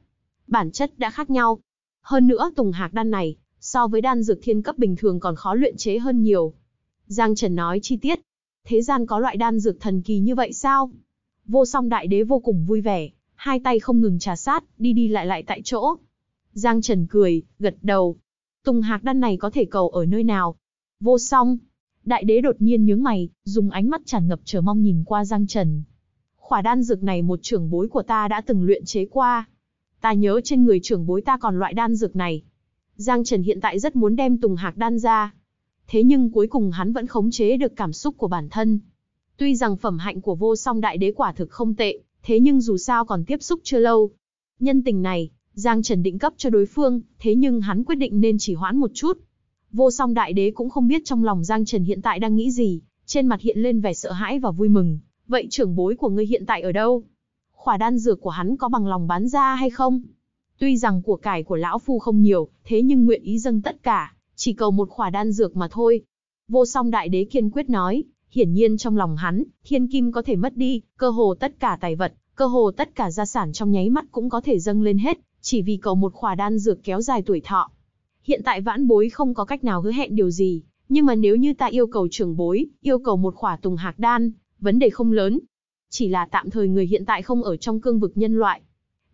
Bản chất đã khác nhau. Hơn nữa Tùng Hạc Đan này, so với đan dược thiên cấp bình thường còn khó luyện chế hơn nhiều. Giang Trần nói chi tiết. Thế gian có loại đan dược thần kỳ như vậy sao? Vô song đại đế vô cùng vui vẻ, hai tay không ngừng trà sát, đi đi lại lại tại chỗ. Giang Trần cười, gật đầu. Tùng hạc đan này có thể cầu ở nơi nào? Vô song. Đại đế đột nhiên nhướng mày, dùng ánh mắt tràn ngập chờ mong nhìn qua Giang Trần. Khỏa đan dược này một trưởng bối của ta đã từng luyện chế qua. Ta nhớ trên người trưởng bối ta còn loại đan dược này. Giang Trần hiện tại rất muốn đem Tùng Hạc đan ra. Thế nhưng cuối cùng hắn vẫn khống chế được cảm xúc của bản thân. Tuy rằng phẩm hạnh của vô song đại đế quả thực không tệ, thế nhưng dù sao còn tiếp xúc chưa lâu. Nhân tình này, Giang Trần định cấp cho đối phương, thế nhưng hắn quyết định nên chỉ hoãn một chút. Vô song đại đế cũng không biết trong lòng Giang Trần hiện tại đang nghĩ gì, trên mặt hiện lên vẻ sợ hãi và vui mừng. Vậy trưởng bối của ngươi hiện tại ở đâu? Khỏa đan dược của hắn có bằng lòng bán ra hay không? Tuy rằng của cải của lão phu không nhiều, thế nhưng nguyện ý dâng tất cả, chỉ cầu một khỏa đan dược mà thôi. Vô song đại đế kiên quyết nói, Hiển nhiên trong lòng hắn, thiên kim có thể mất đi, cơ hồ tất cả tài vật, cơ hồ tất cả gia sản trong nháy mắt cũng có thể dâng lên hết, chỉ vì cầu một khỏa đan dược kéo dài tuổi thọ. Hiện tại vãn bối không có cách nào hứa hẹn điều gì, nhưng mà nếu như ta yêu cầu trưởng bối, yêu cầu một khỏa tùng hạc đan, vấn đề không lớn. Chỉ là tạm thời người hiện tại không ở trong cương vực nhân loại.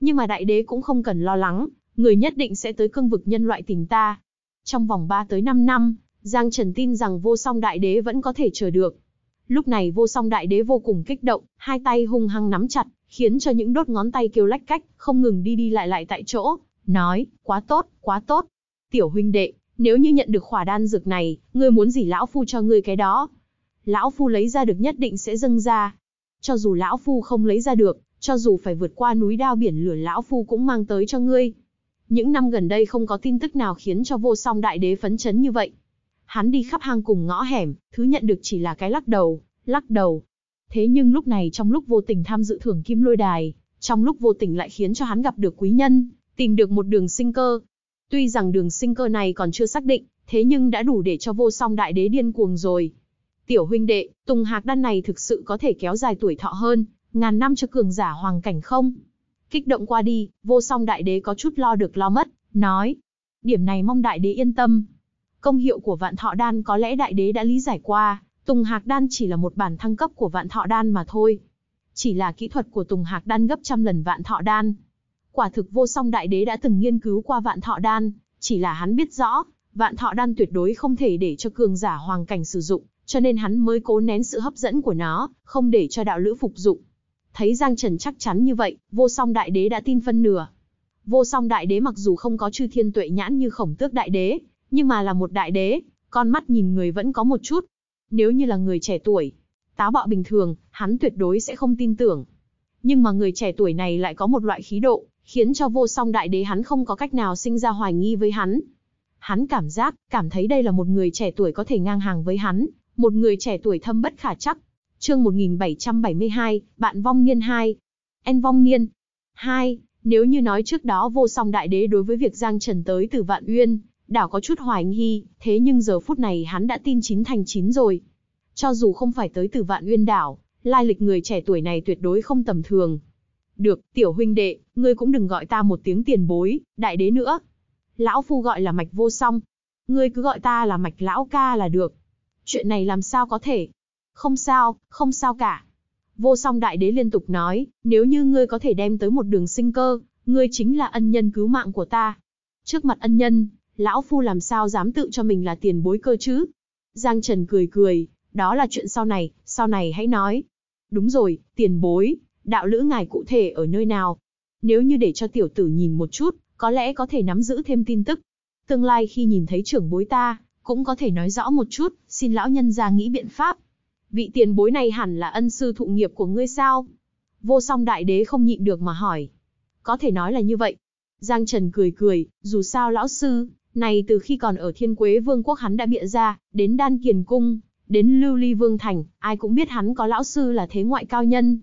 Nhưng mà đại đế cũng không cần lo lắng, người nhất định sẽ tới cương vực nhân loại tìm ta. Trong vòng 3 tới 5 năm, Giang Trần tin rằng vô song đại đế vẫn có thể chờ được. Lúc này vô song đại đế vô cùng kích động, hai tay hung hăng nắm chặt, khiến cho những đốt ngón tay kêu lách cách, không ngừng đi đi lại lại tại chỗ, nói, quá tốt, quá tốt. Tiểu huynh đệ, nếu như nhận được khỏa đan dược này, ngươi muốn gì lão phu cho ngươi cái đó. Lão phu lấy ra được nhất định sẽ dâng ra. Cho dù lão phu không lấy ra được, cho dù phải vượt qua núi đao biển lửa lão phu cũng mang tới cho ngươi. Những năm gần đây không có tin tức nào khiến cho vô song đại đế phấn chấn như vậy. Hắn đi khắp hang cùng ngõ hẻm, thứ nhận được chỉ là cái lắc đầu, lắc đầu. Thế nhưng lúc này trong lúc vô tình tham dự thưởng kim lôi đài, trong lúc vô tình lại khiến cho hắn gặp được quý nhân, tìm được một đường sinh cơ. Tuy rằng đường sinh cơ này còn chưa xác định, thế nhưng đã đủ để cho vô song đại đế điên cuồng rồi. Tiểu huynh đệ, Tùng Hạc Đan này thực sự có thể kéo dài tuổi thọ hơn, ngàn năm cho cường giả hoàng cảnh không? Kích động qua đi, vô song đại đế có chút lo được lo mất, nói. Điểm này mong đại đế yên tâm, Công hiệu của vạn thọ đan có lẽ đại đế đã lý giải qua, Tùng Hạc Đan chỉ là một bản thăng cấp của vạn thọ đan mà thôi. Chỉ là kỹ thuật của Tùng Hạc Đan gấp trăm lần vạn thọ đan. Quả thực vô song đại đế đã từng nghiên cứu qua vạn thọ đan, chỉ là hắn biết rõ, vạn thọ đan tuyệt đối không thể để cho cường giả hoàng cảnh sử dụng, cho nên hắn mới cố nén sự hấp dẫn của nó, không để cho đạo lữ phục dụng. Thấy Giang Trần chắc chắn như vậy, vô song đại đế đã tin phân nửa. Vô song đại đế mặc dù không có chư thiên tuệ nhãn như khổng tước đại đế, nhưng mà là một đại đế, con mắt nhìn người vẫn có một chút. Nếu như là người trẻ tuổi, táo bạo bình thường, hắn tuyệt đối sẽ không tin tưởng. Nhưng mà người trẻ tuổi này lại có một loại khí độ, khiến cho vô song đại đế hắn không có cách nào sinh ra hoài nghi với hắn. Hắn cảm giác, cảm thấy đây là một người trẻ tuổi có thể ngang hàng với hắn, một người trẻ tuổi thâm bất khả chắc. Chương 1772, bạn vong niên 2. En vong niên. 2. Nếu như nói trước đó vô song đại đế đối với việc Giang Trần tới từ Vạn Uyên, đảo có chút hoài nghi, thế nhưng giờ phút này hắn đã tin chín thành chín rồi. Cho dù không phải tới từ vạn uyên đảo, lai lịch người trẻ tuổi này tuyệt đối không tầm thường. Được, tiểu huynh đệ, ngươi cũng đừng gọi ta một tiếng tiền bối, đại đế nữa. Lão phu gọi là mạch vô song. Ngươi cứ gọi ta là mạch lão ca là được. Chuyện này làm sao có thể? Không sao, không sao cả. Vô song đại đế liên tục nói, nếu như ngươi có thể đem tới một đường sinh cơ, ngươi chính là ân nhân cứu mạng của ta. Trước mặt ân nhân, lão phu làm sao dám tự cho mình là tiền bối cơ chứ? Giang Trần cười cười, đó là chuyện sau này, sau này hãy nói. Đúng rồi, tiền bối, đạo lữ ngài cụ thể ở nơi nào? Nếu như để cho tiểu tử nhìn một chút, có lẽ có thể nắm giữ thêm tin tức. Tương lai khi nhìn thấy trưởng bối ta, cũng có thể nói rõ một chút, xin lão nhân ra nghĩ biện pháp. Vị tiền bối này hẳn là ân sư thụ nghiệp của ngươi sao? Vô song đại đế không nhịn được mà hỏi. Có thể nói là như vậy. Giang Trần cười cười, dù sao lão sư, này từ khi còn ở Thiên Quế Vương quốc hắn đã bịa ra, đến Đan Kiền Cung, đến Lưu Ly Vương Thành, ai cũng biết hắn có lão sư là thế ngoại cao nhân.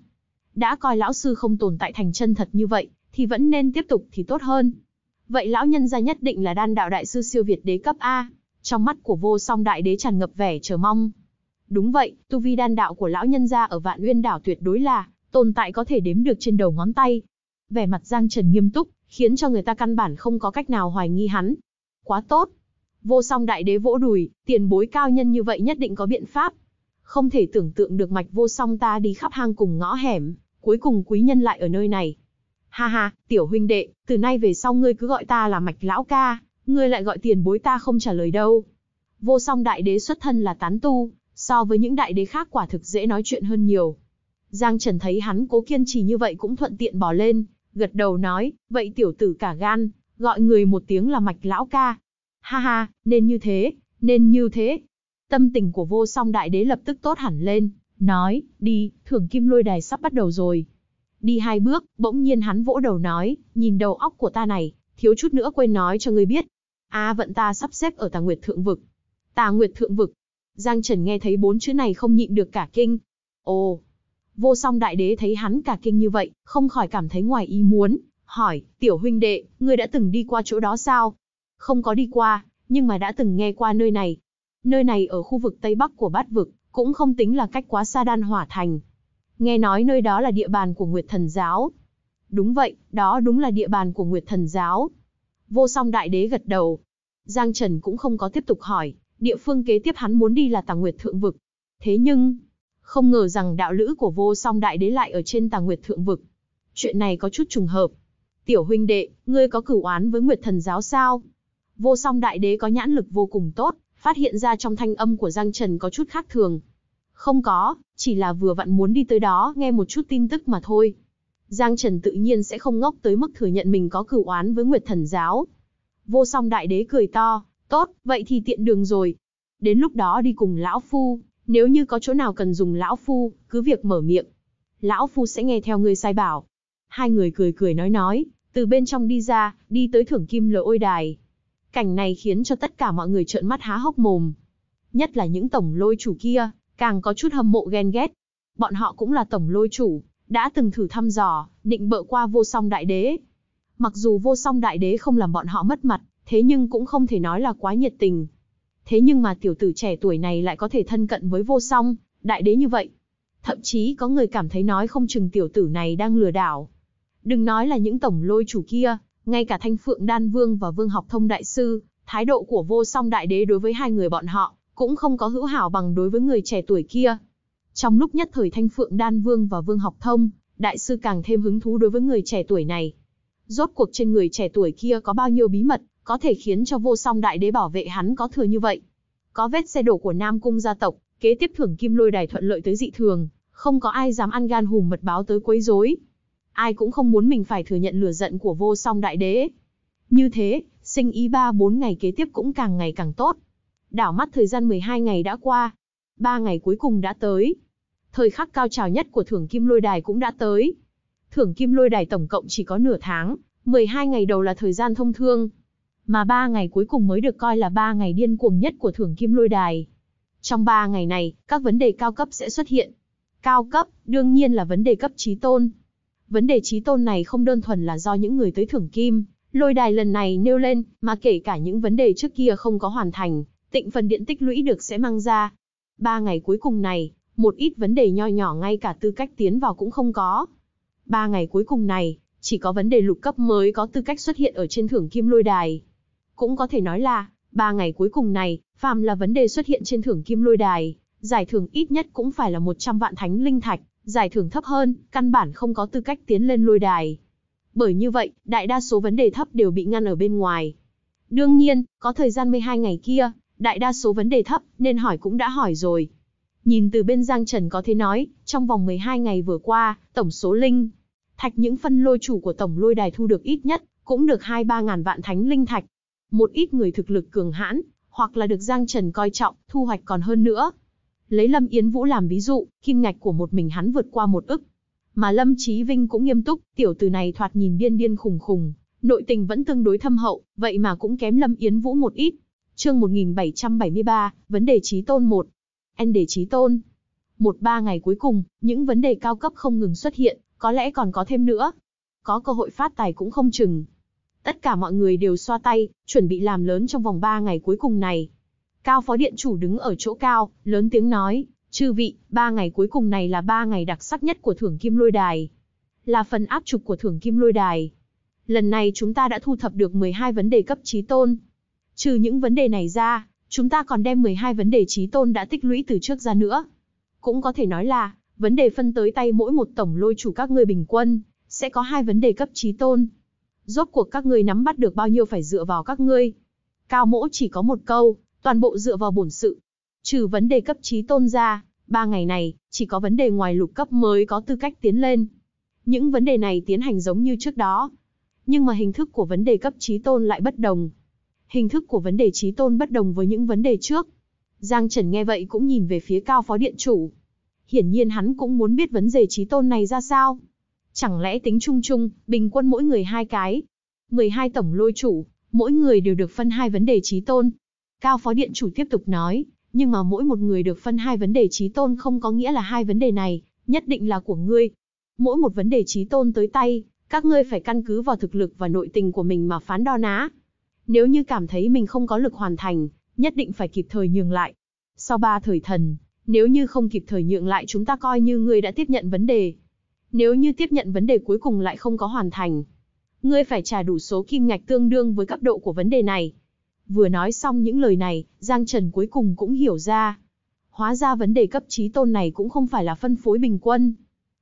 Đã coi lão sư không tồn tại thành chân thật như vậy, thì vẫn nên tiếp tục thì tốt hơn. Vậy lão nhân gia nhất định là đan đạo đại sư siêu Việt đế cấp A, trong mắt của vô song đại đế tràn ngập vẻ chờ mong. Đúng vậy, tu vi đan đạo của lão nhân gia ở vạn uyên đảo tuyệt đối là, tồn tại có thể đếm được trên đầu ngón tay. Vẻ mặt Giang Trần nghiêm túc, khiến cho người ta căn bản không có cách nào hoài nghi hắn, Quá tốt. Vô song đại đế vỗ đùi, tiền bối cao nhân như vậy nhất định có biện pháp. Không thể tưởng tượng được mạch vô song ta đi khắp hang cùng ngõ hẻm, cuối cùng quý nhân lại ở nơi này. Ha ha, tiểu huynh đệ, từ nay về sau ngươi cứ gọi ta là mạch lão ca, ngươi lại gọi tiền bối ta không trả lời đâu. Vô song đại đế xuất thân là tán tu, so với những đại đế khác quả thực dễ nói chuyện hơn nhiều. Giang Trần thấy hắn cố kiên trì như vậy cũng thuận tiện bỏ lên, gật đầu nói, vậy tiểu tử cả gan, gọi người một tiếng là mạch lão ca. Ha ha, nên như thế, nên như thế. Tâm tình của vô song đại đế lập tức tốt hẳn lên, nói, đi, thưởng kim lôi đài sắp bắt đầu rồi. Đi hai bước, bỗng nhiên hắn vỗ đầu nói, nhìn đầu óc của ta này, thiếu chút nữa quên nói cho ngươi biết. A vận ta sắp xếp ở tà nguyệt thượng vực. Tà nguyệt thượng vực. Giang Trần nghe thấy bốn chữ này không nhịn được cả kinh. Ồ, vô song đại đế thấy hắn cả kinh như vậy, không khỏi cảm thấy ngoài ý muốn, hỏi, tiểu huynh đệ, ngươi đã từng đi qua chỗ đó sao? Không có đi qua, nhưng mà đã từng nghe qua nơi này. Nơi này ở khu vực Tây Bắc của bát vực, cũng không tính là cách quá xa đan hỏa thành. Nghe nói nơi đó là địa bàn của Nguyệt Thần Giáo. Đúng vậy, đó đúng là địa bàn của Nguyệt Thần Giáo. Vô song đại đế gật đầu. Giang Trần cũng không có tiếp tục hỏi, địa phương kế tiếp hắn muốn đi là Tà Nguyệt Thượng Vực. Thế nhưng, không ngờ rằng đạo lữ của vô song đại đế lại ở trên Tà Nguyệt Thượng Vực. Chuyện này có chút trùng hợp, Tiểu huynh đệ, ngươi có cửu oán với Nguyệt Thần giáo sao? Vô song đại đế có nhãn lực vô cùng tốt, phát hiện ra trong thanh âm của Giang Trần có chút khác thường. Không có, chỉ là vừa vặn muốn đi tới đó nghe một chút tin tức mà thôi. Giang Trần tự nhiên sẽ không ngốc tới mức thừa nhận mình có cửu oán với Nguyệt Thần giáo. Vô song đại đế cười to, tốt, vậy thì tiện đường rồi. Đến lúc đó đi cùng lão phu, nếu như có chỗ nào cần dùng lão phu, cứ việc mở miệng. Lão phu sẽ nghe theo ngươi sai bảo. Hai người cười cười nói nói, từ bên trong đi ra, đi tới thưởng kim lôi ôi đài. Cảnh này khiến cho tất cả mọi người trợn mắt há hốc mồm. Nhất là những tổng lôi chủ kia, càng có chút hâm mộ ghen ghét. Bọn họ cũng là tổng lôi chủ, đã từng thử thăm dò, định bợ qua vô song đại đế. Mặc dù vô song đại đế không làm bọn họ mất mặt, thế nhưng cũng không thể nói là quá nhiệt tình. Thế nhưng mà tiểu tử trẻ tuổi này lại có thể thân cận với vô song, đại đế như vậy. Thậm chí có người cảm thấy nói không chừng tiểu tử này đang lừa đảo, Đừng nói là những tổng lôi chủ kia, ngay cả Thanh Phượng Đan Vương và Vương Học Thông Đại Sư, thái độ của vô song đại đế đối với hai người bọn họ, cũng không có hữu hảo bằng đối với người trẻ tuổi kia. Trong lúc nhất thời Thanh Phượng Đan Vương và Vương Học Thông, Đại Sư càng thêm hứng thú đối với người trẻ tuổi này. Rốt cuộc trên người trẻ tuổi kia có bao nhiêu bí mật, có thể khiến cho vô song đại đế bảo vệ hắn có thừa như vậy. Có vết xe đổ của Nam Cung gia tộc, kế tiếp thưởng kim lôi đài thuận lợi tới dị thường, không có ai dám ăn gan hùm mật báo tới quấy rối. Ai cũng không muốn mình phải thừa nhận lửa giận của vô song đại đế. Như thế, sinh ý ba bốn ngày kế tiếp cũng càng ngày càng tốt. Đảo mắt thời gian 12 ngày đã qua. ba ngày cuối cùng đã tới. Thời khắc cao trào nhất của thưởng kim lôi đài cũng đã tới. Thưởng kim lôi đài tổng cộng chỉ có nửa tháng, 12 ngày đầu là thời gian thông thương. Mà ba ngày cuối cùng mới được coi là ba ngày điên cuồng nhất của thưởng kim lôi đài. Trong ba ngày này, các vấn đề cao cấp sẽ xuất hiện. Cao cấp, đương nhiên là vấn đề cấp trí tôn. Vấn đề trí tôn này không đơn thuần là do những người tới thưởng kim, lôi đài lần này nêu lên, mà kể cả những vấn đề trước kia không có hoàn thành, tịnh phần điện tích lũy được sẽ mang ra. Ba ngày cuối cùng này, một ít vấn đề nho nhỏ ngay cả tư cách tiến vào cũng không có. Ba ngày cuối cùng này, chỉ có vấn đề lục cấp mới có tư cách xuất hiện ở trên thưởng kim lôi đài. Cũng có thể nói là, ba ngày cuối cùng này, phàm là vấn đề xuất hiện trên thưởng kim lôi đài, giải thưởng ít nhất cũng phải là 100 vạn thánh linh thạch giải thưởng thấp hơn, căn bản không có tư cách tiến lên lôi đài. Bởi như vậy, đại đa số vấn đề thấp đều bị ngăn ở bên ngoài. Đương nhiên, có thời gian 12 ngày kia, đại đa số vấn đề thấp nên hỏi cũng đã hỏi rồi. Nhìn từ bên Giang Trần có thể nói, trong vòng 12 ngày vừa qua, tổng số linh thạch những phân lôi chủ của tổng lôi đài thu được ít nhất cũng được 2-3 ngàn vạn thánh linh thạch. Một ít người thực lực cường hãn, hoặc là được Giang Trần coi trọng, thu hoạch còn hơn nữa, Lấy Lâm Yến Vũ làm ví dụ, kim ngạch của một mình hắn vượt qua một ức. Mà Lâm Chí Vinh cũng nghiêm túc, tiểu tử này thoạt nhìn điên điên khùng khùng, nội tình vẫn tương đối thâm hậu, vậy mà cũng kém Lâm Yến Vũ một ít. Chương 1773, vấn đề trí tôn 1. En đề trí tôn. Một ba ngày cuối cùng, những vấn đề cao cấp không ngừng xuất hiện, có lẽ còn có thêm nữa. Có cơ hội phát tài cũng không chừng. Tất cả mọi người đều xoa tay, chuẩn bị làm lớn trong vòng 3 ngày cuối cùng này. Cao phó điện chủ đứng ở chỗ cao, lớn tiếng nói, chư vị, ba ngày cuối cùng này là ba ngày đặc sắc nhất của thưởng kim lôi đài. Là phần áp trục của thưởng kim lôi đài. Lần này chúng ta đã thu thập được 12 vấn đề cấp trí tôn. Trừ những vấn đề này ra, chúng ta còn đem 12 vấn đề trí tôn đã tích lũy từ trước ra nữa. Cũng có thể nói là, vấn đề phân tới tay mỗi một tổng lôi chủ các ngươi bình quân, sẽ có hai vấn đề cấp trí tôn. Rốt cuộc các ngươi nắm bắt được bao nhiêu phải dựa vào các ngươi. Cao mỗ chỉ có một câu, toàn bộ dựa vào bổn sự. Trừ vấn đề cấp trí tôn ra, ba ngày này, chỉ có vấn đề ngoài lục cấp mới có tư cách tiến lên. Những vấn đề này tiến hành giống như trước đó. Nhưng mà hình thức của vấn đề cấp trí tôn lại bất đồng. Hình thức của vấn đề trí tôn bất đồng với những vấn đề trước. Giang Trần nghe vậy cũng nhìn về phía cao phó điện chủ. Hiển nhiên hắn cũng muốn biết vấn đề trí tôn này ra sao. Chẳng lẽ tính chung chung, bình quân mỗi người hai cái. 12 tổng lôi chủ, mỗi người đều được phân hai vấn đề trí tôn. Cao phó điện chủ tiếp tục nói, nhưng mà mỗi một người được phân hai vấn đề trí tôn không có nghĩa là hai vấn đề này, nhất định là của ngươi. Mỗi một vấn đề trí tôn tới tay, các ngươi phải căn cứ vào thực lực và nội tình của mình mà phán đo ná. Nếu như cảm thấy mình không có lực hoàn thành, nhất định phải kịp thời nhường lại. Sau ba thời thần, nếu như không kịp thời nhượng lại chúng ta coi như ngươi đã tiếp nhận vấn đề. Nếu như tiếp nhận vấn đề cuối cùng lại không có hoàn thành, ngươi phải trả đủ số kim ngạch tương đương với cấp độ của vấn đề này. Vừa nói xong những lời này, Giang Trần cuối cùng cũng hiểu ra. Hóa ra vấn đề cấp trí tôn này cũng không phải là phân phối bình quân.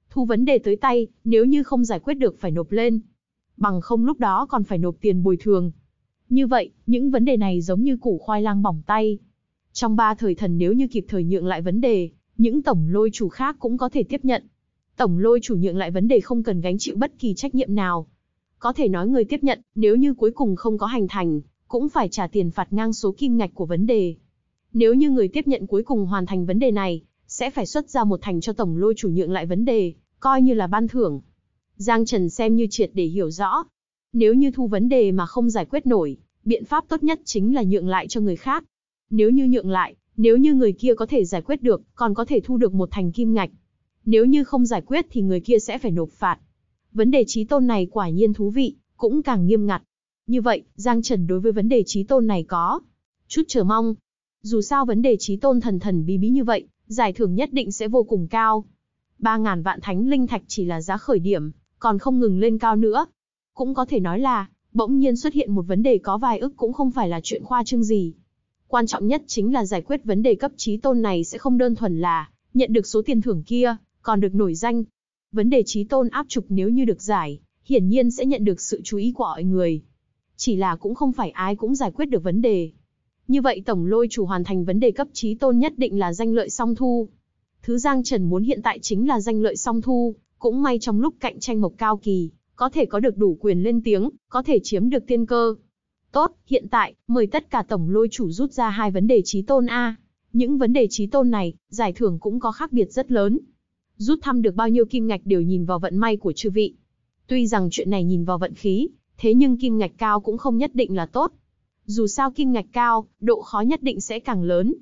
Thu vấn đề tới tay, nếu như không giải quyết được phải nộp lên. Bằng không lúc đó còn phải nộp tiền bồi thường. Như vậy, những vấn đề này giống như củ khoai lang bỏng tay. Trong ba thời thần nếu như kịp thời nhượng lại vấn đề, những tổng lôi chủ khác cũng có thể tiếp nhận. Tổng lôi chủ nhượng lại vấn đề không cần gánh chịu bất kỳ trách nhiệm nào. Có thể nói người tiếp nhận, nếu như cuối cùng không có hành thành, cũng phải trả tiền phạt ngang số kim ngạch của vấn đề. Nếu như người tiếp nhận cuối cùng hoàn thành vấn đề này, sẽ phải xuất ra một thành cho tổng lôi chủ nhượng lại vấn đề, coi như là ban thưởng. Giang Trần xem như triệt để hiểu rõ. Nếu như thu vấn đề mà không giải quyết nổi, biện pháp tốt nhất chính là nhượng lại cho người khác. Nếu như nhượng lại, nếu như người kia có thể giải quyết được, còn có thể thu được một thành kim ngạch. Nếu như không giải quyết thì người kia sẽ phải nộp phạt. Vấn đề trí tôn này quả nhiên thú vị, cũng càng nghiêm ngặt. Như vậy, Giang Trần đối với vấn đề trí tôn này có chút chờ mong. Dù sao vấn đề trí tôn thần thần bí bí như vậy, giải thưởng nhất định sẽ vô cùng cao. 3.000 vạn thánh linh thạch chỉ là giá khởi điểm, còn không ngừng lên cao nữa. Cũng có thể nói là, bỗng nhiên xuất hiện một vấn đề có vài ức cũng không phải là chuyện khoa trương gì. Quan trọng nhất chính là giải quyết vấn đề cấp trí tôn này sẽ không đơn thuần là nhận được số tiền thưởng kia, còn được nổi danh. Vấn đề trí tôn áp trục nếu như được giải, hiển nhiên sẽ nhận được sự chú ý của mọi người chỉ là cũng không phải ai cũng giải quyết được vấn đề. Như vậy tổng lôi chủ hoàn thành vấn đề cấp trí tôn nhất định là danh lợi song thu. Thứ Giang Trần muốn hiện tại chính là danh lợi song thu, cũng may trong lúc cạnh tranh mộc cao kỳ, có thể có được đủ quyền lên tiếng, có thể chiếm được tiên cơ. Tốt, hiện tại, mời tất cả tổng lôi chủ rút ra hai vấn đề trí tôn A. Những vấn đề trí tôn này, giải thưởng cũng có khác biệt rất lớn. Rút thăm được bao nhiêu kim ngạch đều nhìn vào vận may của chư vị. Tuy rằng chuyện này nhìn vào vận khí, thế nhưng kim ngạch cao cũng không nhất định là tốt. Dù sao kim ngạch cao, độ khó nhất định sẽ càng lớn.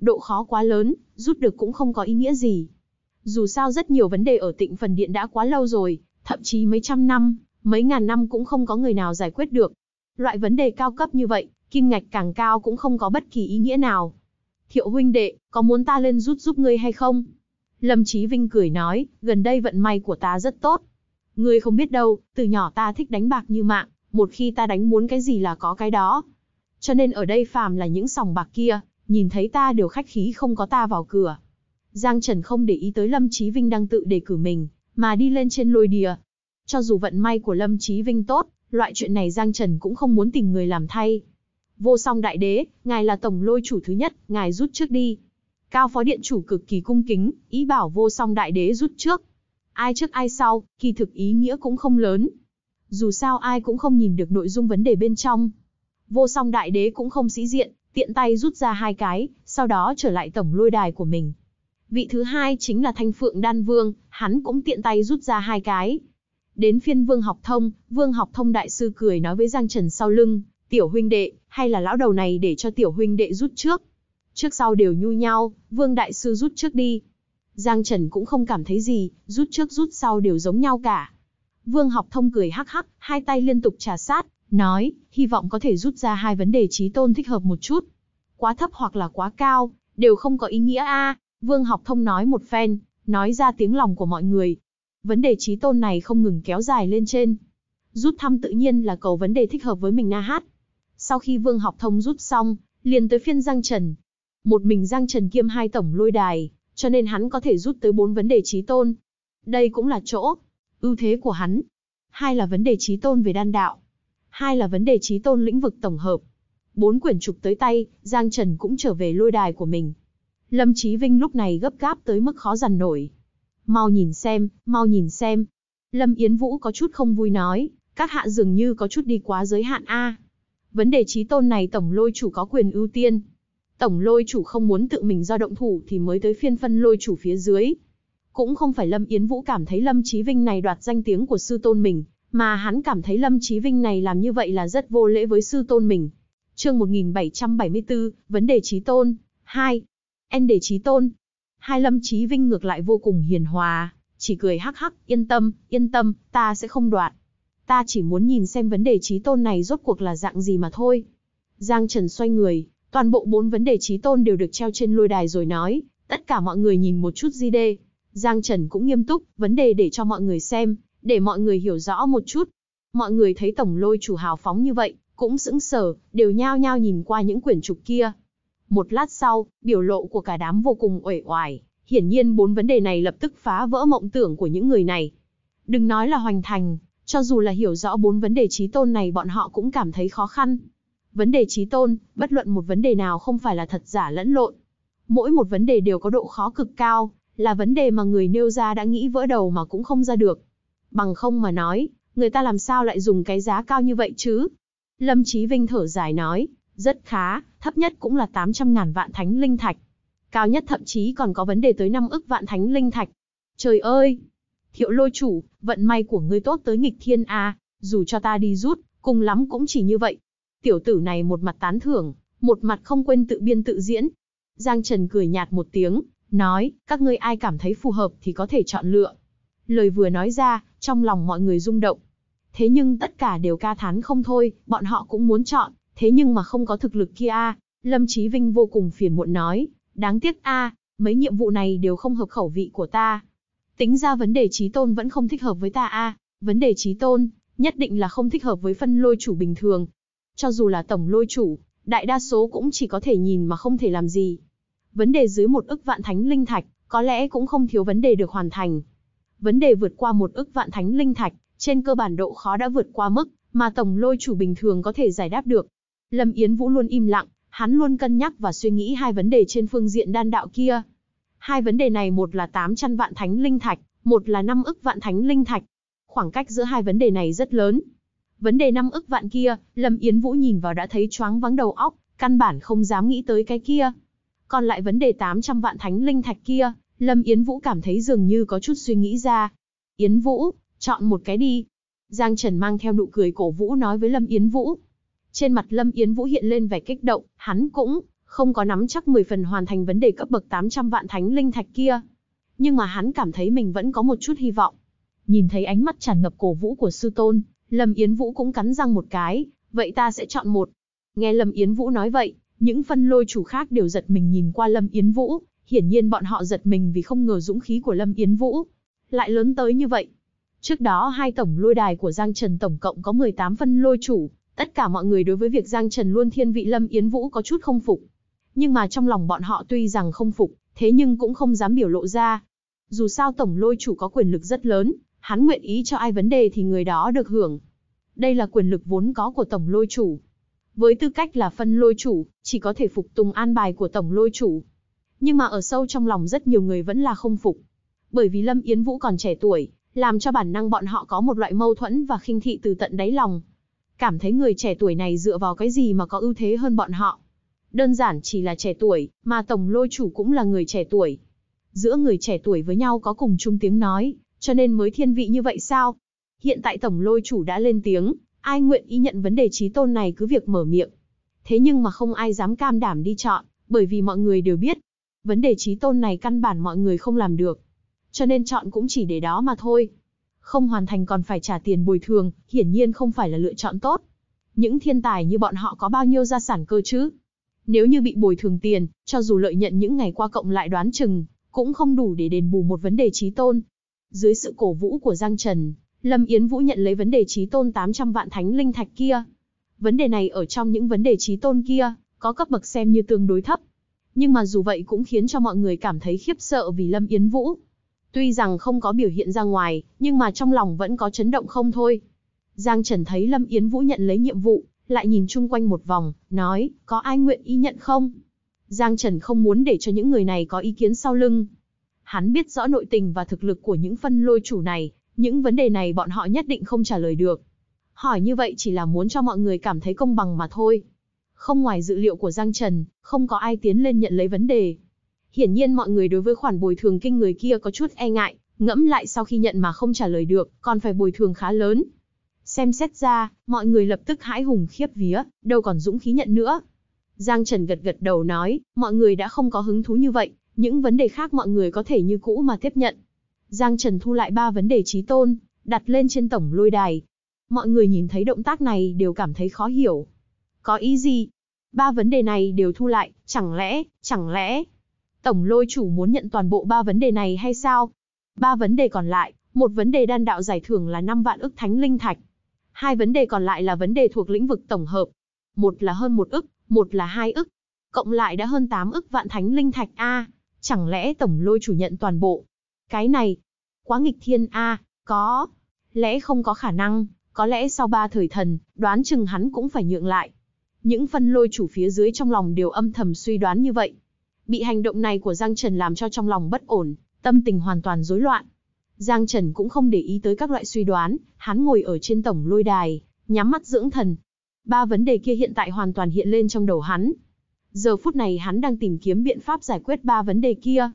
Độ khó quá lớn, rút được cũng không có ý nghĩa gì. Dù sao rất nhiều vấn đề ở tịnh phần điện đã quá lâu rồi, thậm chí mấy trăm năm, mấy ngàn năm cũng không có người nào giải quyết được. Loại vấn đề cao cấp như vậy, kim ngạch càng cao cũng không có bất kỳ ý nghĩa nào. Thiệu huynh đệ, có muốn ta lên rút giúp ngươi hay không? Lâm Chí Vinh cười nói, gần đây vận may của ta rất tốt. Ngươi không biết đâu, từ nhỏ ta thích đánh bạc như mạng, một khi ta đánh muốn cái gì là có cái đó. Cho nên ở đây phàm là những sòng bạc kia, nhìn thấy ta đều khách khí không có ta vào cửa. Giang Trần không để ý tới Lâm Chí Vinh đang tự đề cử mình, mà đi lên trên lôi đìa. Cho dù vận may của Lâm Chí Vinh tốt, loại chuyện này Giang Trần cũng không muốn tìm người làm thay. Vô song đại đế, ngài là tổng lôi chủ thứ nhất, ngài rút trước đi. Cao phó điện chủ cực kỳ cung kính, ý bảo vô song đại đế rút trước, ai trước ai sau, kỳ thực ý nghĩa cũng không lớn. Dù sao ai cũng không nhìn được nội dung vấn đề bên trong. Vô song đại đế cũng không sĩ diện, tiện tay rút ra hai cái, sau đó trở lại tổng lôi đài của mình. Vị thứ hai chính là Thanh Phượng Đan Vương, hắn cũng tiện tay rút ra hai cái. Đến phiên Vương Học Thông, Vương Học Thông đại sư cười nói với Giang Trần sau lưng, tiểu huynh đệ, hay là lão đầu này để cho tiểu huynh đệ rút trước. Trước sau đều nhu nhau, Vương đại sư rút trước đi, Giang Trần cũng không cảm thấy gì, rút trước rút sau đều giống nhau cả. Vương học thông cười hắc hắc, hai tay liên tục trà sát, nói, hy vọng có thể rút ra hai vấn đề trí tôn thích hợp một chút. Quá thấp hoặc là quá cao, đều không có ý nghĩa a. Vương học thông nói một phen, nói ra tiếng lòng của mọi người. Vấn đề trí tôn này không ngừng kéo dài lên trên. Rút thăm tự nhiên là cầu vấn đề thích hợp với mình na hát. Sau khi vương học thông rút xong, liền tới phiên Giang Trần. Một mình Giang Trần kiêm hai tổng lôi đài, cho nên hắn có thể rút tới bốn vấn đề trí tôn. Đây cũng là chỗ ưu thế của hắn. Hai là vấn đề trí tôn về đan đạo, hai là vấn đề trí tôn lĩnh vực tổng hợp. Bốn quyển trục tới tay, Giang Trần cũng trở về lôi đài của mình. Lâm Chí Vinh lúc này gấp gáp tới mức khó dằn nổi. Mau nhìn xem, mau nhìn xem. Lâm Yến Vũ có chút không vui nói, các hạ dường như có chút đi quá giới hạn A. Vấn đề trí tôn này tổng lôi chủ có quyền ưu tiên, tổng lôi chủ không muốn tự mình do động thủ thì mới tới phiên phân lôi chủ phía dưới. Cũng không phải Lâm Yến Vũ cảm thấy Lâm Chí Vinh này đoạt danh tiếng của sư tôn mình, mà hắn cảm thấy Lâm Chí Vinh này làm như vậy là rất vô lễ với sư tôn mình. Chương 1774, vấn đề chí tôn, 2. En đề chí tôn. Hai Lâm Chí Vinh ngược lại vô cùng hiền hòa, chỉ cười hắc hắc, yên tâm, yên tâm, ta sẽ không đoạt. Ta chỉ muốn nhìn xem vấn đề chí tôn này rốt cuộc là dạng gì mà thôi. Giang Trần xoay người, Toàn bộ bốn vấn đề trí tôn đều được treo trên lôi đài rồi nói, tất cả mọi người nhìn một chút di đê. Giang Trần cũng nghiêm túc, vấn đề để cho mọi người xem, để mọi người hiểu rõ một chút. Mọi người thấy tổng lôi chủ hào phóng như vậy, cũng sững sờ, đều nhao nhao nhìn qua những quyển trục kia. Một lát sau, biểu lộ của cả đám vô cùng uể oải, hiển nhiên bốn vấn đề này lập tức phá vỡ mộng tưởng của những người này. Đừng nói là hoành thành, cho dù là hiểu rõ bốn vấn đề trí tôn này bọn họ cũng cảm thấy khó khăn vấn đề trí tôn, bất luận một vấn đề nào không phải là thật giả lẫn lộn. Mỗi một vấn đề đều có độ khó cực cao, là vấn đề mà người nêu ra đã nghĩ vỡ đầu mà cũng không ra được. Bằng không mà nói, người ta làm sao lại dùng cái giá cao như vậy chứ? Lâm Chí Vinh thở dài nói, rất khá, thấp nhất cũng là 800 ngàn vạn thánh linh thạch. Cao nhất thậm chí còn có vấn đề tới 5 ức vạn thánh linh thạch. Trời ơi! Thiệu lôi chủ, vận may của ngươi tốt tới nghịch thiên a à, dù cho ta đi rút, cùng lắm cũng chỉ như vậy, Tiểu tử này một mặt tán thưởng, một mặt không quên tự biên tự diễn. Giang Trần cười nhạt một tiếng, nói, các ngươi ai cảm thấy phù hợp thì có thể chọn lựa. Lời vừa nói ra, trong lòng mọi người rung động. Thế nhưng tất cả đều ca thán không thôi, bọn họ cũng muốn chọn, thế nhưng mà không có thực lực kia a. Lâm Chí Vinh vô cùng phiền muộn nói, đáng tiếc a, mấy nhiệm vụ này đều không hợp khẩu vị của ta. Tính ra vấn đề trí tôn vẫn không thích hợp với ta a, vấn đề trí tôn nhất định là không thích hợp với phân lôi chủ bình thường, cho dù là tổng lôi chủ, đại đa số cũng chỉ có thể nhìn mà không thể làm gì. Vấn đề dưới một ức vạn thánh linh thạch, có lẽ cũng không thiếu vấn đề được hoàn thành. Vấn đề vượt qua một ức vạn thánh linh thạch, trên cơ bản độ khó đã vượt qua mức mà tổng lôi chủ bình thường có thể giải đáp được. Lâm Yến Vũ luôn im lặng, hắn luôn cân nhắc và suy nghĩ hai vấn đề trên phương diện đan đạo kia. Hai vấn đề này một là 800 vạn thánh linh thạch, một là 5 ức vạn thánh linh thạch. Khoảng cách giữa hai vấn đề này rất lớn, Vấn đề năm ức vạn kia, Lâm Yến Vũ nhìn vào đã thấy choáng vắng đầu óc, căn bản không dám nghĩ tới cái kia. Còn lại vấn đề 800 vạn thánh linh thạch kia, Lâm Yến Vũ cảm thấy dường như có chút suy nghĩ ra. Yến Vũ, chọn một cái đi. Giang Trần mang theo nụ cười cổ vũ nói với Lâm Yến Vũ. Trên mặt Lâm Yến Vũ hiện lên vẻ kích động, hắn cũng không có nắm chắc 10 phần hoàn thành vấn đề cấp bậc 800 vạn thánh linh thạch kia. Nhưng mà hắn cảm thấy mình vẫn có một chút hy vọng. Nhìn thấy ánh mắt tràn ngập cổ vũ của sư tôn, Lâm Yến Vũ cũng cắn răng một cái, vậy ta sẽ chọn một. Nghe Lâm Yến Vũ nói vậy, những phân lôi chủ khác đều giật mình nhìn qua Lâm Yến Vũ, hiển nhiên bọn họ giật mình vì không ngờ dũng khí của Lâm Yến Vũ. Lại lớn tới như vậy. Trước đó hai tổng lôi đài của Giang Trần tổng cộng có 18 phân lôi chủ, tất cả mọi người đối với việc Giang Trần luôn thiên vị Lâm Yến Vũ có chút không phục. Nhưng mà trong lòng bọn họ tuy rằng không phục, thế nhưng cũng không dám biểu lộ ra. Dù sao tổng lôi chủ có quyền lực rất lớn, hắn nguyện ý cho ai vấn đề thì người đó được hưởng. Đây là quyền lực vốn có của tổng lôi chủ. Với tư cách là phân lôi chủ, chỉ có thể phục tùng an bài của tổng lôi chủ. Nhưng mà ở sâu trong lòng rất nhiều người vẫn là không phục. Bởi vì Lâm Yến Vũ còn trẻ tuổi, làm cho bản năng bọn họ có một loại mâu thuẫn và khinh thị từ tận đáy lòng. Cảm thấy người trẻ tuổi này dựa vào cái gì mà có ưu thế hơn bọn họ. Đơn giản chỉ là trẻ tuổi, mà tổng lôi chủ cũng là người trẻ tuổi. Giữa người trẻ tuổi với nhau có cùng chung tiếng nói, cho nên mới thiên vị như vậy sao? Hiện tại tổng lôi chủ đã lên tiếng, ai nguyện ý nhận vấn đề trí tôn này cứ việc mở miệng. Thế nhưng mà không ai dám cam đảm đi chọn, bởi vì mọi người đều biết, vấn đề trí tôn này căn bản mọi người không làm được. Cho nên chọn cũng chỉ để đó mà thôi. Không hoàn thành còn phải trả tiền bồi thường, hiển nhiên không phải là lựa chọn tốt. Những thiên tài như bọn họ có bao nhiêu gia sản cơ chứ? Nếu như bị bồi thường tiền, cho dù lợi nhận những ngày qua cộng lại đoán chừng, cũng không đủ để đền bù một vấn đề trí tôn, dưới sự cổ vũ của Giang Trần, Lâm Yến Vũ nhận lấy vấn đề trí tôn 800 vạn thánh linh thạch kia. Vấn đề này ở trong những vấn đề trí tôn kia, có cấp bậc xem như tương đối thấp. Nhưng mà dù vậy cũng khiến cho mọi người cảm thấy khiếp sợ vì Lâm Yến Vũ. Tuy rằng không có biểu hiện ra ngoài, nhưng mà trong lòng vẫn có chấn động không thôi. Giang Trần thấy Lâm Yến Vũ nhận lấy nhiệm vụ, lại nhìn chung quanh một vòng, nói, có ai nguyện ý nhận không? Giang Trần không muốn để cho những người này có ý kiến sau lưng, Hắn biết rõ nội tình và thực lực của những phân lôi chủ này, những vấn đề này bọn họ nhất định không trả lời được. Hỏi như vậy chỉ là muốn cho mọi người cảm thấy công bằng mà thôi. Không ngoài dự liệu của Giang Trần, không có ai tiến lên nhận lấy vấn đề. Hiển nhiên mọi người đối với khoản bồi thường kinh người kia có chút e ngại, ngẫm lại sau khi nhận mà không trả lời được, còn phải bồi thường khá lớn. Xem xét ra, mọi người lập tức hãi hùng khiếp vía, đâu còn dũng khí nhận nữa. Giang Trần gật gật đầu nói, mọi người đã không có hứng thú như vậy, những vấn đề khác mọi người có thể như cũ mà tiếp nhận. Giang Trần thu lại ba vấn đề trí tôn, đặt lên trên tổng lôi đài. Mọi người nhìn thấy động tác này đều cảm thấy khó hiểu. Có ý gì? Ba vấn đề này đều thu lại, chẳng lẽ, chẳng lẽ? Tổng lôi chủ muốn nhận toàn bộ ba vấn đề này hay sao? Ba vấn đề còn lại, một vấn đề đan đạo giải thưởng là 5 vạn ức thánh linh thạch. Hai vấn đề còn lại là vấn đề thuộc lĩnh vực tổng hợp. Một là hơn một ức, một là hai ức. Cộng lại đã hơn 8 ức vạn thánh linh thạch A. À, Chẳng lẽ tổng lôi chủ nhận toàn bộ? Cái này, quá nghịch thiên a, có, lẽ không có khả năng, có lẽ sau ba thời thần, đoán chừng hắn cũng phải nhượng lại. Những phân lôi chủ phía dưới trong lòng đều âm thầm suy đoán như vậy. Bị hành động này của Giang Trần làm cho trong lòng bất ổn, tâm tình hoàn toàn rối loạn. Giang Trần cũng không để ý tới các loại suy đoán, hắn ngồi ở trên tổng lôi đài, nhắm mắt dưỡng thần. Ba vấn đề kia hiện tại hoàn toàn hiện lên trong đầu hắn, Giờ phút này hắn đang tìm kiếm biện pháp giải quyết ba vấn đề kia.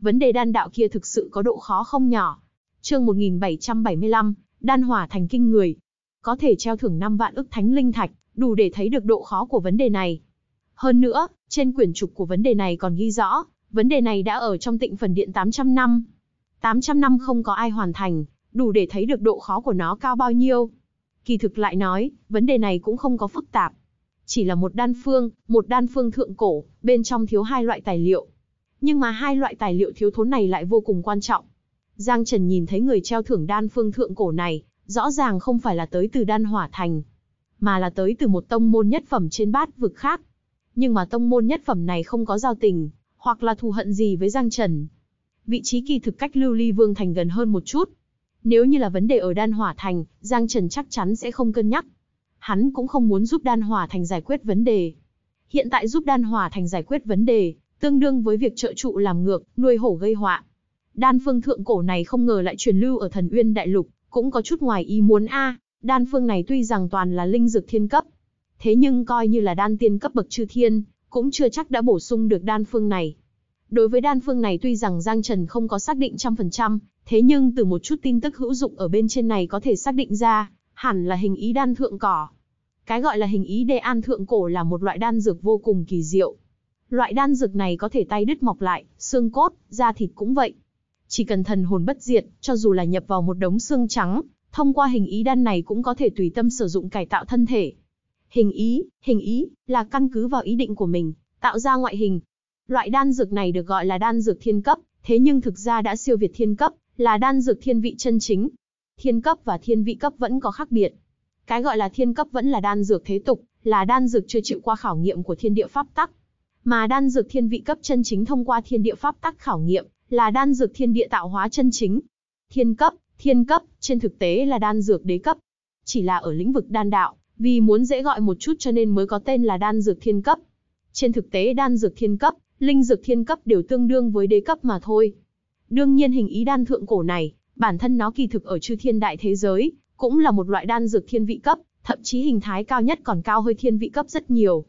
Vấn đề đan đạo kia thực sự có độ khó không nhỏ. Chương 1775, đan hỏa thành kinh người. Có thể treo thưởng 5 vạn ức thánh linh thạch, đủ để thấy được độ khó của vấn đề này. Hơn nữa, trên quyển trục của vấn đề này còn ghi rõ, vấn đề này đã ở trong tịnh phần điện 800 năm. 800 năm không có ai hoàn thành, đủ để thấy được độ khó của nó cao bao nhiêu. Kỳ thực lại nói, vấn đề này cũng không có phức tạp chỉ là một đan phương, một đan phương thượng cổ, bên trong thiếu hai loại tài liệu. Nhưng mà hai loại tài liệu thiếu thốn này lại vô cùng quan trọng. Giang Trần nhìn thấy người treo thưởng đan phương thượng cổ này, rõ ràng không phải là tới từ đan hỏa thành, mà là tới từ một tông môn nhất phẩm trên bát vực khác. Nhưng mà tông môn nhất phẩm này không có giao tình, hoặc là thù hận gì với Giang Trần. Vị trí kỳ thực cách lưu ly vương thành gần hơn một chút. Nếu như là vấn đề ở đan hỏa thành, Giang Trần chắc chắn sẽ không cân nhắc Hắn cũng không muốn giúp Đan Hòa Thành giải quyết vấn đề. Hiện tại giúp Đan Hòa Thành giải quyết vấn đề, tương đương với việc trợ trụ làm ngược, nuôi hổ gây họa. Đan phương thượng cổ này không ngờ lại truyền lưu ở thần uyên đại lục, cũng có chút ngoài ý muốn a. À, đan phương này tuy rằng toàn là linh dược thiên cấp, thế nhưng coi như là đan tiên cấp bậc chư thiên, cũng chưa chắc đã bổ sung được đan phương này. Đối với đan phương này tuy rằng Giang Trần không có xác định trăm phần trăm, thế nhưng từ một chút tin tức hữu dụng ở bên trên này có thể xác định ra, hẳn là hình ý đan thượng cỏ. Cái gọi là hình ý đề an thượng cổ là một loại đan dược vô cùng kỳ diệu. Loại đan dược này có thể tay đứt mọc lại, xương cốt, da thịt cũng vậy. Chỉ cần thần hồn bất diệt, cho dù là nhập vào một đống xương trắng, thông qua hình ý đan này cũng có thể tùy tâm sử dụng cải tạo thân thể. Hình ý, hình ý, là căn cứ vào ý định của mình, tạo ra ngoại hình. Loại đan dược này được gọi là đan dược thiên cấp, thế nhưng thực ra đã siêu việt thiên cấp, là đan dược thiên vị chân chính, thiên cấp và thiên vị cấp vẫn có khác biệt. Cái gọi là thiên cấp vẫn là đan dược thế tục, là đan dược chưa chịu qua khảo nghiệm của thiên địa pháp tắc. Mà đan dược thiên vị cấp chân chính thông qua thiên địa pháp tắc khảo nghiệm, là đan dược thiên địa tạo hóa chân chính. Thiên cấp, thiên cấp, trên thực tế là đan dược đế cấp. Chỉ là ở lĩnh vực đan đạo, vì muốn dễ gọi một chút cho nên mới có tên là đan dược thiên cấp. Trên thực tế đan dược thiên cấp, linh dược thiên cấp đều tương đương với đế cấp mà thôi. Đương nhiên hình ý đan thượng cổ này, Bản thân nó kỳ thực ở chư thiên đại thế giới, cũng là một loại đan dược thiên vị cấp, thậm chí hình thái cao nhất còn cao hơi thiên vị cấp rất nhiều.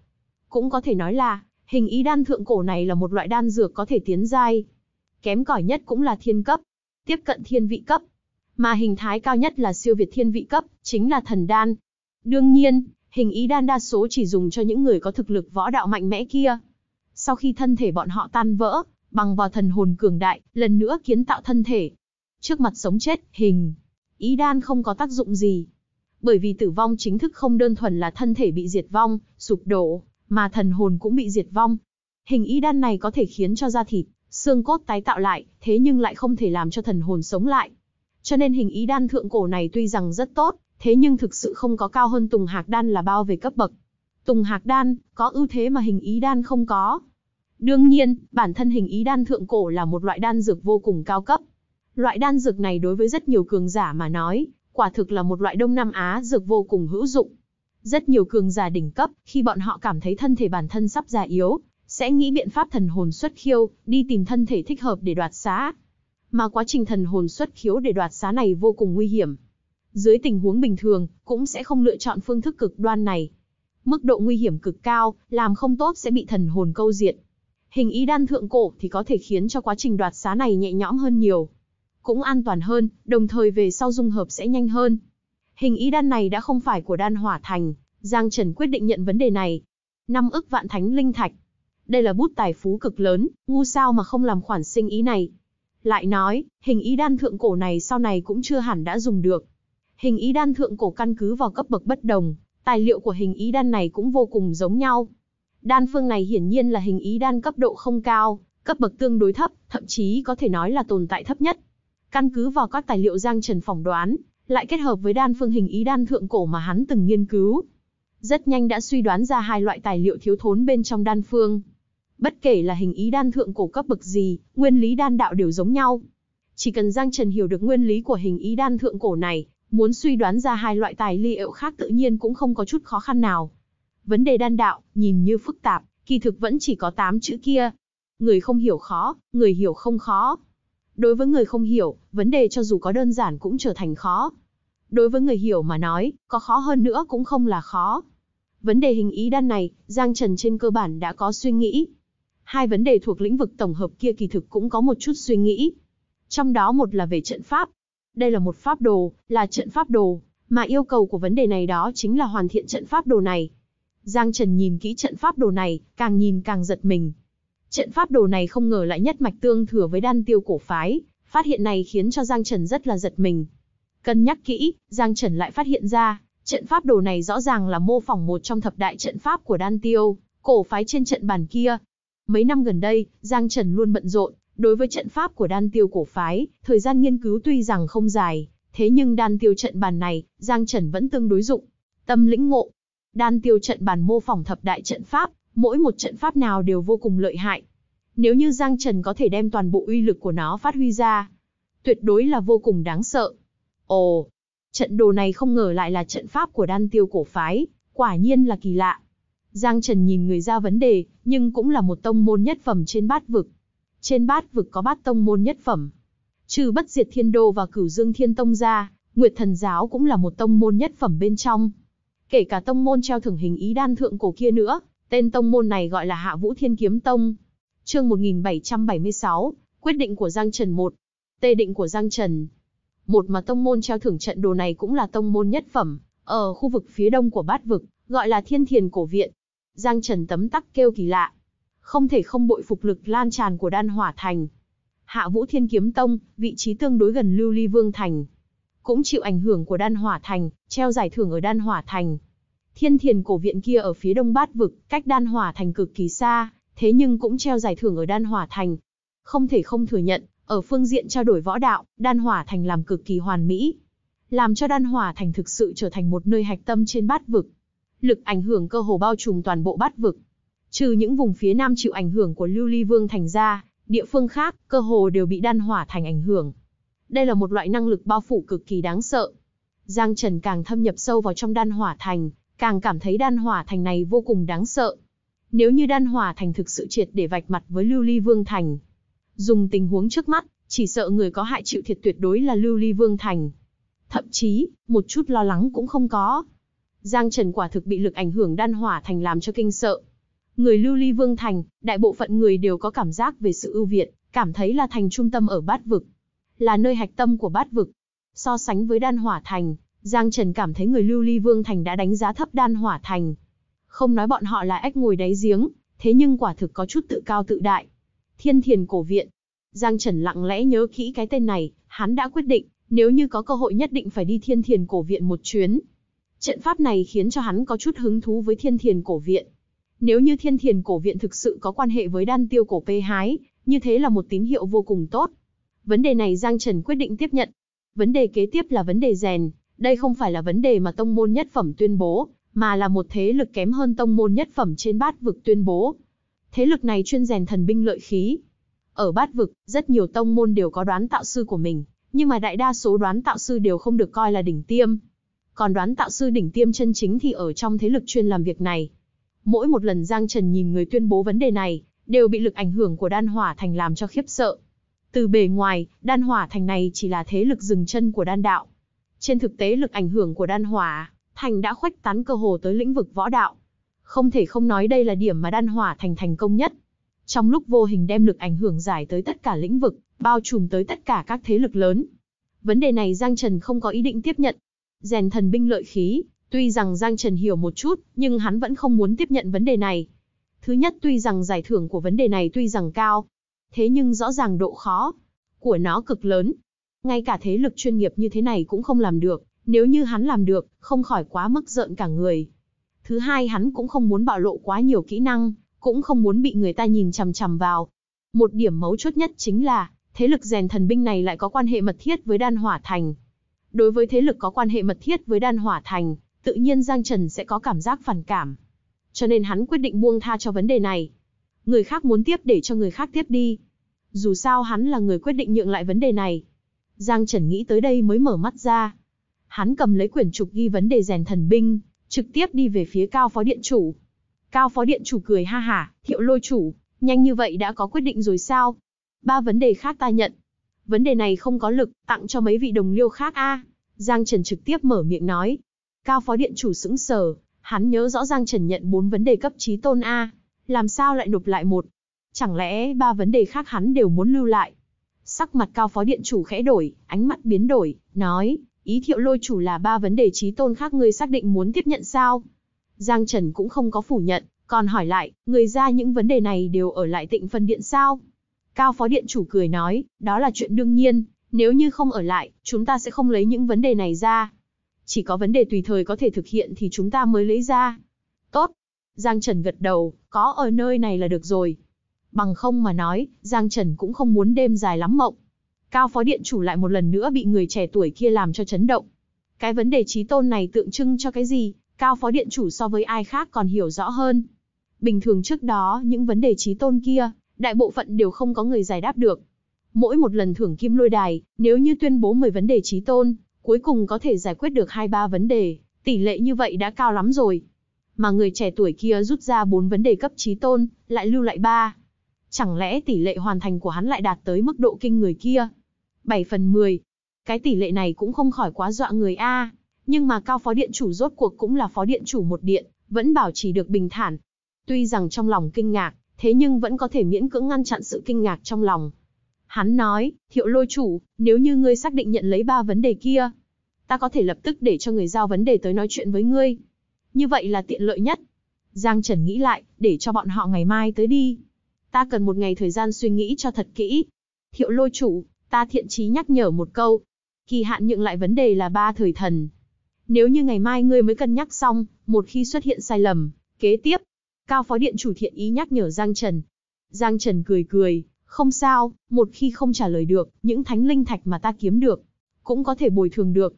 Cũng có thể nói là, hình ý đan thượng cổ này là một loại đan dược có thể tiến giai. Kém cỏi nhất cũng là thiên cấp, tiếp cận thiên vị cấp. Mà hình thái cao nhất là siêu việt thiên vị cấp, chính là thần đan. Đương nhiên, hình ý đan đa số chỉ dùng cho những người có thực lực võ đạo mạnh mẽ kia. Sau khi thân thể bọn họ tan vỡ, bằng vào thần hồn cường đại, lần nữa kiến tạo thân thể, Trước mặt sống chết, hình, ý đan không có tác dụng gì. Bởi vì tử vong chính thức không đơn thuần là thân thể bị diệt vong, sụp đổ, mà thần hồn cũng bị diệt vong. Hình ý đan này có thể khiến cho da thịt, xương cốt tái tạo lại, thế nhưng lại không thể làm cho thần hồn sống lại. Cho nên hình ý đan thượng cổ này tuy rằng rất tốt, thế nhưng thực sự không có cao hơn Tùng Hạc Đan là bao về cấp bậc. Tùng Hạc Đan có ưu thế mà hình ý đan không có. Đương nhiên, bản thân hình ý đan thượng cổ là một loại đan dược vô cùng cao cấp, Loại đan dược này đối với rất nhiều cường giả mà nói, quả thực là một loại Đông Nam Á dược vô cùng hữu dụng. Rất nhiều cường giả đỉnh cấp, khi bọn họ cảm thấy thân thể bản thân sắp già yếu, sẽ nghĩ biện pháp thần hồn xuất khiêu, đi tìm thân thể thích hợp để đoạt xá. Mà quá trình thần hồn xuất khiếu để đoạt xá này vô cùng nguy hiểm. Dưới tình huống bình thường, cũng sẽ không lựa chọn phương thức cực đoan này. Mức độ nguy hiểm cực cao, làm không tốt sẽ bị thần hồn câu diện. Hình ý đan thượng cổ thì có thể khiến cho quá trình đoạt xá này nhẹ nhõm hơn nhiều cũng an toàn hơn, đồng thời về sau dung hợp sẽ nhanh hơn. Hình ý đan này đã không phải của đan hỏa thành, Giang Trần quyết định nhận vấn đề này. Năm ức vạn thánh linh thạch. Đây là bút tài phú cực lớn, ngu sao mà không làm khoản sinh ý này. Lại nói, hình ý đan thượng cổ này sau này cũng chưa hẳn đã dùng được. Hình ý đan thượng cổ căn cứ vào cấp bậc bất đồng, tài liệu của hình ý đan này cũng vô cùng giống nhau. Đan phương này hiển nhiên là hình ý đan cấp độ không cao, cấp bậc tương đối thấp, thậm chí có thể nói là tồn tại thấp nhất. Căn cứ vào các tài liệu Giang Trần phỏng đoán, lại kết hợp với đan phương hình ý đan thượng cổ mà hắn từng nghiên cứu. Rất nhanh đã suy đoán ra hai loại tài liệu thiếu thốn bên trong đan phương. Bất kể là hình ý đan thượng cổ cấp bậc gì, nguyên lý đan đạo đều giống nhau. Chỉ cần Giang Trần hiểu được nguyên lý của hình ý đan thượng cổ này, muốn suy đoán ra hai loại tài liệu khác tự nhiên cũng không có chút khó khăn nào. Vấn đề đan đạo, nhìn như phức tạp, kỳ thực vẫn chỉ có 8 chữ kia. Người không hiểu khó, người hiểu không khó. Đối với người không hiểu, vấn đề cho dù có đơn giản cũng trở thành khó. Đối với người hiểu mà nói, có khó hơn nữa cũng không là khó. Vấn đề hình ý đan này, Giang Trần trên cơ bản đã có suy nghĩ. Hai vấn đề thuộc lĩnh vực tổng hợp kia kỳ thực cũng có một chút suy nghĩ. Trong đó một là về trận pháp. Đây là một pháp đồ, là trận pháp đồ, mà yêu cầu của vấn đề này đó chính là hoàn thiện trận pháp đồ này. Giang Trần nhìn kỹ trận pháp đồ này, càng nhìn càng giật mình. Trận pháp đồ này không ngờ lại nhất mạch tương thừa với đan tiêu cổ phái, phát hiện này khiến cho Giang Trần rất là giật mình. Cân nhắc kỹ, Giang Trần lại phát hiện ra, trận pháp đồ này rõ ràng là mô phỏng một trong thập đại trận pháp của đan tiêu, cổ phái trên trận bàn kia. Mấy năm gần đây, Giang Trần luôn bận rộn, đối với trận pháp của đan tiêu cổ phái, thời gian nghiên cứu tuy rằng không dài, thế nhưng đan tiêu trận bàn này, Giang Trần vẫn tương đối dụng. Tâm lĩnh ngộ, đan tiêu trận bàn mô phỏng thập đại trận pháp, mỗi một trận pháp nào đều vô cùng lợi hại. Nếu như Giang Trần có thể đem toàn bộ uy lực của nó phát huy ra, tuyệt đối là vô cùng đáng sợ. Ồ, trận đồ này không ngờ lại là trận pháp của đan tiêu cổ phái, quả nhiên là kỳ lạ. Giang Trần nhìn người ra vấn đề, nhưng cũng là một tông môn nhất phẩm trên bát vực. Trên bát vực có bát tông môn nhất phẩm. Trừ bất diệt thiên đô và cửu dương thiên tông ra, Nguyệt thần giáo cũng là một tông môn nhất phẩm bên trong. Kể cả tông môn treo thưởng hình ý đan thượng cổ kia nữa, Tên tông môn này gọi là Hạ Vũ Thiên Kiếm Tông. Chương 1776, quyết định của Giang Trần 1. Tê định của Giang Trần. Một mà tông môn treo thưởng trận đồ này cũng là tông môn nhất phẩm, ở khu vực phía đông của bát vực, gọi là Thiên Thiền Cổ Viện. Giang Trần tấm tắc kêu kỳ lạ. Không thể không bội phục lực lan tràn của đan hỏa thành. Hạ Vũ Thiên Kiếm Tông, vị trí tương đối gần Lưu Ly Vương Thành. Cũng chịu ảnh hưởng của đan hỏa thành, treo giải thưởng ở đan hỏa thành. Thiên thiền cổ viện kia ở phía đông bát vực, cách đan hỏa thành cực kỳ xa, thế nhưng cũng treo giải thưởng ở đan hỏa thành. Không thể không thừa nhận, ở phương diện trao đổi võ đạo, đan hỏa thành làm cực kỳ hoàn mỹ. Làm cho đan hỏa thành thực sự trở thành một nơi hạch tâm trên bát vực. Lực ảnh hưởng cơ hồ bao trùm toàn bộ bát vực. Trừ những vùng phía nam chịu ảnh hưởng của lưu ly vương thành ra, địa phương khác cơ hồ đều bị đan hỏa thành ảnh hưởng. Đây là một loại năng lực bao phủ cực kỳ đáng sợ. Giang Trần càng thâm nhập sâu vào trong đan hỏa thành, càng cảm thấy đan hỏa thành này vô cùng đáng sợ. Nếu như đan hỏa thành thực sự triệt để vạch mặt với lưu ly vương thành, dùng tình huống trước mắt, chỉ sợ người có hại chịu thiệt tuyệt đối là lưu ly vương thành. Thậm chí, một chút lo lắng cũng không có. Giang Trần quả thực bị lực ảnh hưởng đan hỏa thành làm cho kinh sợ. Người lưu ly vương thành, đại bộ phận người đều có cảm giác về sự ưu việt, cảm thấy là thành trung tâm ở bát vực. Là nơi hạch tâm của bát vực. So sánh với đan hỏa thành, Giang Trần cảm thấy người lưu ly vương thành đã đánh giá thấp đan hỏa thành. Không nói bọn họ là ếch ngồi đáy giếng, thế nhưng quả thực có chút tự cao tự đại. Thiên thiền cổ viện. Giang Trần lặng lẽ nhớ kỹ cái tên này, hắn đã quyết định, nếu như có cơ hội nhất định phải đi thiên thiền cổ viện một chuyến. Trận pháp này khiến cho hắn có chút hứng thú với thiên thiền cổ viện. Nếu như thiên thiền cổ viện thực sự có quan hệ với đan tiêu cổ pê hái, như thế là một tín hiệu vô cùng tốt. Vấn đề này Giang Trần quyết định tiếp nhận. Vấn đề kế tiếp là vấn đề rèn. Đây không phải là vấn đề mà tông môn nhất phẩm tuyên bố, mà là một thế lực kém hơn tông môn nhất phẩm trên bát vực tuyên bố. Thế lực này chuyên rèn thần binh lợi khí. Ở bát vực, rất nhiều tông môn đều có đoán tạo sư của mình, nhưng mà đại đa số đoán tạo sư đều không được coi là đỉnh tiêm. Còn đoán tạo sư đỉnh tiêm chân chính thì ở trong thế lực chuyên làm việc này. Mỗi một lần Giang Trần nhìn người tuyên bố vấn đề này, đều bị lực ảnh hưởng của đan hỏa thành làm cho khiếp sợ. Từ bề ngoài, đan hỏa thành này chỉ là thế lực dừng chân của đan đạo. Trên thực tế lực ảnh hưởng của Đan Hỏa Thành đã khoách tán cơ hồ tới lĩnh vực võ đạo. Không thể không nói đây là điểm mà Đan Hỏa Thành thành công nhất. Trong lúc vô hình đem lực ảnh hưởng giải tới tất cả lĩnh vực, bao trùm tới tất cả các thế lực lớn. Vấn đề này Giang Trần không có ý định tiếp nhận. Rèn thần binh lợi khí, tuy rằng Giang Trần hiểu một chút, nhưng hắn vẫn không muốn tiếp nhận vấn đề này. Thứ nhất tuy rằng giải thưởng của vấn đề này tuy rằng cao, thế nhưng rõ ràng độ khó của nó cực lớn, ngay cả thế lực chuyên nghiệp như thế này cũng không làm được, nếu như hắn làm được, không khỏi quá mức giận cả người. Thứ hai hắn cũng không muốn bạo lộ quá nhiều kỹ năng, cũng không muốn bị người ta nhìn chằm chằm vào. Một điểm mấu chốt nhất chính là, thế lực rèn thần binh này lại có quan hệ mật thiết với đan hỏa thành. Đối với thế lực có quan hệ mật thiết với đan hỏa thành, tự nhiên Giang Trần sẽ có cảm giác phản cảm. Cho nên hắn quyết định buông tha cho vấn đề này. Người khác muốn tiếp để cho người khác tiếp đi. Dù sao hắn là người quyết định nhượng lại vấn đề này. Giang Trần nghĩ tới đây mới mở mắt ra. Hắn cầm lấy quyển trục ghi vấn đề rèn thần binh, trực tiếp đi về phía cao phó điện chủ. Cao phó điện chủ cười ha hả, thiệu lôi chủ, nhanh như vậy đã có quyết định rồi sao? Ba vấn đề khác ta nhận. Vấn đề này không có lực, tặng cho mấy vị đồng liêu khác a. Giang Trần trực tiếp mở miệng nói. Cao phó điện chủ sững sờ, hắn nhớ rõ Giang Trần nhận bốn vấn đề cấp trí tôn a, làm sao lại nộp lại một? Chẳng lẽ ba vấn đề khác hắn đều muốn lưu lại? Sắc mặt cao phó điện chủ khẽ đổi, ánh mắt biến đổi, nói, ý thiệu lôi chủ là ba vấn đề trí tôn khác ngươi xác định muốn tiếp nhận sao? Giang Trần cũng không có phủ nhận, còn hỏi lại, người ra những vấn đề này đều ở lại tịnh phân điện sao? Cao phó điện chủ cười nói, đó là chuyện đương nhiên, nếu như không ở lại, chúng ta sẽ không lấy những vấn đề này ra. Chỉ có vấn đề tùy thời có thể thực hiện thì chúng ta mới lấy ra. Tốt. Giang Trần gật đầu, có ở nơi này là được rồi, bằng không mà nói, Giang Trần cũng không muốn đêm dài lắm mộng. Cao phó điện chủ lại một lần nữa bị người trẻ tuổi kia làm cho chấn động. Cái vấn đề trí tôn này tượng trưng cho cái gì, cao phó điện chủ so với ai khác còn hiểu rõ hơn. Bình thường trước đó, những vấn đề trí tôn kia, đại bộ phận đều không có người giải đáp được. Mỗi một lần thưởng kim lôi đài, nếu như tuyên bố 10 vấn đề trí tôn, cuối cùng có thể giải quyết được 2-3 vấn đề, tỷ lệ như vậy đã cao lắm rồi. Mà người trẻ tuổi kia rút ra 4 vấn đề cấp trí tôn, lại lưu lại 3. Chẳng lẽ tỷ lệ hoàn thành của hắn lại đạt tới mức độ kinh người kia? 7 phần 10. Cái tỷ lệ này cũng không khỏi quá dọa người A. Nhưng mà cao phó điện chủ rốt cuộc cũng là phó điện chủ một điện, vẫn bảo trì được bình thản. Tuy rằng trong lòng kinh ngạc, thế nhưng vẫn có thể miễn cưỡng ngăn chặn sự kinh ngạc trong lòng. Hắn nói, thiệu lôi chủ, nếu như ngươi xác định nhận lấy ba vấn đề kia, ta có thể lập tức để cho người giao vấn đề tới nói chuyện với ngươi. Như vậy là tiện lợi nhất. Giang Trần nghĩ lại, để cho bọn họ ngày mai tới đi ta cần một ngày thời gian suy nghĩ cho thật kỹ. Thiệu lôi chủ, ta thiện chí nhắc nhở một câu. Kỳ hạn nhượng lại vấn đề là ba thời thần. Nếu như ngày mai ngươi mới cân nhắc xong, một khi xuất hiện sai lầm, kế tiếp. Cao phó điện chủ thiện ý nhắc nhở Giang Trần. Giang Trần cười cười, không sao, một khi không trả lời được, những thánh linh thạch mà ta kiếm được, cũng có thể bồi thường được.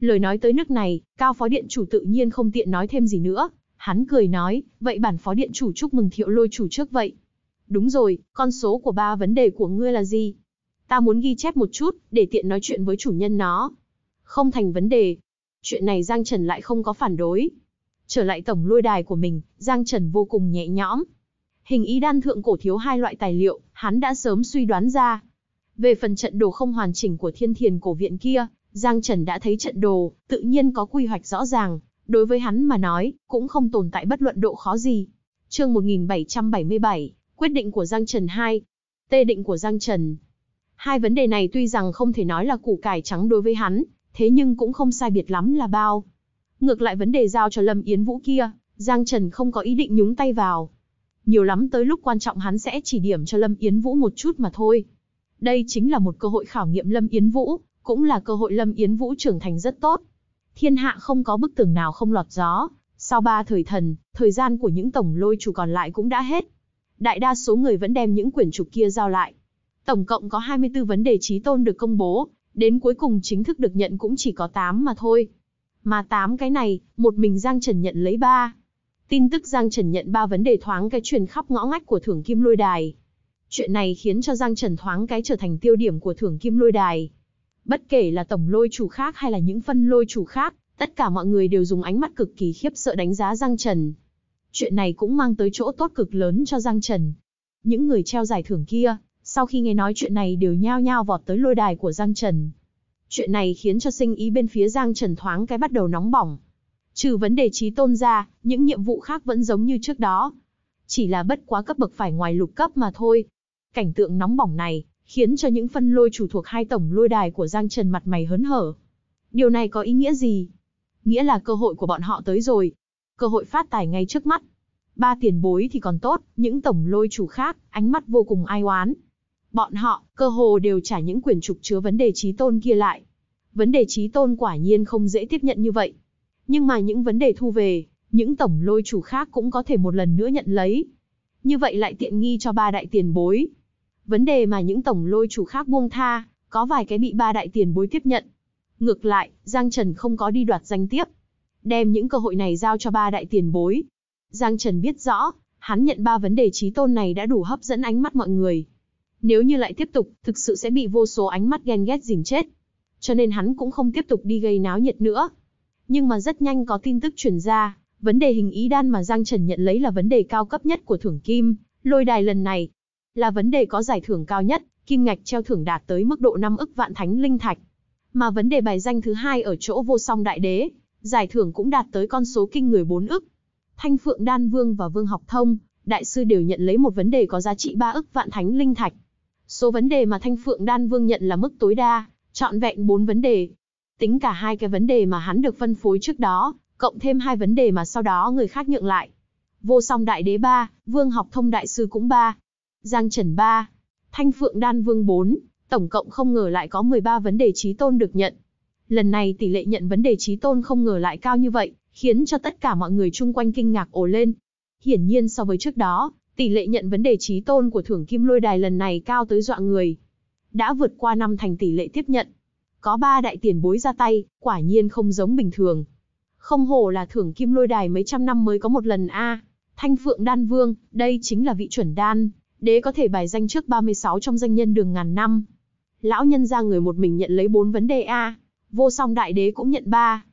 Lời nói tới nước này, Cao Phó Điện Chủ tự nhiên không tiện nói thêm gì nữa. Hắn cười nói, vậy bản Phó Điện Chủ chúc mừng thiệu lôi chủ trước vậy. Đúng rồi, con số của ba vấn đề của ngươi là gì? Ta muốn ghi chép một chút, để tiện nói chuyện với chủ nhân nó. Không thành vấn đề. Chuyện này Giang Trần lại không có phản đối. Trở lại tổng lôi đài của mình, Giang Trần vô cùng nhẹ nhõm. Hình ý đan thượng cổ thiếu hai loại tài liệu, hắn đã sớm suy đoán ra. Về phần trận đồ không hoàn chỉnh của thiên thiền cổ viện kia, Giang Trần đã thấy trận đồ, tự nhiên có quy hoạch rõ ràng, đối với hắn mà nói, cũng không tồn tại bất luận độ khó gì. Chương 1777, Quyết định của Giang Trần 2. Tê định của Giang Trần. Hai vấn đề này tuy rằng không thể nói là củ cải trắng đối với hắn, thế nhưng cũng không sai biệt lắm là bao. Ngược lại vấn đề giao cho Lâm Yến Vũ kia, Giang Trần không có ý định nhúng tay vào. Nhiều lắm tới lúc quan trọng hắn sẽ chỉ điểm cho Lâm Yến Vũ một chút mà thôi. Đây chính là một cơ hội khảo nghiệm Lâm Yến Vũ, cũng là cơ hội Lâm Yến Vũ trưởng thành rất tốt. Thiên hạ không có bức tường nào không lọt gió, sau ba thời thần, thời gian của những tổng lôi chủ còn lại cũng đã hết đại đa số người vẫn đem những quyển trục kia giao lại. Tổng cộng có 24 vấn đề trí tôn được công bố, đến cuối cùng chính thức được nhận cũng chỉ có 8 mà thôi. Mà 8 cái này, một mình Giang Trần nhận lấy 3. Tin tức Giang Trần nhận 3 vấn đề thoáng cái truyền khắp ngõ ngách của thưởng kim lôi đài. Chuyện này khiến cho Giang Trần thoáng cái trở thành tiêu điểm của thưởng kim lôi đài. Bất kể là tổng lôi chủ khác hay là những phân lôi chủ khác, tất cả mọi người đều dùng ánh mắt cực kỳ khiếp sợ đánh giá Giang Trần. Chuyện này cũng mang tới chỗ tốt cực lớn cho Giang Trần. Những người treo giải thưởng kia, sau khi nghe nói chuyện này đều nhao nhao vọt tới lôi đài của Giang Trần. Chuyện này khiến cho sinh ý bên phía Giang Trần thoáng cái bắt đầu nóng bỏng. Trừ vấn đề trí tôn ra, những nhiệm vụ khác vẫn giống như trước đó. Chỉ là bất quá cấp bậc phải ngoài lục cấp mà thôi. Cảnh tượng nóng bỏng này, khiến cho những phân lôi chủ thuộc hai tổng lôi đài của Giang Trần mặt mày hớn hở. Điều này có ý nghĩa gì? Nghĩa là cơ hội của bọn họ tới rồi cơ hội phát tài ngay trước mắt. Ba tiền bối thì còn tốt, những tổng lôi chủ khác, ánh mắt vô cùng ai oán. Bọn họ, cơ hồ đều trả những quyển trục chứa vấn đề trí tôn kia lại. Vấn đề trí tôn quả nhiên không dễ tiếp nhận như vậy. Nhưng mà những vấn đề thu về, những tổng lôi chủ khác cũng có thể một lần nữa nhận lấy. Như vậy lại tiện nghi cho ba đại tiền bối. Vấn đề mà những tổng lôi chủ khác buông tha, có vài cái bị ba đại tiền bối tiếp nhận. Ngược lại, Giang Trần không có đi đoạt danh tiếp, đem những cơ hội này giao cho ba đại tiền bối. Giang Trần biết rõ, hắn nhận ba vấn đề trí tôn này đã đủ hấp dẫn ánh mắt mọi người. Nếu như lại tiếp tục, thực sự sẽ bị vô số ánh mắt ghen ghét dìm chết. Cho nên hắn cũng không tiếp tục đi gây náo nhiệt nữa. Nhưng mà rất nhanh có tin tức truyền ra, vấn đề hình ý đan mà Giang Trần nhận lấy là vấn đề cao cấp nhất của thưởng kim, lôi đài lần này. Là vấn đề có giải thưởng cao nhất, kim ngạch treo thưởng đạt tới mức độ 5 ức vạn thánh linh thạch. Mà vấn đề bài danh thứ hai ở chỗ vô song đại đế, giải thưởng cũng đạt tới con số kinh người 4 ức. Thanh Phượng Đan Vương và Vương Học Thông, đại sư đều nhận lấy một vấn đề có giá trị 3 ức vạn thánh linh thạch. Số vấn đề mà Thanh Phượng Đan Vương nhận là mức tối đa, trọn vẹn 4 vấn đề. Tính cả hai cái vấn đề mà hắn được phân phối trước đó, cộng thêm hai vấn đề mà sau đó người khác nhượng lại. Vô song đại đế 3, Vương Học Thông đại sư cũng 3, Giang Trần 3, Thanh Phượng Đan Vương 4, tổng cộng không ngờ lại có 13 vấn đề trí tôn được nhận lần này tỷ lệ nhận vấn đề trí tôn không ngờ lại cao như vậy, khiến cho tất cả mọi người chung quanh kinh ngạc ồ lên. Hiển nhiên so với trước đó, tỷ lệ nhận vấn đề trí tôn của thưởng kim lôi đài lần này cao tới dọa người. Đã vượt qua năm thành tỷ lệ tiếp nhận. Có ba đại tiền bối ra tay, quả nhiên không giống bình thường. Không hổ là thưởng kim lôi đài mấy trăm năm mới có một lần a. Thanh Phượng Đan Vương, đây chính là vị chuẩn đan, đế có thể bài danh trước 36 trong danh nhân đường ngàn năm. Lão nhân ra người một mình nhận lấy bốn vấn đề a vô song đại đế cũng nhận ba.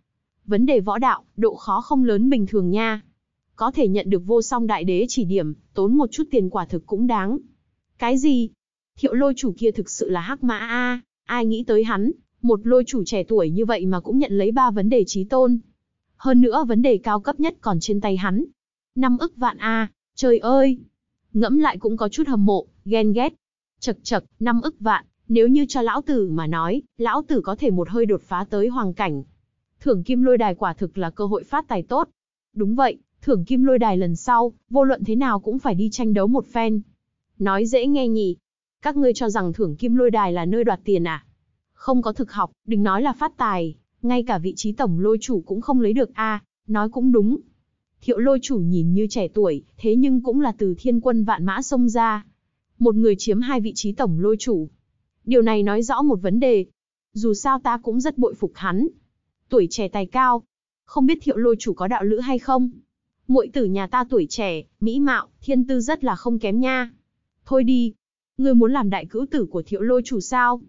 Vấn đề võ đạo, độ khó không lớn bình thường nha. Có thể nhận được vô song đại đế chỉ điểm, tốn một chút tiền quả thực cũng đáng. Cái gì? Thiệu lôi chủ kia thực sự là hắc mã A, ai nghĩ tới hắn, một lôi chủ trẻ tuổi như vậy mà cũng nhận lấy ba vấn đề trí tôn. Hơn nữa vấn đề cao cấp nhất còn trên tay hắn. Năm ức vạn A, trời ơi! Ngẫm lại cũng có chút hâm mộ, ghen ghét. Chật chật, năm ức vạn, nếu như cho lão tử mà nói, lão tử có thể một hơi đột phá tới hoàng cảnh. Thưởng kim lôi đài quả thực là cơ hội phát tài tốt. Đúng vậy, thưởng kim lôi đài lần sau, vô luận thế nào cũng phải đi tranh đấu một phen. Nói dễ nghe nhỉ. Các ngươi cho rằng thưởng kim lôi đài là nơi đoạt tiền à? Không có thực học, đừng nói là phát tài, ngay cả vị trí tổng lôi chủ cũng không lấy được a, à, nói cũng đúng. Thiệu lôi chủ nhìn như trẻ tuổi, thế nhưng cũng là từ thiên quân vạn mã xông ra. Một người chiếm hai vị trí tổng lôi chủ, Điều này nói rõ một vấn đề. Dù sao ta cũng rất bội phục hắn. Tuổi trẻ tài cao. Không biết thiệu lôi chủ có đạo lữ hay không? Muội tử nhà ta tuổi trẻ, mỹ mạo, thiên tư rất là không kém nha. Thôi đi. Ngươi muốn làm đại cữu tử của thiệu lôi chủ sao?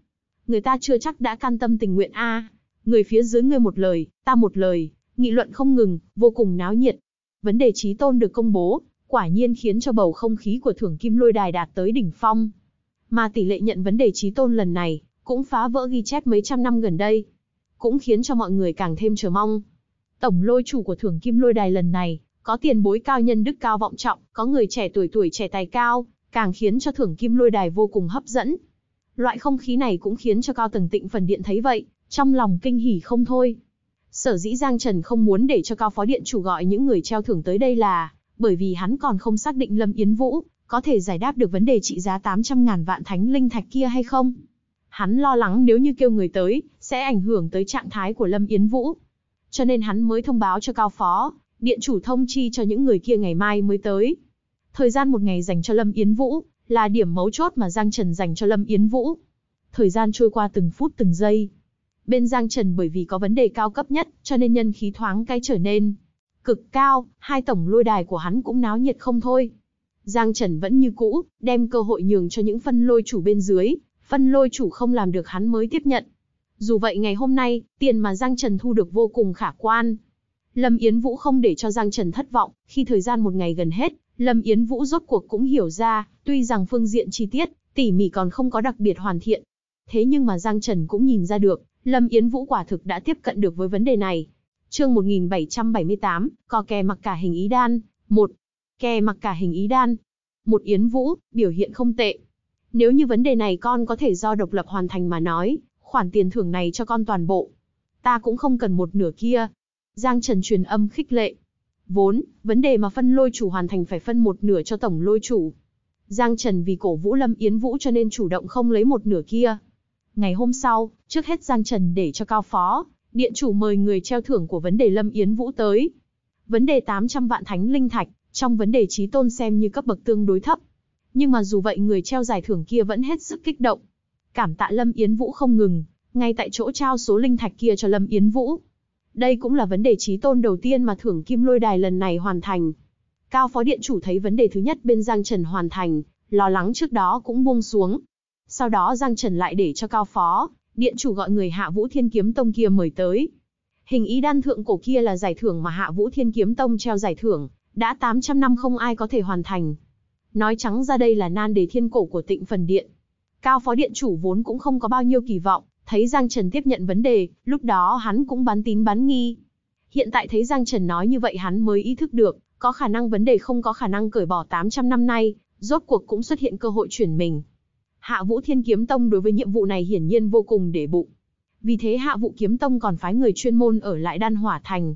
Người ta chưa chắc đã can tâm tình nguyện a. Người phía dưới ngươi một lời, ta một lời, nghị luận không ngừng, vô cùng náo nhiệt. Vấn đề trí tôn được công bố, quả nhiên khiến cho bầu không khí của thưởng kim lôi đài đạt tới đỉnh phong mà tỷ lệ nhận vấn đề trí tôn lần này cũng phá vỡ ghi chép mấy trăm năm gần đây, cũng khiến cho mọi người càng thêm chờ mong. Tổng lôi chủ của thưởng kim lôi đài lần này, có tiền bối cao nhân đức cao vọng trọng, có người trẻ tuổi tuổi trẻ tài cao, càng khiến cho thưởng kim lôi đài vô cùng hấp dẫn. Loại không khí này cũng khiến cho cao tầng tịnh phần điện thấy vậy, trong lòng kinh hỉ không thôi. Sở dĩ Giang Trần không muốn để cho cao phó điện chủ gọi những người treo thưởng tới đây là, bởi vì hắn còn không xác định Lâm Yến Vũ có thể giải đáp được vấn đề trị giá 800 ngàn vạn thánh linh thạch kia hay không. Hắn lo lắng nếu như kêu người tới, sẽ ảnh hưởng tới trạng thái của Lâm Yến Vũ. Cho nên hắn mới thông báo cho Cao Phó, điện chủ thông chi cho những người kia ngày mai mới tới. Thời gian một ngày dành cho Lâm Yến Vũ, là điểm mấu chốt mà Giang Trần dành cho Lâm Yến Vũ. Thời gian trôi qua từng phút từng giây. Bên Giang Trần bởi vì có vấn đề cao cấp nhất, cho nên nhân khí thoáng cái trở nên cực cao, hai tổng lôi đài của hắn cũng náo nhiệt không thôi. Giang Trần vẫn như cũ, đem cơ hội nhường cho những phân lôi chủ bên dưới, phân lôi chủ không làm được hắn mới tiếp nhận. Dù vậy ngày hôm nay, tiền mà Giang Trần thu được vô cùng khả quan. Lâm Yến Vũ không để cho Giang Trần thất vọng, khi thời gian một ngày gần hết, Lâm Yến Vũ rốt cuộc cũng hiểu ra, tuy rằng phương diện chi tiết, tỉ mỉ còn không có đặc biệt hoàn thiện. Thế nhưng mà Giang Trần cũng nhìn ra được, Lâm Yến Vũ quả thực đã tiếp cận được với vấn đề này. Chương 1778, co kè mặc cả hình ý đan, 1, kè mặc cả hình ý đan. Một yến vũ, biểu hiện không tệ. Nếu như vấn đề này con có thể do độc lập hoàn thành mà nói, khoản tiền thưởng này cho con toàn bộ. Ta cũng không cần một nửa kia. Giang Trần truyền âm khích lệ. Vốn, vấn đề mà phân lôi chủ hoàn thành phải phân một nửa cho tổng lôi chủ. Giang Trần vì cổ vũ Lâm Yến Vũ cho nên chủ động không lấy một nửa kia. Ngày hôm sau, trước hết Giang Trần để cho cao phó, điện chủ mời người treo thưởng của vấn đề Lâm Yến Vũ tới. Vấn đề 800 vạn thánh linh thạch, trong vấn đề trí tôn xem như cấp bậc tương đối thấp. Nhưng mà dù vậy người treo giải thưởng kia vẫn hết sức kích động. Cảm tạ Lâm Yến Vũ không ngừng, ngay tại chỗ trao số linh thạch kia cho Lâm Yến Vũ. Đây cũng là vấn đề trí tôn đầu tiên mà thưởng kim lôi đài lần này hoàn thành. Cao phó điện chủ thấy vấn đề thứ nhất bên Giang Trần hoàn thành, lo lắng trước đó cũng buông xuống. Sau đó Giang Trần lại để cho cao phó, điện chủ gọi người hạ vũ thiên kiếm tông kia mời tới. Hình ý đan thượng cổ kia là giải thưởng mà hạ vũ thiên kiếm tông treo giải thưởng, đã 800 năm không ai có thể hoàn thành. Nói trắng ra đây là nan đề thiên cổ của tịnh phần điện. Cao phó điện chủ vốn cũng không có bao nhiêu kỳ vọng, thấy Giang Trần tiếp nhận vấn đề, lúc đó hắn cũng bán tín bán nghi. Hiện tại thấy Giang Trần nói như vậy hắn mới ý thức được, có khả năng vấn đề không có khả năng cởi bỏ 800 năm nay, rốt cuộc cũng xuất hiện cơ hội chuyển mình. Hạ Vũ Thiên Kiếm Tông đối với nhiệm vụ này hiển nhiên vô cùng để bụng. Vì thế Hạ Vũ Kiếm Tông còn phái người chuyên môn ở lại Đan Hỏa Thành.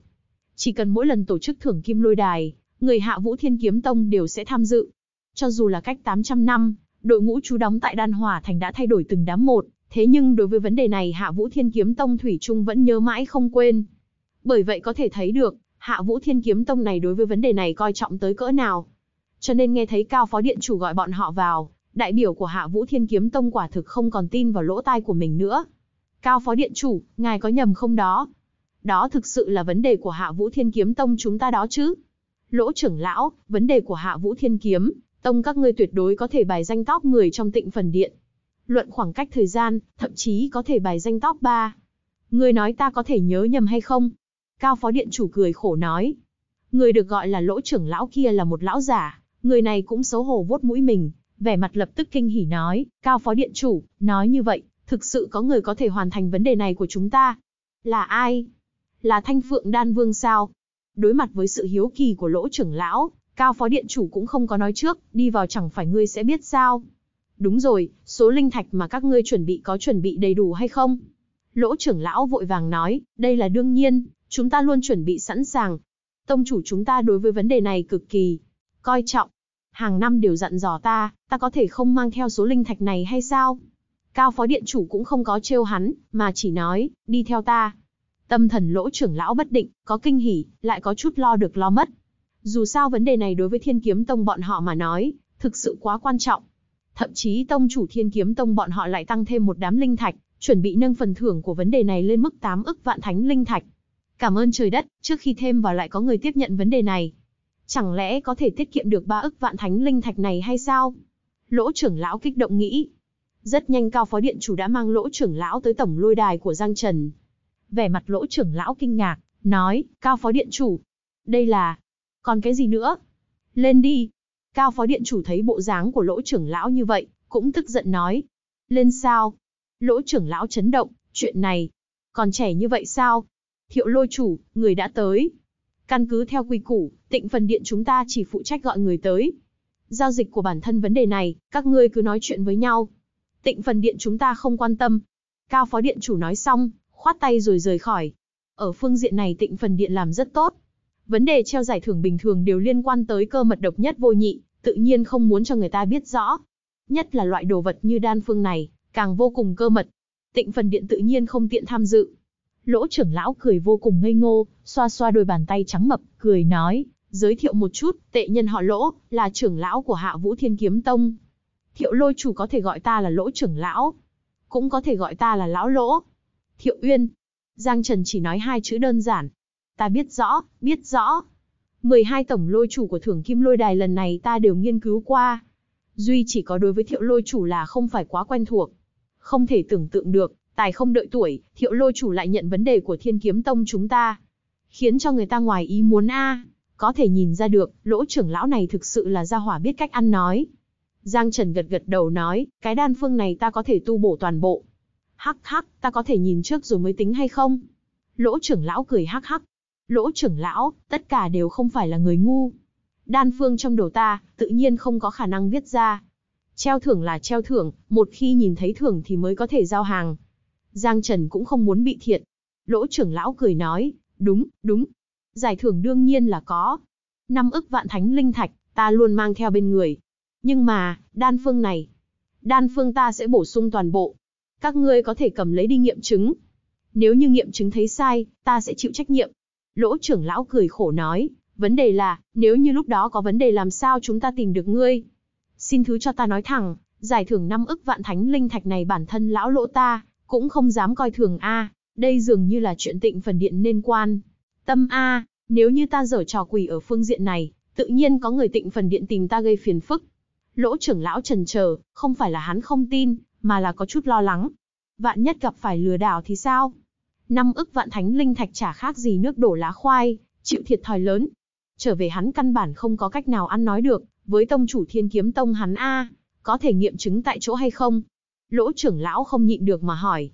Chỉ cần mỗi lần tổ chức thưởng kim lôi đài, người hạ Vũ Thiên Kiếm Tông đều sẽ tham dự. Cho dù là cách 800 năm, đội ngũ chú đóng tại Đan Hòa Thành đã thay đổi từng đám một, thế nhưng đối với vấn đề này Hạ Vũ Thiên Kiếm Tông Thủy Trung vẫn nhớ mãi không quên. Bởi vậy có thể thấy được, Hạ Vũ Thiên Kiếm Tông này đối với vấn đề này coi trọng tới cỡ nào. Cho nên nghe thấy Cao Phó Điện Chủ gọi bọn họ vào, đại biểu của Hạ Vũ Thiên Kiếm Tông quả thực không còn tin vào lỗ tai của mình nữa. Cao Phó Điện Chủ, ngài có nhầm không đó? Đó thực sự là vấn đề của Hạ Vũ Thiên Kiếm Tông chúng ta đó chứ? Lỗ trưởng lão, vấn đề của hạ vũ thiên kiếm, tông các ngươi tuyệt đối có thể bài danh top 10 trong tịnh phần điện. Luận khoảng cách thời gian, thậm chí có thể bài danh top 3. Ngươi nói ta có thể nhớ nhầm hay không? Cao phó điện chủ cười khổ nói. Người được gọi là lỗ trưởng lão kia là một lão giả, người này cũng xấu hổ vuốt mũi mình, vẻ mặt lập tức kinh hỉ nói, cao phó điện chủ, nói như vậy, thực sự có người có thể hoàn thành vấn đề này của chúng ta. Là ai? Là thanh phượng đan vương sao? Đối mặt với sự hiếu kỳ của lỗ trưởng lão, cao phó điện chủ cũng không có nói trước, đi vào chẳng phải ngươi sẽ biết sao. Đúng rồi, số linh thạch mà các ngươi chuẩn bị có chuẩn bị đầy đủ hay không? Lỗ trưởng lão vội vàng nói, đây là đương nhiên, chúng ta luôn chuẩn bị sẵn sàng. Tông chủ chúng ta đối với vấn đề này cực kỳ coi trọng. Hàng năm đều dặn dò ta, ta có thể không mang theo số linh thạch này hay sao? Cao phó điện chủ cũng không có trêu hắn, mà chỉ nói, đi theo ta. Tâm thần lỗ trưởng lão bất định, có kinh hỉ, lại có chút lo được lo mất. Dù sao vấn đề này đối với thiên kiếm tông bọn họ mà nói, thực sự quá quan trọng. Thậm chí tông chủ thiên kiếm tông bọn họ lại tăng thêm một đám linh thạch, chuẩn bị nâng phần thưởng của vấn đề này lên mức 8 ức vạn thánh linh thạch. Cảm ơn trời đất, trước khi thêm vào lại có người tiếp nhận vấn đề này. Chẳng lẽ có thể tiết kiệm được 3 ức vạn thánh linh thạch này hay sao? Lỗ trưởng lão kích động nghĩ. Rất nhanh cao phó điện chủ đã mang lỗ trưởng lão tới tổng lôi đài của Giang Trần, vẻ mặt lỗ trưởng lão kinh ngạc, nói, cao phó điện chủ. Đây là... Còn cái gì nữa? Lên đi. Cao phó điện chủ thấy bộ dáng của lỗ trưởng lão như vậy, cũng tức giận nói. Lên sao? Lỗ trưởng lão chấn động, chuyện này. Còn trẻ như vậy sao? Thiệu lôi chủ, người đã tới. Căn cứ theo quy củ, tịnh phần điện chúng ta chỉ phụ trách gọi người tới. Giao dịch của bản thân vấn đề này, các ngươi cứ nói chuyện với nhau. Tịnh phần điện chúng ta không quan tâm. Cao phó điện chủ nói xong, khoát tay rồi rời khỏi. Ở phương diện này tịnh phần điện làm rất tốt. Vấn đề treo giải thưởng bình thường đều liên quan tới cơ mật độc nhất vô nhị, tự nhiên không muốn cho người ta biết rõ. Nhất là loại đồ vật như đan phương này, càng vô cùng cơ mật. Tịnh phần điện tự nhiên không tiện tham dự. Lỗ trưởng lão cười vô cùng ngây ngô, xoa xoa đôi bàn tay trắng mập, cười nói, giới thiệu một chút, tệ nhân họ lỗ, là trưởng lão của hạ vũ thiên kiếm tông. Thiệu lôi chủ có thể gọi ta là lỗ trưởng lão, cũng có thể gọi ta là lão lỗ, Thiệu Uyên. Giang Trần chỉ nói hai chữ đơn giản. Ta biết rõ, biết rõ. 12 tổng lôi chủ của thưởng kim lôi đài lần này ta đều nghiên cứu qua. Duy chỉ có đối với thiệu lôi chủ là không phải quá quen thuộc. Không thể tưởng tượng được, tài không đợi tuổi, thiệu lôi chủ lại nhận vấn đề của thiên kiếm tông chúng ta. Khiến cho người ta ngoài ý muốn a Có thể nhìn ra được, lỗ trưởng lão này thực sự là gia hỏa biết cách ăn nói. Giang Trần gật gật đầu nói, cái đan phương này ta có thể tu bổ toàn bộ, hắc hắc, ta có thể nhìn trước rồi mới tính hay không? Lỗ trưởng lão cười hắc hắc. Lỗ trưởng lão, tất cả đều không phải là người ngu. Đan phương trong đầu ta, tự nhiên không có khả năng viết ra. Treo thưởng là treo thưởng, một khi nhìn thấy thưởng thì mới có thể giao hàng. Giang Trần cũng không muốn bị thiện. Lỗ trưởng lão cười nói, đúng, đúng. Giải thưởng đương nhiên là có. Năm ức vạn thánh linh thạch, ta luôn mang theo bên người. Nhưng mà, đan phương này, đan phương ta sẽ bổ sung toàn bộ, các ngươi có thể cầm lấy đi nghiệm chứng. Nếu như nghiệm chứng thấy sai, ta sẽ chịu trách nhiệm. Lỗ trưởng lão cười khổ nói, vấn đề là, nếu như lúc đó có vấn đề làm sao chúng ta tìm được ngươi. Xin thứ cho ta nói thẳng, giải thưởng năm ức vạn thánh linh thạch này bản thân lão lỗ ta, cũng không dám coi thường A, đây dường như là chuyện tịnh phần điện nên quan. Tâm A, nếu như ta dở trò quỷ ở phương diện này, tự nhiên có người tịnh phần điện tìm ta gây phiền phức. Lỗ trưởng lão trần chờ, không phải là hắn không tin, mà là có chút lo lắng. Vạn nhất gặp phải lừa đảo thì sao? Năm ức vạn thánh linh thạch trả khác gì nước đổ lá khoai, chịu thiệt thòi lớn. Trở về hắn căn bản không có cách nào ăn nói được, với tông chủ thiên kiếm tông hắn A, có thể nghiệm chứng tại chỗ hay không? Lỗ trưởng lão không nhịn được mà hỏi.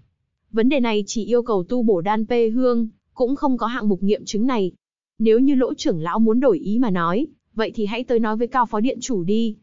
Vấn đề này chỉ yêu cầu tu bổ đan pê hương, cũng không có hạng mục nghiệm chứng này. Nếu như lỗ trưởng lão muốn đổi ý mà nói, vậy thì hãy tới nói với cao phó điện chủ đi,